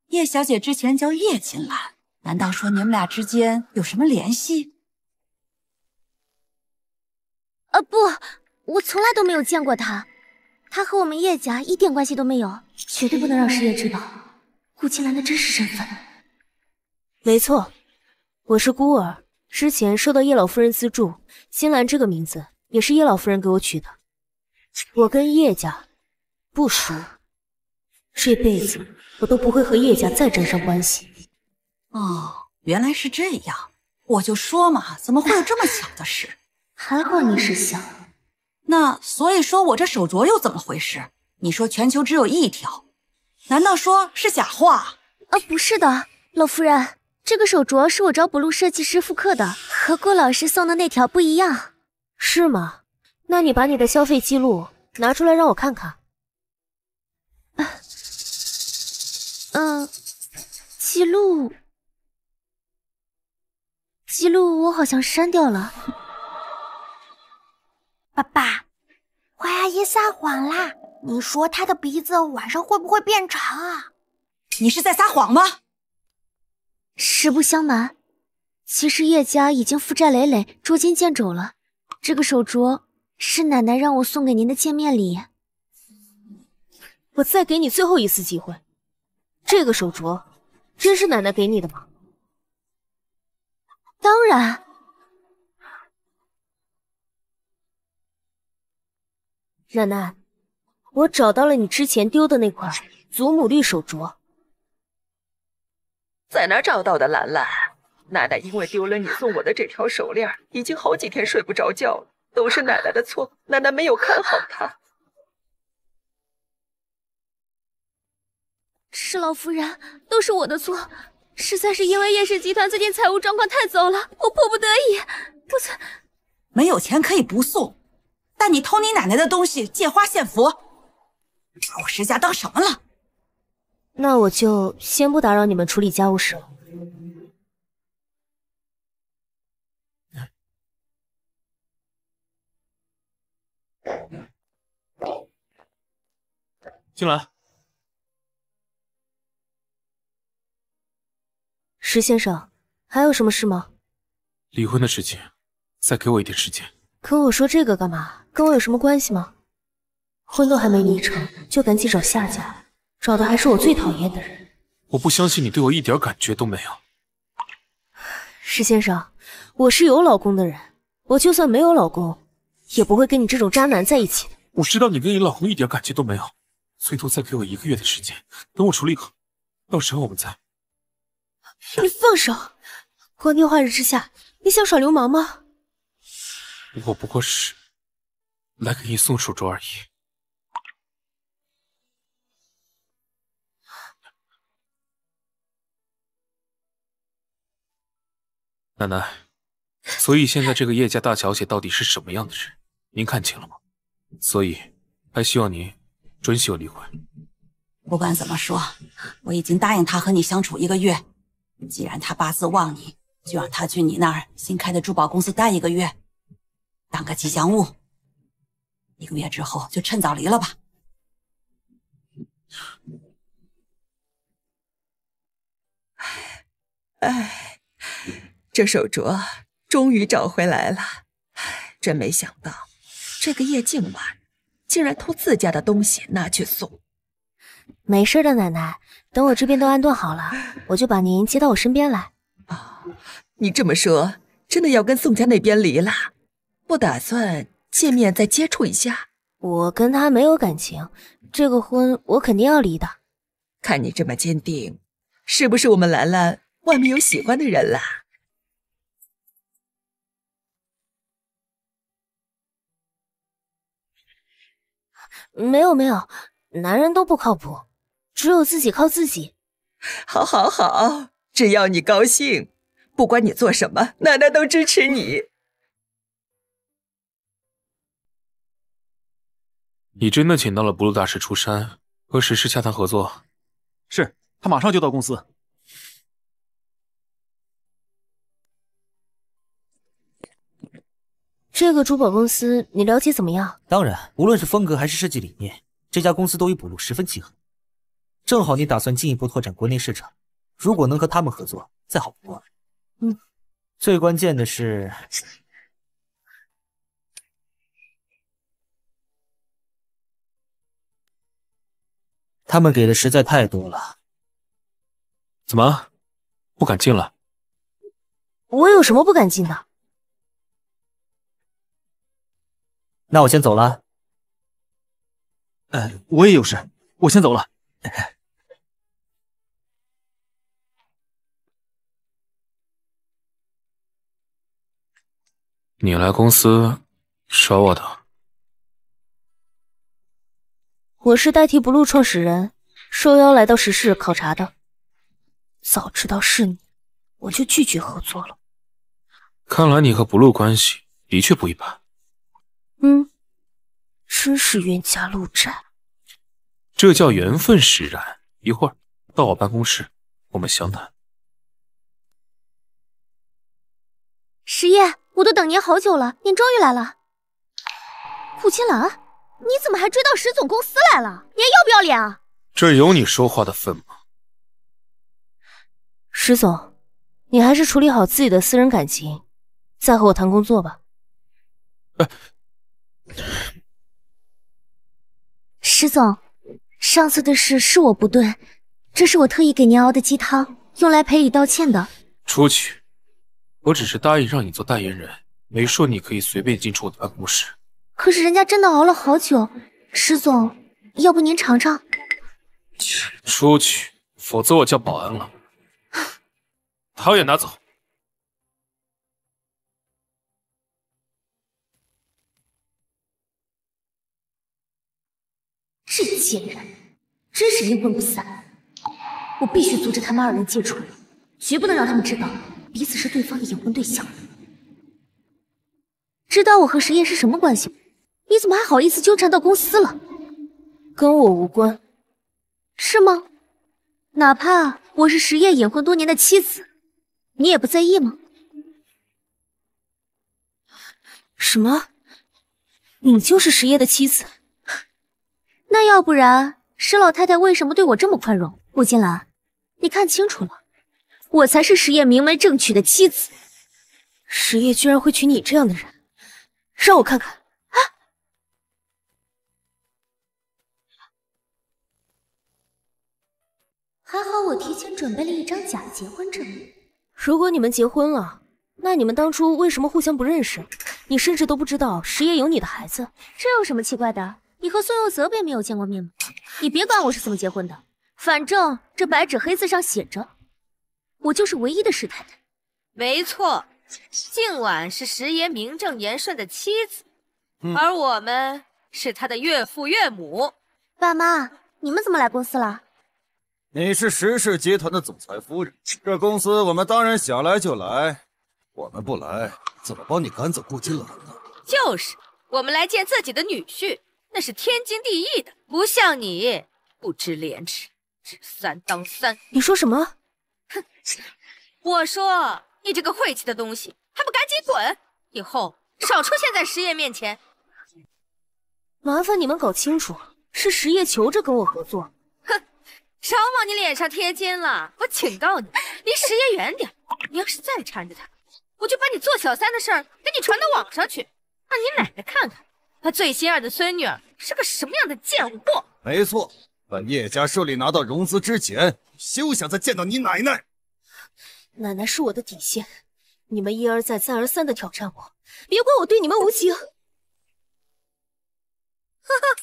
叶小姐之前叫叶锦兰，难道说你们俩之间有什么联系？啊不，我从来都没有见过他，他和我们叶家一点关系都没有。绝对不能让师爷知道顾锦兰的真实身份。没错，我是孤儿。之前受到叶老夫人资助，新兰这个名字也是叶老夫人给我取的。我跟叶家不熟，这辈子我都不会和叶家再沾上关系。哦，原来是这样，我就说嘛，怎么会有这么巧的事？[laughs] 还好你是想，那所以说我这手镯又怎么回事？你说全球只有一条，难道说是假货？啊，不是的，老夫人。这个手镯是我找补录设计师复刻的，和顾老师送的那条不一样，是吗？那你把你的消费记录拿出来让我看看。嗯，记录记录我好像删掉了。爸爸，花阿姨撒谎啦！你说她的鼻子晚上会不会变长啊？你是在撒谎吗？实不相瞒，其实叶家已经负债累累，捉襟见肘了。这个手镯是奶奶让我送给您的见面礼。我再给你最后一次机会，这个手镯真是奶奶给你的吗？当然。奶奶，我找到了你之前丢的那款祖母绿手镯。在哪找到的兰兰？奶奶因为丢了你送我的这条手链，已经好几天睡不着觉了。都是奶奶的错，奶奶没有看好她。是老夫人，都是我的错。实在是因为叶氏集团最近财务状况太糟了，我迫不得已，不送。没有钱可以不送，但你偷你奶奶的东西，借花献佛，把我石家当什么了？那我就先不打扰你们处理家务事了。进兰，石先生，还有什么事吗？离婚的事情，再给我一点时间。可我说这个干嘛？跟我有什么关系吗？婚都还没离成，就赶紧找下家。找的还是我最讨厌的人，我不相信你对我一点感觉都没有。石先生，我是有老公的人，我就算没有老公，也不会跟你这种渣男在一起。我知道你跟你老公一点感觉都没有，最多再给我一个月的时间，等我处理好，到时候我们再。你放手！光天化日之下，你想耍流氓吗？我不过是来给你送手镯而已。奶奶，所以现在这个叶家大小姐到底是什么样的人，您看清了吗？所以还希望您准许我离婚。不管怎么说，我已经答应她和你相处一个月。既然她八字旺你，就让她去你那儿新开的珠宝公司待一个月，当个吉祥物。一个月之后就趁早离了吧。哎。这手镯终于找回来了，唉，真没想到，这个叶静婉竟然偷自家的东西拿去送。没事的，奶奶，等我这边都安顿好了，我就把您接到我身边来。啊，你这么说，真的要跟宋家那边离了？不打算见面再接触一下？我跟他没有感情，这个婚我肯定要离的。看你这么坚定，是不是我们兰兰外面有喜欢的人了？没有没有，男人都不靠谱，只有自己靠自己。好，好，好，只要你高兴，不管你做什么，奶奶都支持你。[laughs] 你真的请到了布鲁大师出山和石狮洽谈合作？是，他马上就到公司。这个珠宝公司你了解怎么样？当然，无论是风格还是设计理念，这家公司都与补录十分契合。正好你打算进一步拓展国内市场，如果能和他们合作，再好不过。嗯，最关键的是，他们给的实在太多了。怎么，不敢进了？我有什么不敢进的？那我先走了。呃，我也有事，我先走了。[laughs] 你来公司找我的？我是代替不 e 创始人受邀来到石室考察的。早知道是你，我就拒绝合作了。看来你和不 e 关系的确不一般。嗯，真是冤家路窄。这叫缘分使然。一会儿到我办公室，我们详谈。时烨，我都等您好久了，您终于来了。顾清兰，你怎么还追到石总公司来了？你还要不要脸啊？这有你说话的份吗？石总，你还是处理好自己的私人感情，再和我谈工作吧。哎。[sniffs] 石总，上次的事是我不对，这是我特意给您熬的鸡汤，用来赔礼道歉的。出去！我只是答应让你做代言人，没说你可以随便进出我的办公室。可是人家真的熬了好久，石总，要不您尝尝？出去，否则我叫保安了。汤 [laughs] 也拿走。这贱人真是阴魂不散，我必须阻止他们二人接触，绝不能让他们知道彼此是对方的隐婚对象。知道我和石燕是什么关系你怎么还好意思纠缠到公司了？跟我无关，是吗？哪怕我是石燕隐婚多年的妻子，你也不在意吗？什么？你就是石燕的妻子？那要不然，石老太太为什么对我这么宽容？顾金兰，你看清楚了，我才是石业明媒正娶的妻子。石业居然会娶你这样的人，让我看看啊！还好我提前准备了一张假结婚证。明。如果你们结婚了，那你们当初为什么互相不认识？你甚至都不知道石业有你的孩子，这有什么奇怪的？你和宋佑泽并没有见过面吗？你别管我是怎么结婚的，反正这白纸黑字上写着，我就是唯一的石太太。没错，静婉是石爷名正言顺的妻子，而我们是他的岳父岳母。爸妈，你们怎么来公司了？你是石氏集团的总裁夫人，这公司我们当然想来就来。我们不来，怎么帮你赶走顾金兰呢？就是，我们来见自己的女婿。那是天经地义的，不像你不知廉耻，知三当三。你说什么？哼，我说你这个晦气的东西，还不赶紧滚！以后少出现在石爷面前。麻烦你们搞清楚，是石爷求着跟我合作。哼，少往你脸上贴金了。我警告你，离石爷远点。你要是再缠着他，我就把你做小三的事儿给你传到网上去，让你奶奶看看。他最心爱的孙女是个什么样的贱货？没错，把叶家顺利拿到融资之前，休想再见到你奶奶！奶奶是我的底线，你们一而再、再而三的挑战我，别怪我对你们无情。[laughs] 哈哈，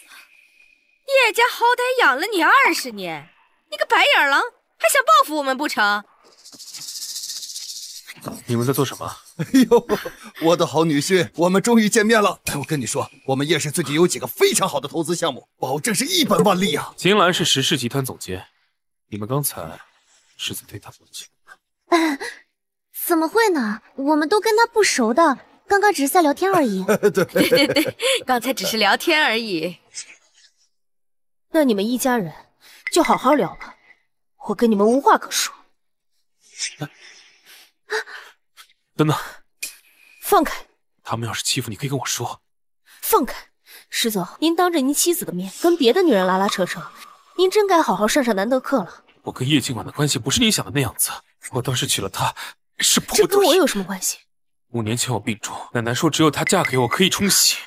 叶家好歹养了你二十年，你个白眼狼还想报复我们不成？你们在做什么？哎 [laughs] 呦，我的好女婿，我们终于见面了。哎，我跟你说，我们叶氏最近有几个非常好的投资项目，保证是一本万利啊！金兰是石氏集团总监，你们刚才是在对他不敬？怎么会呢？我们都跟他不熟的，刚刚只是在聊天而已。[laughs] 对对 [laughs] 对，刚才只是聊天而已。那你们一家人就好好聊吧，我跟你们无话可说。啊，[laughs] 等等，放开！他们要是欺负你，可以跟我说。放开，石总，您当着您妻子的面跟别的女人拉拉扯扯，您真该好好上上难得课了。我跟叶静婉的关系不是你想的那样子。我当时娶了她，是不这跟我有什么关系？五年前我病重，奶奶说只有她嫁给我可以冲喜。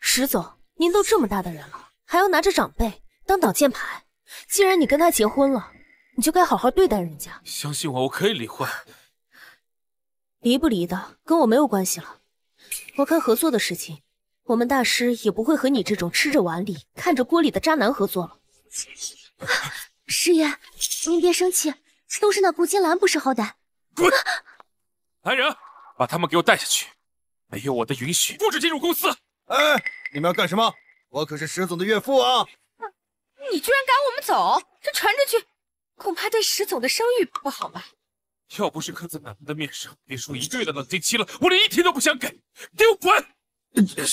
石总，您都这么大的人了，还要拿着长辈当挡箭牌。既然你跟她结婚了。你就该好好对待人家。相信我，我可以离婚。离不离的，跟我没有关系了。我看合作的事情，我们大师也不会和你这种吃着碗里看着锅里的渣男合作了。[laughs] 师爷，您别生气，都是那顾金兰不识好歹。滚！来人，把他们给我带下去。没有我的允许，不准进入公司。哎，你们要干什么？我可是石总的岳父啊！你居然赶我们走，这传出去。恐怕对石总的声誉不好吧？要不是看在奶奶的面上，别说一月的冷静期了，我连一天都不想给。给我滚！走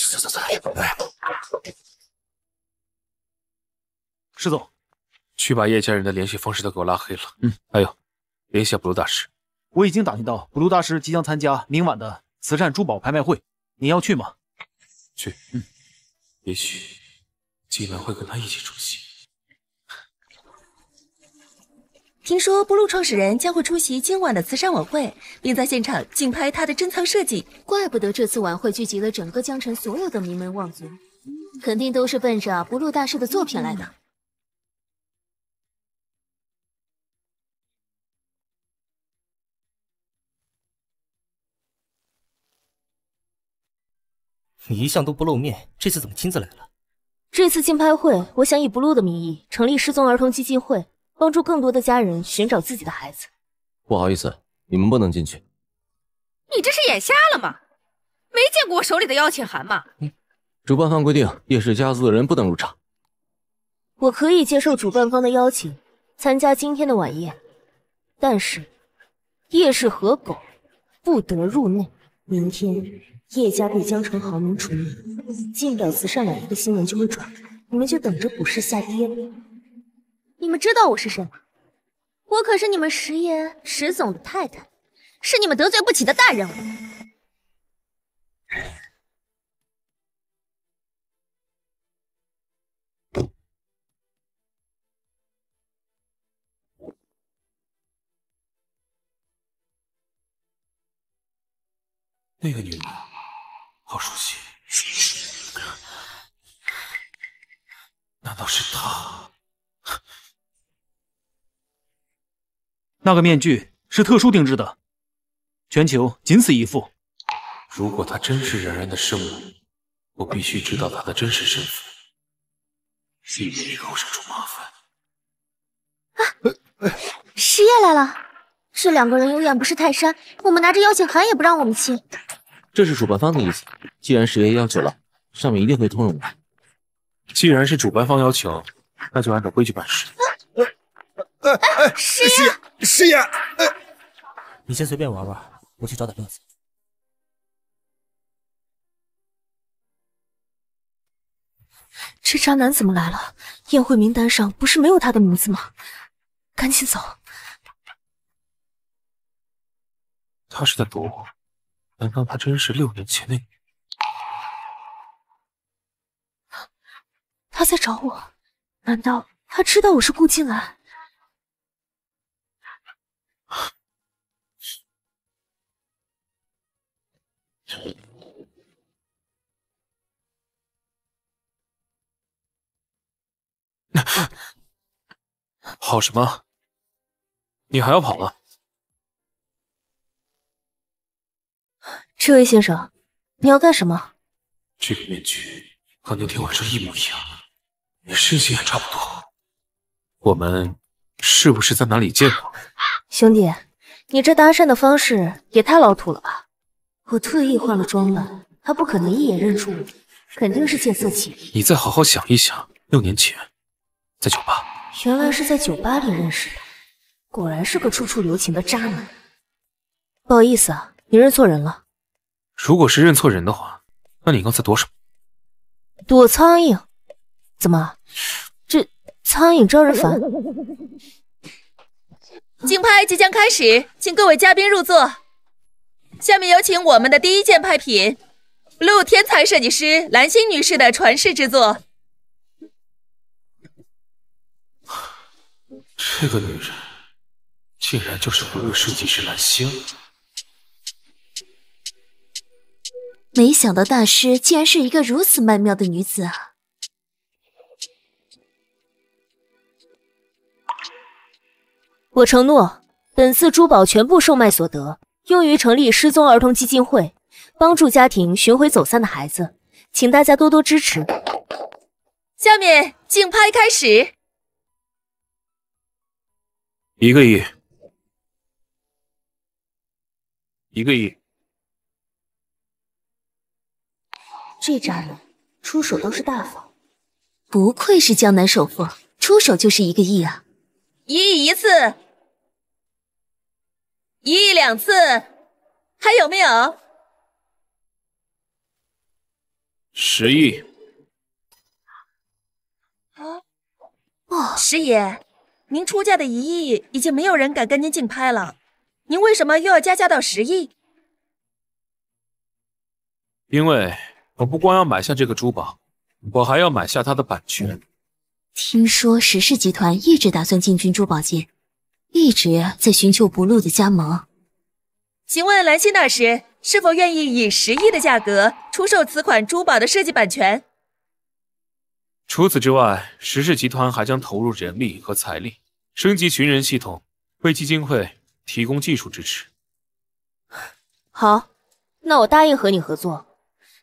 石总，去把叶家人的联系方式都给我拉黑了。嗯。还有，联系布鲁大师。我已经打听到，布鲁大师即将参加明晚的慈善珠宝拍卖会，您要去吗？去。嗯。也许今晚会跟他一起出席。听说 Blue 创始人将会出席今晚的慈善晚会，并在现场竞拍他的珍藏设计。怪不得这次晚会聚集了整个江城所有的名门望族，肯定都是奔着 Blue 大师的作品来的。你一向都不露面，这次怎么亲自来了？这次竞拍会，我想以 Blue 的名义成立失踪儿童基金会。帮助更多的家人寻找自己的孩子。不好意思，你们不能进去。你这是眼瞎了吗？没见过我手里的邀请函吗？主办方规定，叶氏家族的人不能入场。我可以接受主办方的邀请，参加今天的晚宴，但是叶氏和狗不得入内。明天叶家被江城豪门除名，进不了慈善晚宴的新闻就会传你们就等着股市下跌你们知道我是谁吗？我可是你们石爷、石总的太太，是你们得罪不起的大人物。那个女的，好熟悉，难道是她？那个面具是特殊定制的，全球仅此一副。如果他真是冉冉的生母，我必须知道他的真实身份，谢免给我惹出麻烦。啊，十爷来了！这两个人有眼不识泰山，我们拿着邀请函也不让我们进。这是主办方的意思，既然十爷要求了，上面一定会通融的。既然是主办方邀请，那就按照规矩办事。哎哎，师爷，师爷，哎，你先随便玩玩，我去找点乐子。这渣男怎么来了？宴会名单上不是没有他的名字吗？赶紧走！他是在躲我，难道他真是六年前的你？他在找我，难道他知道我是顾金兰？跑什么？你还要跑了？这位先生，你要干什么？这个面具和那天晚上一模一样，你身形也差不多，我们是不是在哪里见过？兄弟，你这搭讪的方式也太老土了吧？我特意化了妆了，他不可能一眼认出我，肯定是见色起。你再好好想一想，六年前在酒吧，原来是在酒吧里认识的，果然是个处处留情的渣男。不好意思啊，你认错人了。如果是认错人的话，那你刚才躲什么？躲苍蝇？怎么？这苍蝇招人烦。竞拍即将开始，请各位嘉宾入座。下面有请我们的第一件拍品，陆天才设计师蓝心女士的传世之作。这个女人竟然就是陆设计师蓝心！没想到大师竟然是一个如此曼妙的女子啊！我承诺，本次珠宝全部售卖所得。用于成立失踪儿童基金会，帮助家庭寻回走散的孩子，请大家多多支持。下面竞拍开始，一个亿，一个亿，这渣人出手都是大方，不愧是江南首富，出手就是一个亿啊！一亿一次。一亿两次还有没有？十亿。啊，哦，十爷，您出价的一亿已经没有人敢跟您竞拍了，您为什么又要加价到十亿？因为我不光要买下这个珠宝，我还要买下它的版权。听说石氏集团一直打算进军珠宝界。一直在寻求不露的加盟。请问兰心大师是否愿意以十亿的价格出售此款珠宝的设计版权？除此之外，石氏集团还将投入人力和财力升级寻人系统，为基金会提供技术支持。好，那我答应和你合作，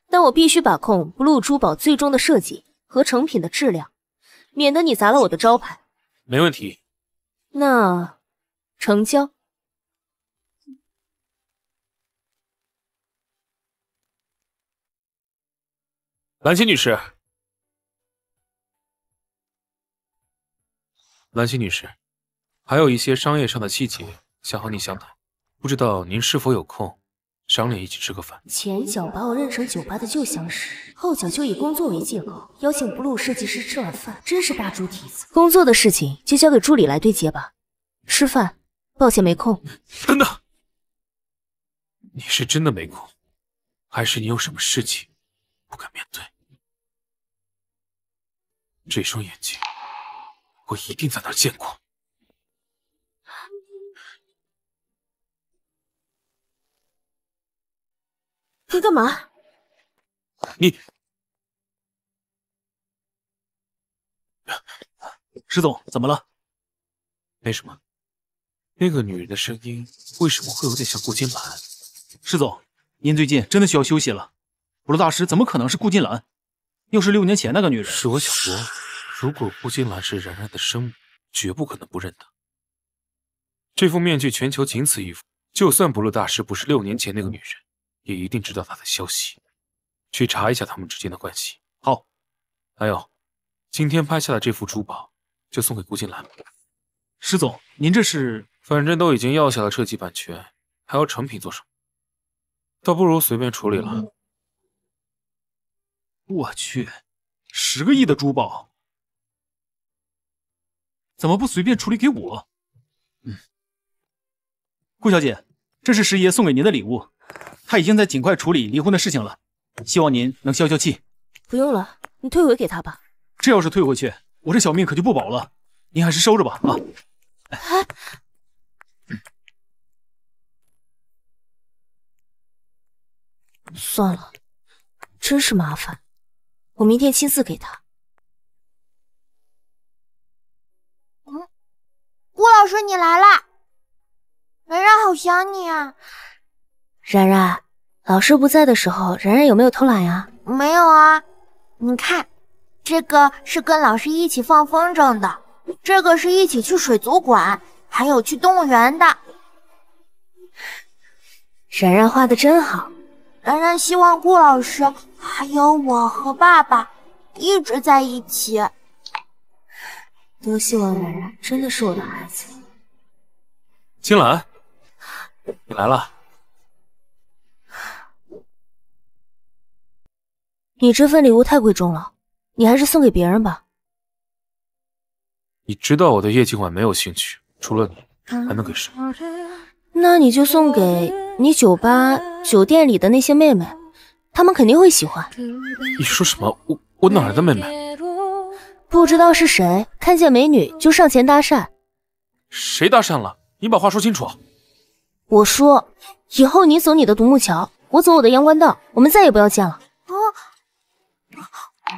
但我必须把控不露珠宝最终的设计和成品的质量，免得你砸了我的招牌。没问题。那。成交，兰心女士，兰心女士，还有一些商业上的细节想和你详谈，不知道您是否有空，赏脸一起吃个饭？前脚把我认成酒吧的旧相识，后脚就以工作为借口邀请不露设计师吃晚饭，真是大猪蹄子！工作的事情就交给助理来对接吧，吃饭。抱歉，没空。等等，你是真的没空，还是你有什么事情不敢面对？这双眼睛，我一定在哪儿见过。你干嘛？你，石总，怎么了？没什么。那个女人的声音为什么会有点像顾金兰？师总，您最近真的需要休息了。不露大师怎么可能是顾金兰？又是六年前那个女人？是我想多了。如果顾金兰是然然的生母，绝不可能不认她。这副面具全球仅此一副，就算不露大师不是六年前那个女人，也一定知道她的消息。去查一下他们之间的关系。好，还有，今天拍下的这副珠宝就送给顾金兰。吧。师总，您这是？反正都已经要下了设计版权，还要成品做什么？倒不如随便处理了。我去，十个亿的珠宝，怎么不随便处理给我？嗯，顾小姐，这是十爷送给您的礼物，他已经在尽快处理离婚的事情了，希望您能消消气。不用了，你退回给他吧。这要是退回去，我这小命可就不保了。您还是收着吧。啊。哎。算了，真是麻烦，我明天亲自给他。嗯，顾老师你来了，然然好想你啊！然然，老师不在的时候，然然有没有偷懒呀？没有啊，你看，这个是跟老师一起放风筝的，这个是一起去水族馆，还有去动物园的。然然画的真好。然然希望顾老师还有我和爸爸一直在一起。多希望然然，真的是我的孩子。青兰，你来了。你这份礼物太贵重了，你还是送给别人吧。你知道我对叶静婉没有兴趣，除了你还能给谁？那你就送给你酒吧、酒店里的那些妹妹，她们肯定会喜欢。你说什么？我我哪来的妹妹？不知道是谁看见美女就上前搭讪。谁搭讪了？你把话说清楚。我说，以后你走你的独木桥，我走我的阳关道，我们再也不要见了。啊，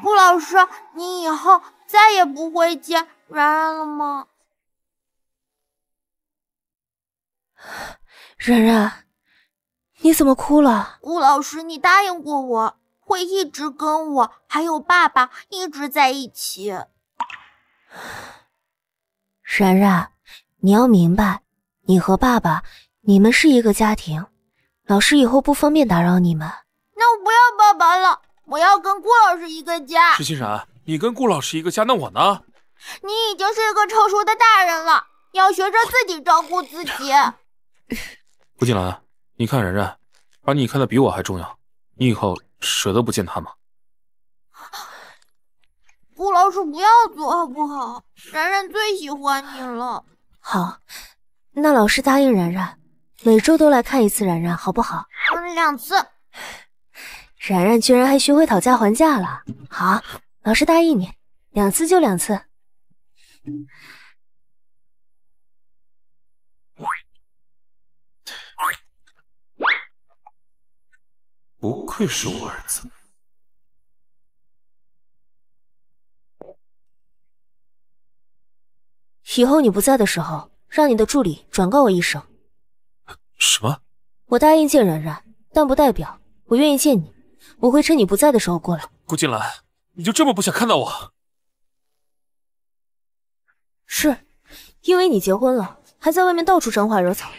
顾老师，你以后再也不会见然然了吗？然然，你怎么哭了？顾老师，你答应过我会一直跟我还有爸爸一直在一起。然然，你要明白，你和爸爸，你们是一个家庭。老师以后不方便打扰你们。那我不要爸爸了，我要跟顾老师一个家。石欣然，你跟顾老师一个家，那我呢？你已经是一个成熟的大人了，要学着自己照顾自己。顾 [laughs] 静兰，你看然然，把你看得比我还重要，你以后舍得不见他吗？顾 [laughs] 老师不要走好不好？然然最喜欢你了。好，那老师答应然然，每周都来看一次然然，好不好？嗯，两次。[laughs] 然然居然还学会讨价还价了。好，老师答应你，两次就两次。不愧是我儿子。以后你不在的时候，让你的助理转告我一声。什么？我答应见然然，但不代表我愿意见你。我会趁你不在的时候过来。顾静兰，你就这么不想看到我？是，因为你结婚了，还在外面到处沾花惹草。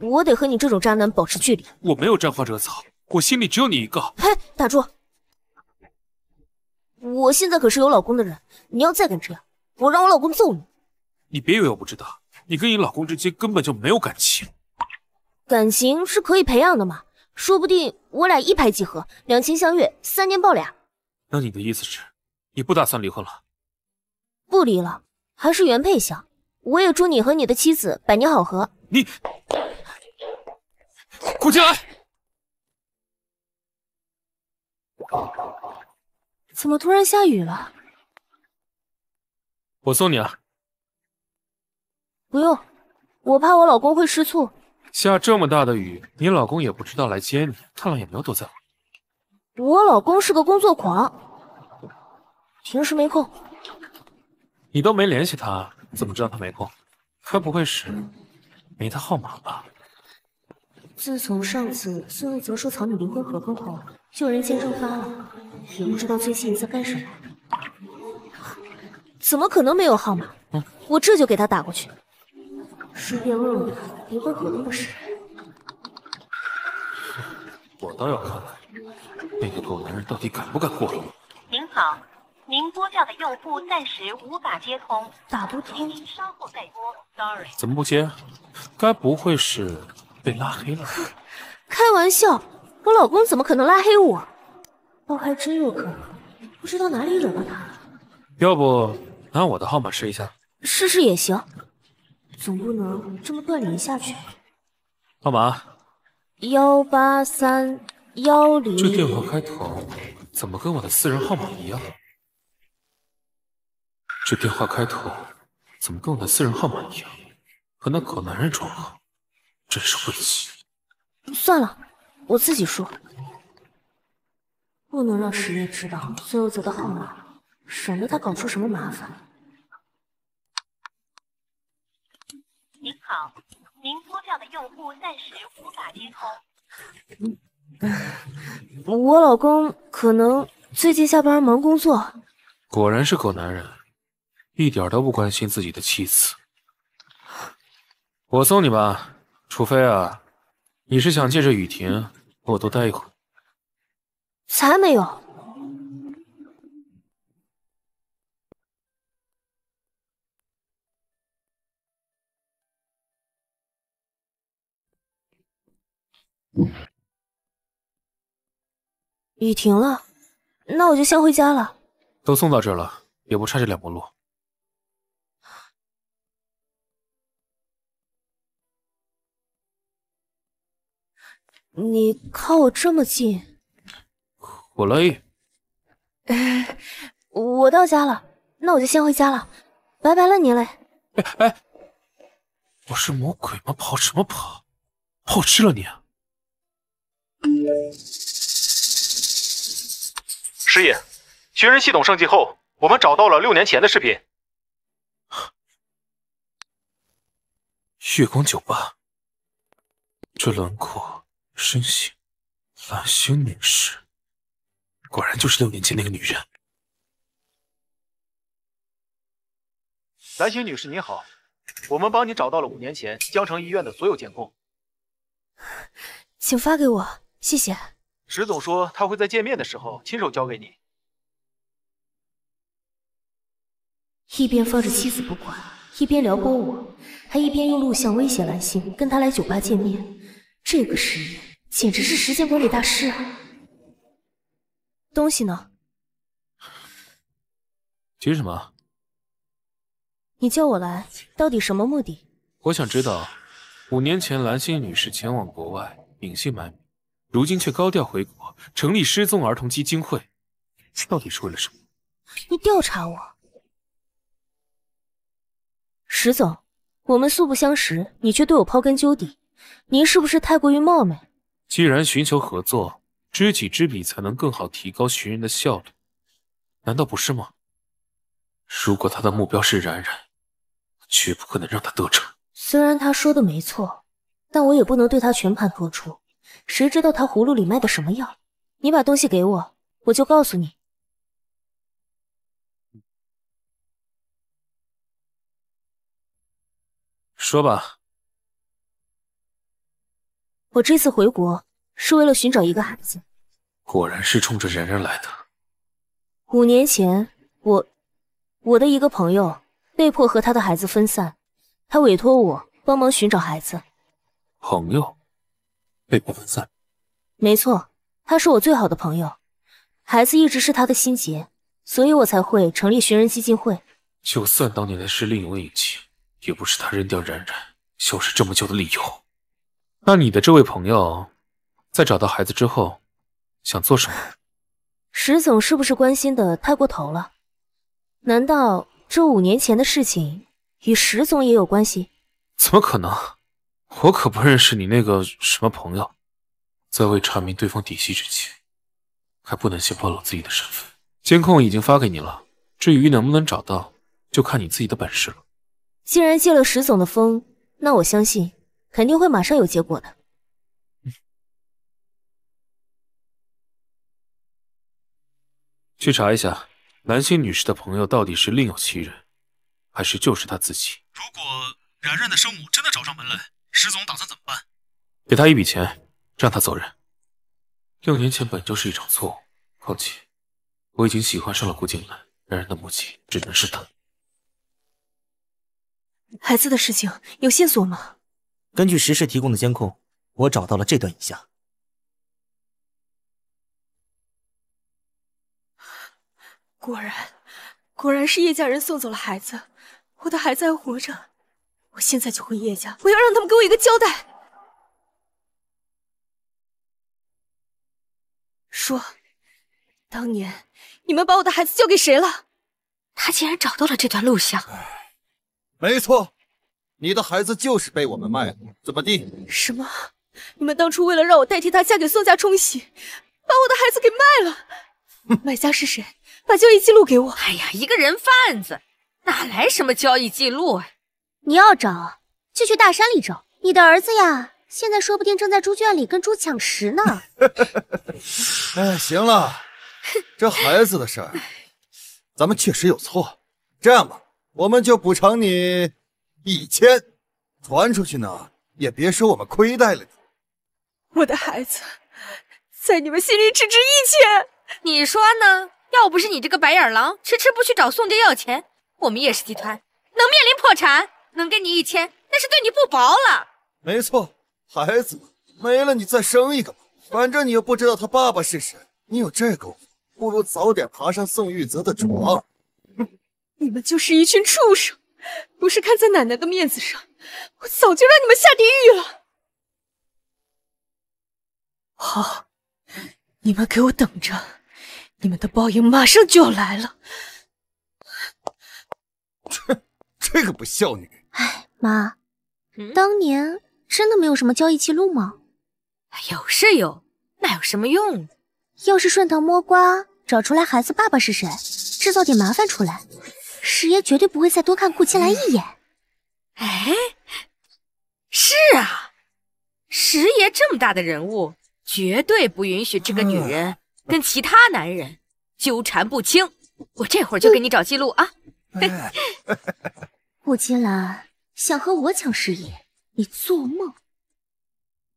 我得和你这种渣男保持距离。我没有沾花惹草。我心里只有你一个。嘿，打住！我现在可是有老公的人，你要再敢这样，我让我老公揍你。你别以为我不知道，你跟你老公之间根本就没有感情。感情是可以培养的嘛，说不定我俩一拍即合，两情相悦，三年抱俩。那你的意思是，你不打算离婚了？不离了，还是原配想。我也祝你和你的妻子百年好合。你，顾静安。怎么突然下雨了？我送你了。不用，我怕我老公会吃醋。下这么大的雨，你老公也不知道来接你，看来也没有多在乎。我老公是个工作狂，平时没空。你都没联系他，怎么知道他没空？该不会是没他号码吧？自从上次孙卫泽说藏你离婚合同后。救人先蒸发了，也不知道最近在干什么。怎么可能没有号码？我这就给他打过去。顺便问问，离婚合同不是？我倒要看看那个狗男人到底敢不敢过来。您好，您拨叫的用户暂时无法接通，打不通，稍后再拨。Sorry，怎么不接？该不会是被拉黑了？开玩笑。我老公怎么可能拉黑我？哦，还真有可能，不知道哪里惹到他了。要不拿我的号码试一下？试试也行，总不能这么断联下去。号码。幺八三幺零。这电话开头怎么跟我的私人号码一样？这电话开头怎么跟我的私人号码一样？和那狗男人装好，真是晦气。算了。我自己说，不能让石烨知道孙游泽的号码，省得他搞出什么麻烦。您好，您拨叫的用户暂时无法接通。我老公可能最近下班忙工作。果然是狗男人，一点都不关心自己的妻子。我送你吧，除非啊，你是想借着雨婷。我多待一会儿。才没有。雨停了，那我就先回家了。都送到这儿了，也不差这两步路。你靠我这么近，我乐意。我到家了，那我就先回家了，拜拜了你嘞。哎哎，我是魔鬼吗？跑什么跑？跑吃了你！师爷，寻人系统升级后，我们找到了六年前的视频。月光酒吧，这轮廓。申星，蓝星女士，果然就是六年前那个女人。蓝星女士您好，我们帮你找到了五年前江城医院的所有监控，请发给我，谢谢。石总说他会在见面的时候亲手交给你。一边放着妻子不管，一边撩拨我，还一边用录像威胁蓝星，跟他来酒吧见面。这个石爷简直是时间管理大师啊！东西呢？急什么？你叫我来，到底什么目的？我想知道，五年前蓝心女士前往国外隐姓埋名，如今却高调回国成立失踪儿童基金会，到底是为了什么？你调查我？石总，我们素不相识，你却对我刨根究底。您是不是太过于冒昧？既然寻求合作，知己知彼才能更好提高寻人的效率，难道不是吗？如果他的目标是冉冉，我绝不可能让他得逞。虽然他说的没错，但我也不能对他全盘托出，谁知道他葫芦里卖的什么药？你把东西给我，我就告诉你。说吧。我这次回国是为了寻找一个孩子，果然是冲着然然来的。五年前，我我的一个朋友被迫和他的孩子分散，他委托我帮忙寻找孩子。朋友，被迫分散？没错，他是我最好的朋友，孩子一直是他的心结，所以我才会成立寻人基金会。就算当年的事另有隐情，也不是他扔掉然然，消失这么久的理由。那你的这位朋友，在找到孩子之后，想做什么？[laughs] 石总是不是关心的太过头了？难道这五年前的事情与石总也有关系？怎么可能？我可不认识你那个什么朋友。在未查明对方底细之前，还不能先暴露自己的身份。监控已经发给你了，至于能不能找到，就看你自己的本事了。既然借了石总的风，那我相信。肯定会马上有结果的。去查一下南星女士的朋友到底是另有其人，还是就是她自己？如果然然的生母真的找上门来，石总打算怎么办？给他一笔钱，让他走人。六年前本就是一场错误，况且我已经喜欢上了顾静澜，然然的母亲只能是他。孩子的事情有线索吗？根据时提供的监控，我找到了这段影像。果然，果然是叶家人送走了孩子，我的孩子还活着。我现在就回叶家，我要让他们给我一个交代。说，当年你们把我的孩子交给谁了？他竟然找到了这段录像。没错。你的孩子就是被我们卖了，怎么地？什么？你们当初为了让我代替他嫁给宋家冲喜，把我的孩子给卖了？[laughs] 买家是谁？把交易记录给我。哎呀，一个人贩子，哪来什么交易记录？啊？你要找就去大山里找你的儿子呀，现在说不定正在猪圈里跟猪抢食呢。[laughs] 哎，行了，[laughs] 这孩子的事儿，咱们确实有错。这样吧，我们就补偿你。一千，传出去呢，也别说我们亏待了你。我的孩子，在你们心里只值一千，你说呢？要不是你这个白眼狼迟迟不去找宋家要钱，我们叶氏集团能面临破产？能给你一千，那是对你不薄了。没错，孩子没了，你再生一个吧。反正你又不知道他爸爸是谁，你有这功夫，不如早点爬上宋玉泽的床。你们就是一群畜生。不是看在奶奶的面子上，我早就让你们下地狱了。好，你们给我等着，你们的报应马上就要来了。哼，这个不孝女。哎，妈，当年真的没有什么交易记录吗？有是有，那有什么用？要是顺藤摸瓜，找出来孩子爸爸是谁，制造点麻烦出来。十爷绝对不会再多看顾金兰一眼。哎，是啊，十爷这么大的人物，绝对不允许这个女人跟其他男人纠缠不清。我这会儿就给你找记录啊。[laughs] 顾金兰想和我抢十爷，你做梦！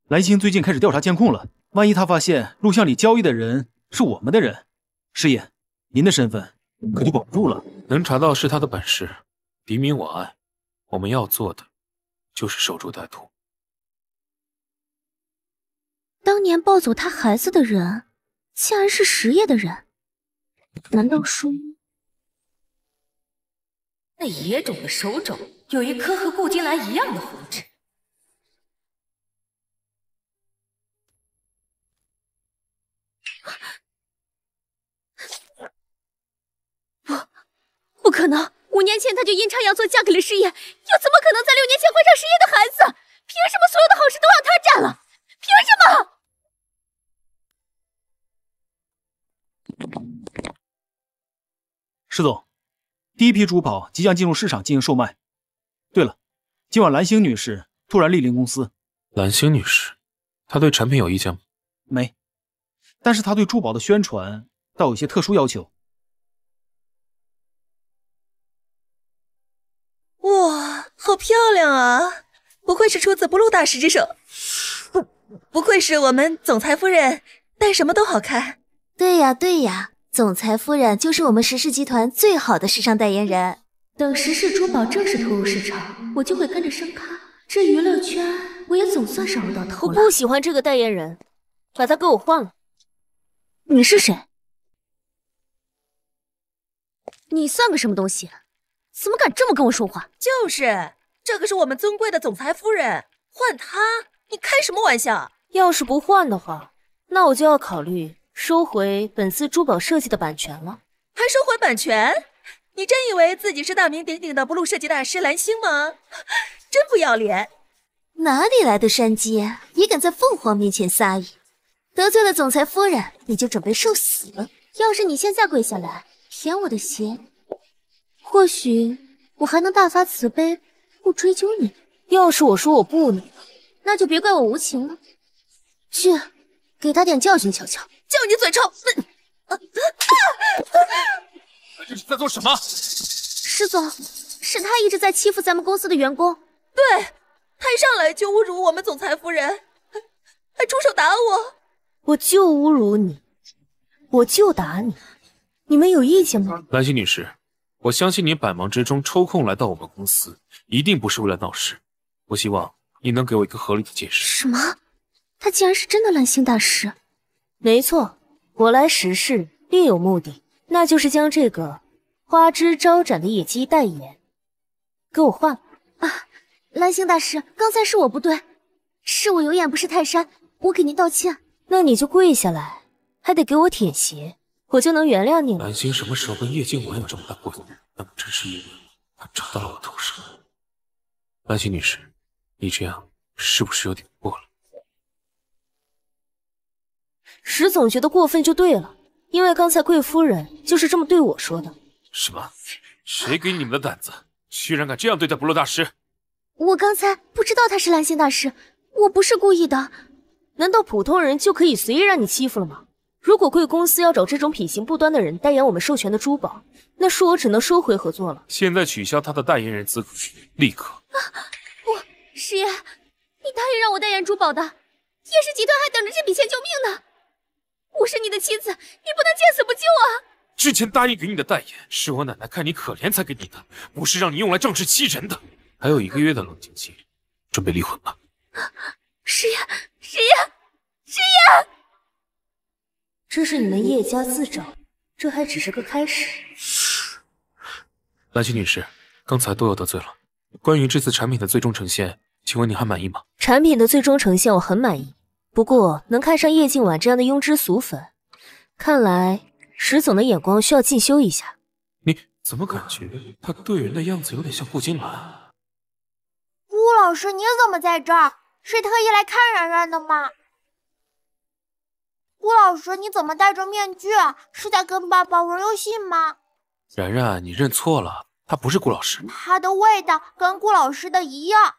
兰心最近开始调查监控了，万一她发现录像里交易的人是我们的人，十爷，您的身份。可就管不住了。能查到是他的本事。敌明我暗，我们要做的就是守株待兔。当年抱走他孩子的人，竟然是十爷的人。难道说，那野种的手肘有一颗和顾金兰一样的红痣？不可能，五年前他就阴差阳错嫁给了师爷，又怎么可能在六年前怀上师爷的孩子？凭什么所有的好事都让他占了？凭什么？施总，第一批珠宝即将进入市场进行售卖。对了，今晚蓝星女士突然莅临公司。蓝星女士，她对产品有意见吗？没，但是她对珠宝的宣传倒有些特殊要求。好漂亮啊！不愧是出自不露大师之手。不不愧是我们总裁夫人，戴什么都好看。对呀对呀，总裁夫人就是我们石氏集团最好的时尚代言人。等石氏珠宝正式投入市场，我就会跟着升咖。这娱乐圈，我也总算是入到头了。我不喜欢这个代言人，把他给我换了。你是谁？你算个什么东西？怎么敢这么跟我说话？就是，这可是我们尊贵的总裁夫人，换她，你开什么玩笑？要是不换的话，那我就要考虑收回本次珠宝设计的版权了。还收回版权？你真以为自己是大名鼎鼎的不露设计大师蓝星吗？真不要脸！哪里来的山鸡，你敢在凤凰面前撒野？得罪了总裁夫人，你就准备受死了。要是你现在跪下来舔我的鞋。或许我还能大发慈悲，不追究你。要是我说我不能，那就别怪我无情了。去，给他点教训瞧瞧。叫你嘴臭！啊啊啊！这是在做什么？师总，是他一直在欺负咱们公司的员工。对，他一上来就侮辱我们总裁夫人，还出手打我。我就侮辱你，我就打你，你们有意见吗？兰心女士。我相信你百忙之中抽空来到我们公司，一定不是为了闹事。我希望你能给我一个合理的解释。什么？他竟然是真的蓝星大师？没错，我来时事另有目的，那就是将这个花枝招展的野鸡代言给我换了。啊，蓝星大师，刚才是我不对，是我有眼不识泰山，我给您道歉。那你就跪下来，还得给我舔鞋。我就能原谅你了。蓝星什么时候跟叶静文有这么大过关系？难道真是因为她找到了我毒舌？蓝星女士，你这样是不是有点过了？石总觉得过分就对了，因为刚才贵夫人就是这么对我说的。什么？谁给你们的胆子，居然敢这样对待不落大师？我刚才不知道他是蓝心大师，我不是故意的。难道普通人就可以随意让你欺负了吗？如果贵公司要找这种品行不端的人代言我们授权的珠宝，那恕我只能收回合作了。现在取消他的代言人资格，立刻。不，师爷，你答应让我代言珠宝的，叶氏集团还等着这笔钱救命呢。我是你的妻子，你不能见死不救啊！之前答应给你的代言，是我奶奶看你可怜才给你的，不是让你用来仗势欺人的。还有一个月的冷静期，准备离婚吧。师爷，师爷，师爷。这是你们叶家自找，这还只是个开始。兰 [sniffs] 心女士，刚才多有得罪了。关于这次产品的最终呈现，请问你还满意吗？产品的最终呈现我很满意，不过能看上叶静婉这样的庸脂俗粉，看来石总的眼光需要进修一下。你怎么感觉他对人的样子有点像顾金兰？顾老师，你怎么在这儿？是特意来看然然的吗？顾老师，你怎么戴着面具？是在跟爸爸玩游戏吗？然然，你认错了，他不是顾老师。他的味道跟顾老师的一样，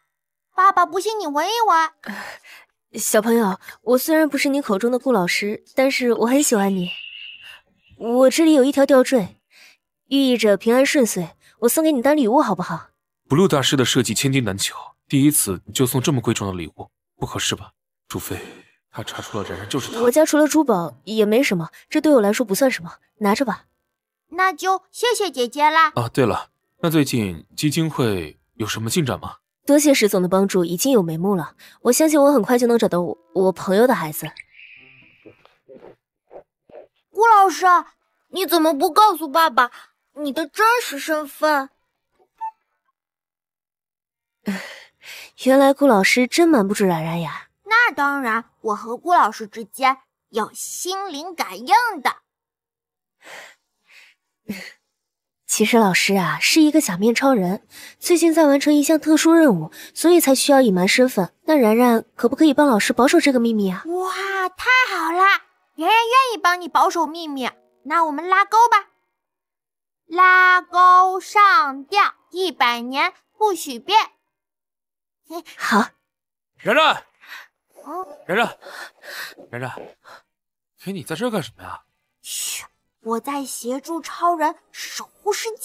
爸爸不信你闻一闻。小朋友，我虽然不是你口中的顾老师，但是我很喜欢你。我这里有一条吊坠，寓意着平安顺遂，我送给你当礼物好不好？Blue 大师的设计千金难求，第一次就送这么贵重的礼物，不合适吧？除非。他查出了冉冉就是他。我家除了珠宝也没什么，这对我来说不算什么，拿着吧。那就谢谢姐姐啦。啊，对了，那最近基金会有什么进展吗？多谢石总的帮助，已经有眉目了。我相信我很快就能找到我朋友的孩子。顾老师，你怎么不告诉爸爸你的真实身份？[sighs] 原来顾老师真瞒不住冉冉呀。那当然，我和顾老师之间有心灵感应的。其实老师啊，是一个假面超人，最近在完成一项特殊任务，所以才需要隐瞒身份。那然然可不可以帮老师保守这个秘密啊？哇，太好了，然然愿意帮你保守秘密，那我们拉钩吧。拉钩上吊一百年不许变。好。然然。然然，然然，哎，你在这干什么呀？嘘，我在协助超人守护世界。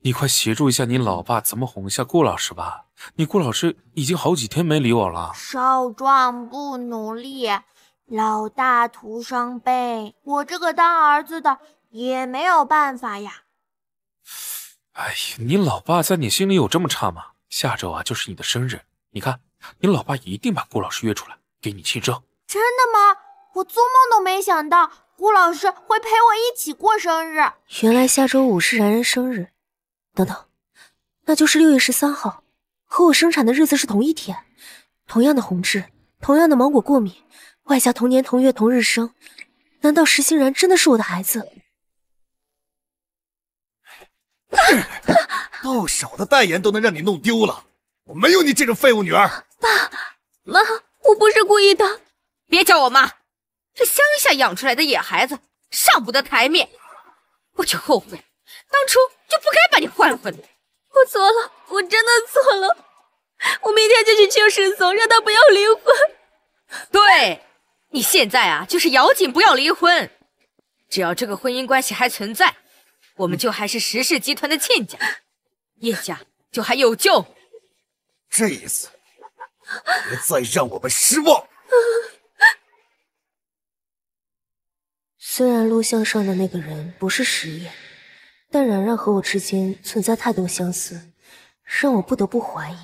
你快协助一下你老爸，怎么哄一下顾老师吧？你顾老师已经好几天没理我了。少壮不努力，老大徒伤悲。我这个当儿子的也没有办法呀。哎呀，你老爸在你心里有这么差吗？下周啊，就是你的生日，你看。你老爸一定把顾老师约出来给你庆生，真的吗？我做梦都没想到顾老师会陪我一起过生日。原来下周五是然然生日，等等，那就是六月十三号，和我生产的日子是同一天，同样的红痣，同样的芒果过敏，外加同年同月同日生，难道石欣然真的是我的孩子？到手的代言都能让你弄丢了，我没有你这种废物女儿。爸妈，我不是故意的。别叫我妈，这乡下养出来的野孩子上不得台面。我就后悔当初就不该把你换回来。我错了，我真的错了。我明天就去求沈总，让他不要离婚。对你现在啊，就是咬紧不要离婚。只要这个婚姻关系还存在，我们就还是石氏集团的亲家，叶家就还有救。这一次。别 [laughs] 再让我们失望。[laughs] 虽然录像上的那个人不是石烨，但冉冉和我之间存在太多相似，让我不得不怀疑。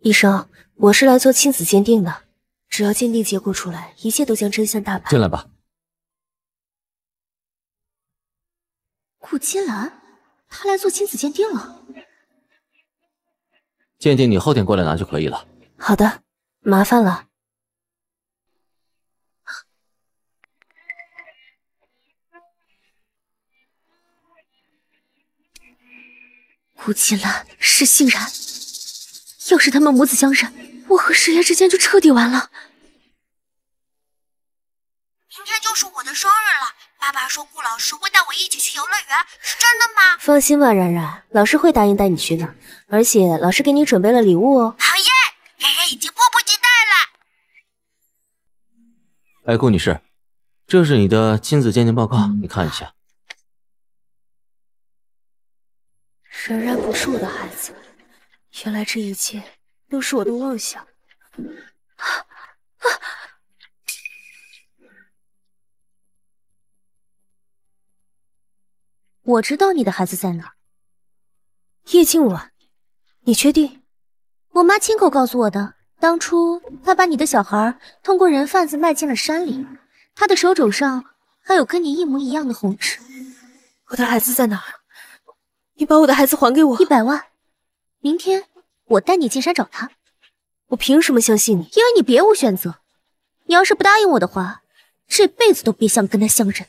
医生，我是来做亲子鉴定的。只要鉴定结果出来，一切都将真相大白。进来吧。顾金兰。他来做亲子鉴定了，鉴定你后天过来拿就可以了。好的，麻烦了。吴金兰是欣然，要是他们母子相认，我和石爷之间就彻底完了。明天就是我的生日了。爸爸说顾老师会带我一起去游乐园，是真的吗？放心吧，冉冉，老师会答应带你去的，而且老师给你准备了礼物哦。好耶，冉冉已经迫不及待了。哎，顾女士，这是你的亲子鉴定报告，你看一下。冉冉不是我的孩子，原来这一切都是我的妄想。啊啊！我知道你的孩子在哪，叶静婉，你确定？我妈亲口告诉我的，当初她把你的小孩通过人贩子卖进了山里，她的手肘上还有跟你一模一样的红痣。我的孩子在哪？你把我的孩子还给我！一百万，明天我带你进山找他。我凭什么相信你？因为你别无选择，你要是不答应我的话，这辈子都别想跟他相认。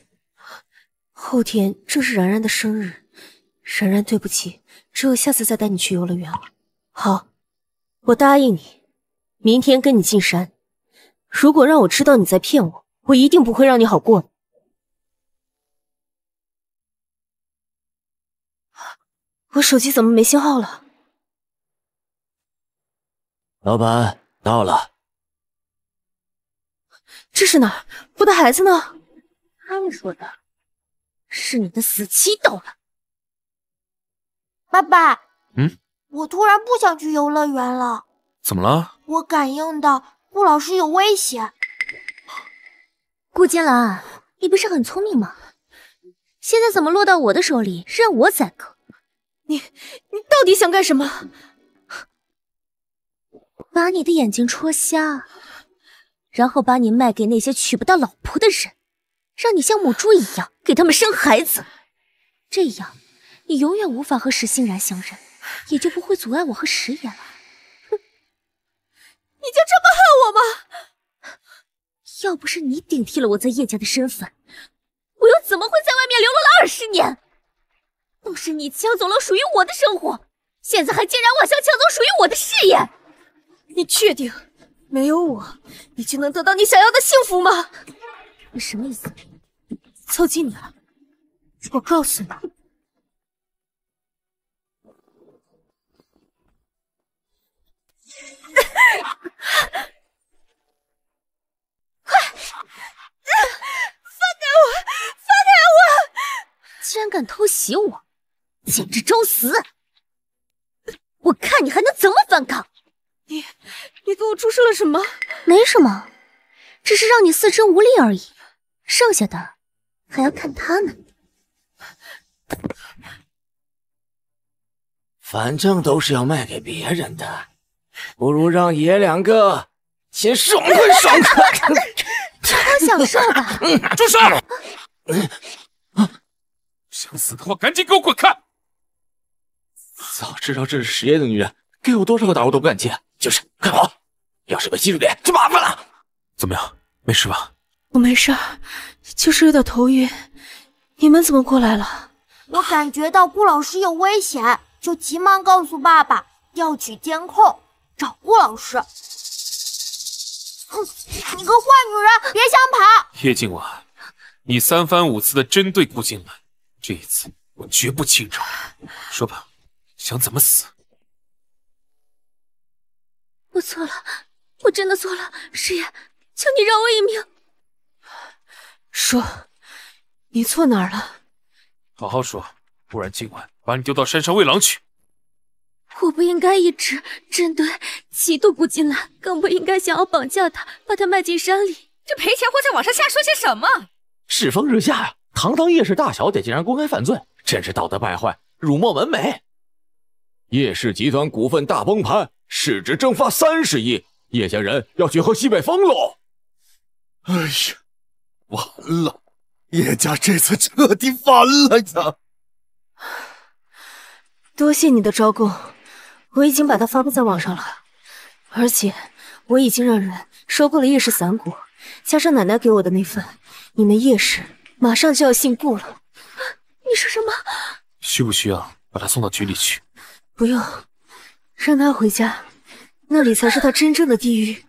后天正是然然的生日，然然，对不起，只有下次再带你去游乐园了。好，我答应你，明天跟你进山。如果让我知道你在骗我，我一定不会让你好过我手机怎么没信号了？老板到了。这是哪儿？我的孩子呢？他们说的。是你的死期到了，爸爸。嗯，我突然不想去游乐园了。怎么了？我感应到顾老师有危险。顾金兰，你不是很聪明吗？现在怎么落到我的手里，任我宰割？你，你到底想干什么？把你的眼睛戳瞎，然后把你卖给那些娶不到老婆的人。让你像母猪一样给他们生孩子，这样你永远无法和石欣然相认，也就不会阻碍我和石岩了。哼，你就这么恨我吗？要不是你顶替了我在叶家的身份，我又怎么会在外面流落了二十年？都是你抢走了属于我的生活，现在还竟然妄想抢走属于我的事业！你确定没有我，你就能得到你想要的幸福吗？你什么意思？凑近点，我告诉你，快，放开我，放开我！竟然敢偷袭我，简直找死！我看你还能怎么反抗？你，你给我注射了什么？没什么，只是让你四肢无力而已。剩下的还要看他呢，反正都是要卖给别人的，不如让爷两个先爽快爽快，好好享受吧。[laughs] 嗯，住手！啊，想死的话赶紧给我滚开！早知道这是十爷的女人，给我多少个胆我都不敢接。就是，快跑！要是被记住点就麻烦了。怎么样，没事吧？我没事儿，就是有点头晕。你们怎么过来了？我感觉到顾老师有危险，就急忙告诉爸爸，调取监控，找顾老师。哼，你个坏女人，别想跑！叶静婉，你三番五次的针对顾静婉，这一次我绝不轻饶。说吧，想怎么死？我错了，我真的错了，师爷，求你饶我一命。说，你错哪了？好好说，不然今晚把你丢到山上喂狼去。我不应该一直针对嫉妒顾金兰，更不应该想要绑架她，把她卖进山里。这赔钱货在网上瞎说些什么？世风日下呀！堂堂叶氏大小姐竟然公开犯罪，真是道德败坏，辱没门楣。叶氏集团股份大崩盘，市值蒸发三十亿，叶家人要去喝西北风喽！哎呀。完了，叶家这次彻底完了呀！多谢你的招供，我已经把它发布在网上了，而且我已经让人收购了叶氏散股，加上奶奶给我的那份，你们叶氏马上就要姓顾了。你说什么？需不需要把他送到局里去？不用，让他回家，那里才是他真正的地狱。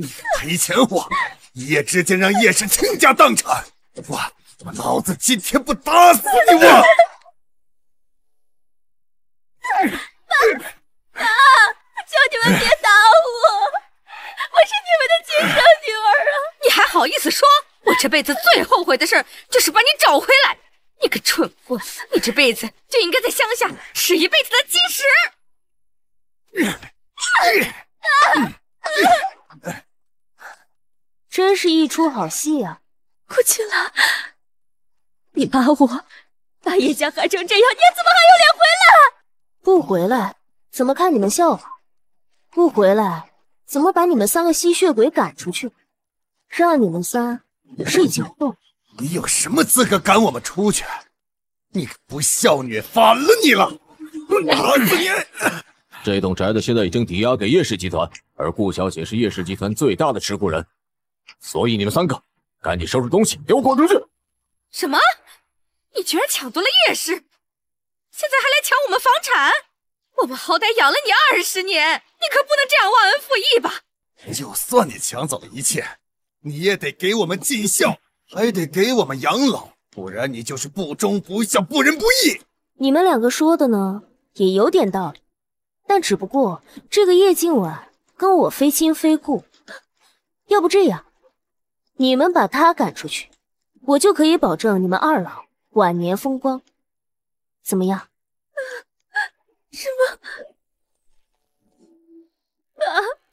你赔钱货，一夜之间让叶氏倾家荡产，我，老子今天不打死你！我，爸，爸，求你们别打我，我是你们的亲生女儿啊！你还好意思说？我这辈子最后悔的事就是把你找回来。你个蠢货，你这辈子就应该在乡下吃一辈子的鸡啊真是一出好戏啊！顾青兰，你把我、把叶家害成这样，你怎么还有脸回来？不回来，怎么看你们笑话？不回来，怎么把你们三个吸血鬼赶出去，让你们仨睡觉？你有什么资格赶我们出去？你个不孝女，反了你了！我，你这栋宅子现在已经抵押给叶氏集团，而顾小姐是叶氏集团最大的持股人。所以你们三个赶紧收拾东西，给我滚出去！什么？你居然抢夺了叶氏，现在还来抢我们房产？我们好歹养了你二十年，你可不能这样忘恩负义吧？就算你抢走了一切，你也得给我们尽孝，还得给我们养老，不然你就是不忠不孝、不仁不义。你们两个说的呢，也有点道理，但只不过这个叶静婉跟我非亲非故，要不这样。你们把他赶出去，我就可以保证你们二老晚年风光。怎么样？什么？爸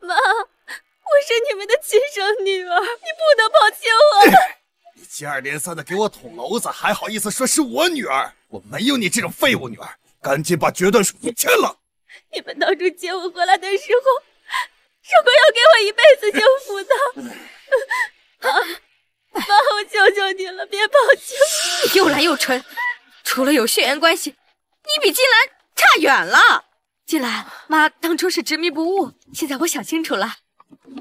妈，我是你们的亲生女儿，你不能抛弃我！[coughs] 你接二连三的给我捅娄子，还好意思说是我女儿？我没有你这种废物女儿，赶紧把决断书给签了。你们当初接我回来的时候，说过要给我一辈子幸福的。[laughs] 妈，我求求你了，别报警！你又懒又蠢，除了有血缘关系，你比金兰差远了。金兰，妈当初是执迷不悟，现在我想清楚了，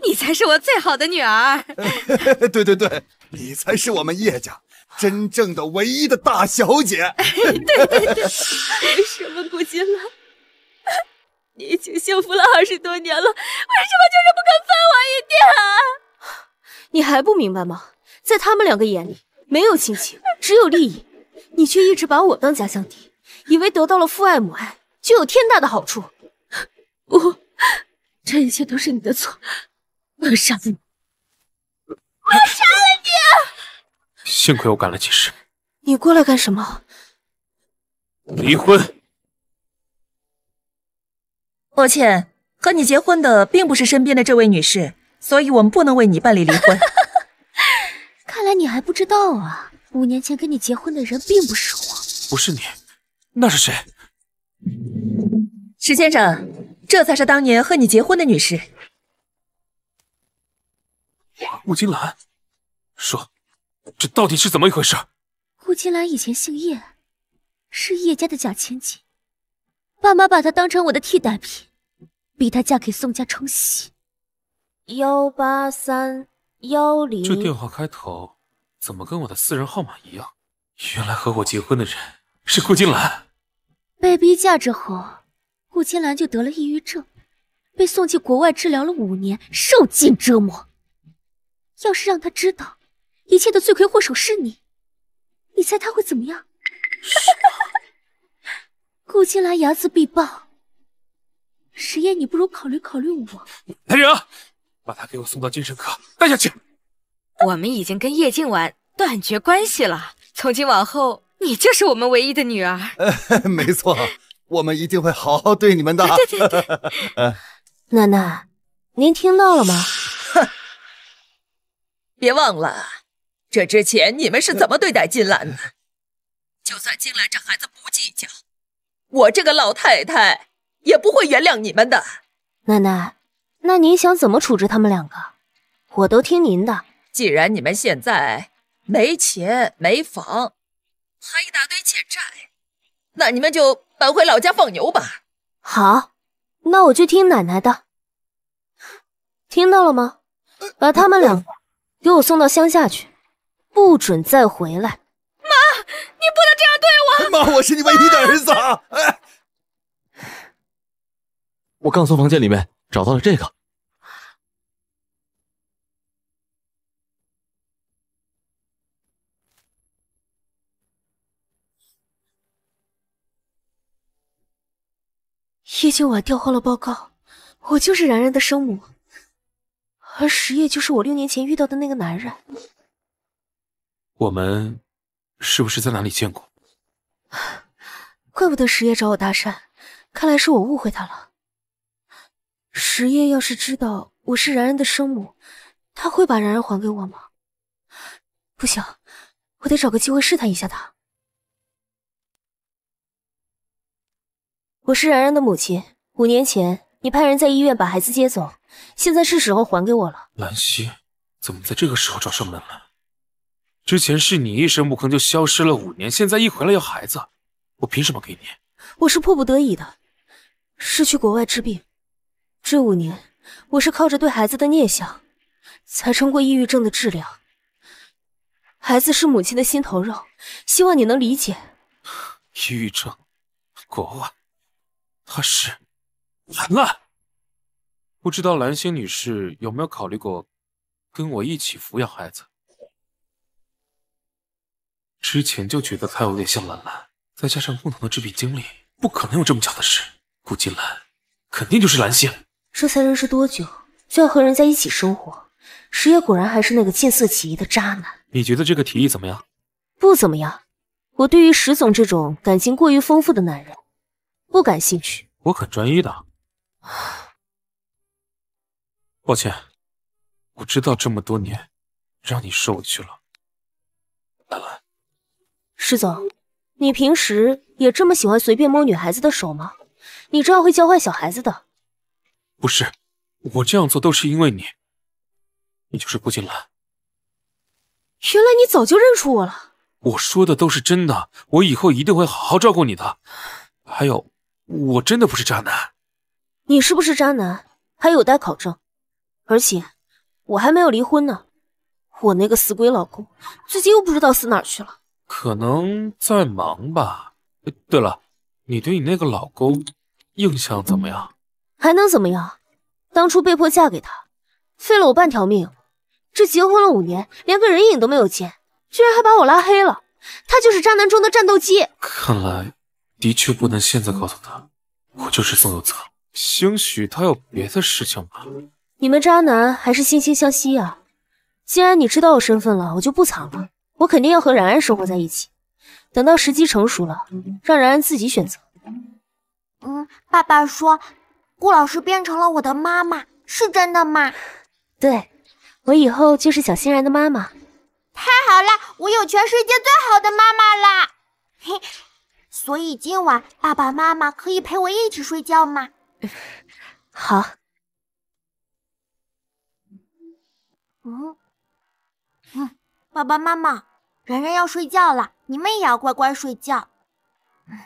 你才是我最好的女儿。[laughs] 对对对，你才是我们叶家真正的唯一的大小姐。[laughs] 对对对，为什么不金兰？你已经幸福了二十多年了，为什么就是不肯分我一点？你还不明白吗？在他们两个眼里，没有亲情，只有利益。你却一直把我当假想敌，以为得到了父爱母爱就有天大的好处。我这一切都是你的错，我要杀你！我要杀了你！幸亏我赶了及时。你过来干什么？离婚。抱歉，和你结婚的并不是身边的这位女士。所以我们不能为你办理离婚。[laughs] 看来你还不知道啊，五年前跟你结婚的人并不是我，不是你，那是谁？石先生，这才是当年和你结婚的女士，顾金兰。说，这到底是怎么一回事？顾金兰以前姓叶，是叶家的假千金，爸妈把她当成我的替代品，逼她嫁给宋家冲喜。幺八三幺零，这电话开头怎么跟我的私人号码一样？原来和我结婚的人是顾金兰。被逼嫁之后，顾金兰就得了抑郁症，被送进国外治疗了五年，受尽折磨。要是让他知道，一切的罪魁祸首是你，你猜他会怎么样？顾金兰睚眦必报。石燕，你不如考虑考虑我。来人。把他给我送到精神科，带下去。我们已经跟叶静婉断绝关系了，从今往后你就是我们唯一的女儿。[laughs] 没错，我们一定会好好对你们的。奶奶，[laughs] 您听到了吗？别忘了，这之前你们是怎么对待金兰的？就算金兰这孩子不计较，我这个老太太也不会原谅你们的。奶奶。那您想怎么处置他们两个？我都听您的。既然你们现在没钱没房，还一大堆欠债，那你们就搬回老家放牛吧。好，那我就听奶奶的。听到了吗？把他们两个给我送到乡下去，不准再回来。妈，你不能这样对我！妈，我是你唯一的儿子。哎，我刚从房间里面。找到了这个，叶静婉调换了报告，我就是然然的生母，而石叶就是我六年前遇到的那个男人。我们是不是在哪里见过？怪不得石叶找我搭讪，看来是我误会他了。时爷要是知道我是然然的生母，他会把然然还给我吗？不行，我得找个机会试探一下他。我是然然的母亲，五年前你派人在医院把孩子接走，现在是时候还给我了。兰溪，怎么在这个时候找上门来？之前是你一声不吭就消失了五年，现在一回来要孩子，我凭什么给你？我是迫不得已的，是去国外治病。这五年，我是靠着对孩子的念想，才撑过抑郁症的治疗。孩子是母亲的心头肉，希望你能理解。抑郁症，国外，他是兰兰。不知道蓝星女士有没有考虑过跟我一起抚养孩子？之前就觉得他有点像兰兰，再加上共同的治病经历，不可能有这么巧的事。顾金兰，肯定就是蓝星。这才认识多久，就要和人家一起生活？石爷果然还是那个见色起意的渣男。你觉得这个提议怎么样？不怎么样。我对于石总这种感情过于丰富的男人不感兴趣。我很专一的。抱歉，我知道这么多年让你受委屈了，兰兰。石总，你平时也这么喜欢随便摸女孩子的手吗？你这样会教坏小孩子的。不是，我这样做都是因为你，你就是顾景兰。原来你早就认出我了。我说的都是真的，我以后一定会好好照顾你的。还有，我真的不是渣男。你是不是渣男还有待考证，而且我还没有离婚呢。我那个死鬼老公最近又不知道死哪去了，可能在忙吧。对了，你对你那个老公印象怎么样？还能怎么样？当初被迫嫁给他，废了我半条命。这结婚了五年，连个人影都没有见，居然还把我拉黑了。他就是渣男中的战斗机。看来的确不能现在告诉他，我就是宋有泽。兴许他有别的事情吧。你们渣男还是惺惺相惜啊！既然你知道我身份了，我就不藏了。我肯定要和然然生活在一起。等到时机成熟了，让然然自己选择。嗯，爸爸说。顾老师变成了我的妈妈，是真的吗？对，我以后就是小欣然的妈妈。太好了，我有全世界最好的妈妈了。嘿，所以今晚爸爸妈妈可以陪我一起睡觉吗？[laughs] 好。嗯嗯，爸爸妈妈，然然要睡觉了，你们也要乖乖睡觉。嗯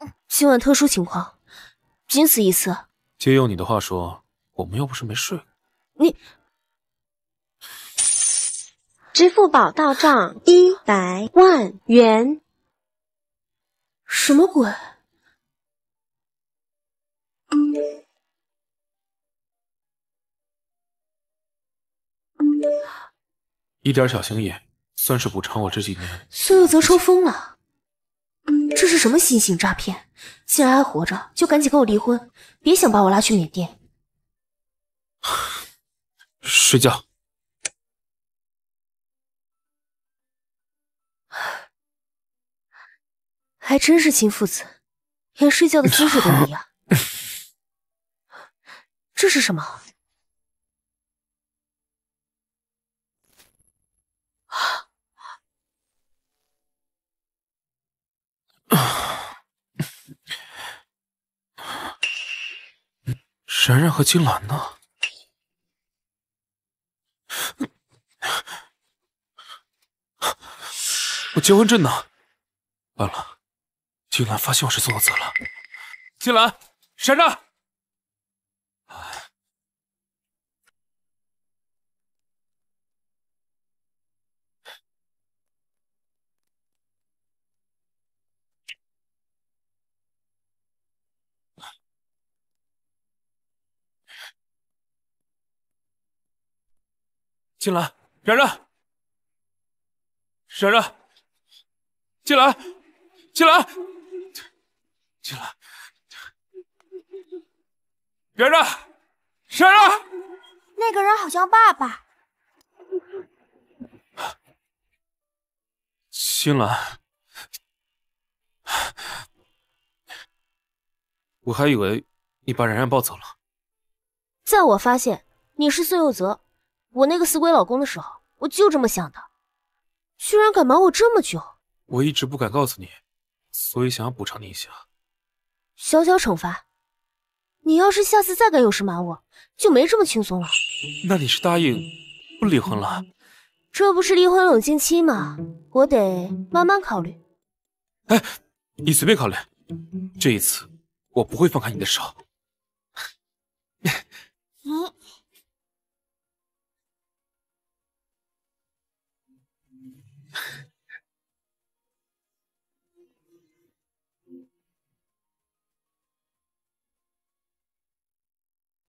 嗯，今晚特殊情况。仅此一次。借用你的话说，我们又不是没睡。你，支付宝到账一百万元。什么鬼？一点小心意，算是补偿我这几年。苏有泽抽风了。这是什么新型诈骗？既然还活着，就赶紧跟我离婚，别想把我拉去缅甸。[sighs] 睡觉，还真是亲父子，连睡觉的姿势都一样。[laughs] 这是什么？然然和金兰呢？我结婚证呢？完了，金兰发现我是做贼了。金兰，然然。金兰，然然，然然，金兰，金兰，金兰，冉，冉冉、然，那个人好像爸爸。青兰，我还以为你把然然抱走了。在我发现你是孙佑泽。我那个死鬼老公的时候，我就这么想的，居然敢瞒我这么久，我一直不敢告诉你，所以想要补偿你一下，小小惩罚，你要是下次再敢有事瞒我，就没这么轻松了。那你是答应不离婚了？这不是离婚冷静期吗？我得慢慢考虑。哎，你随便考虑，这一次我不会放开你的手。你，你。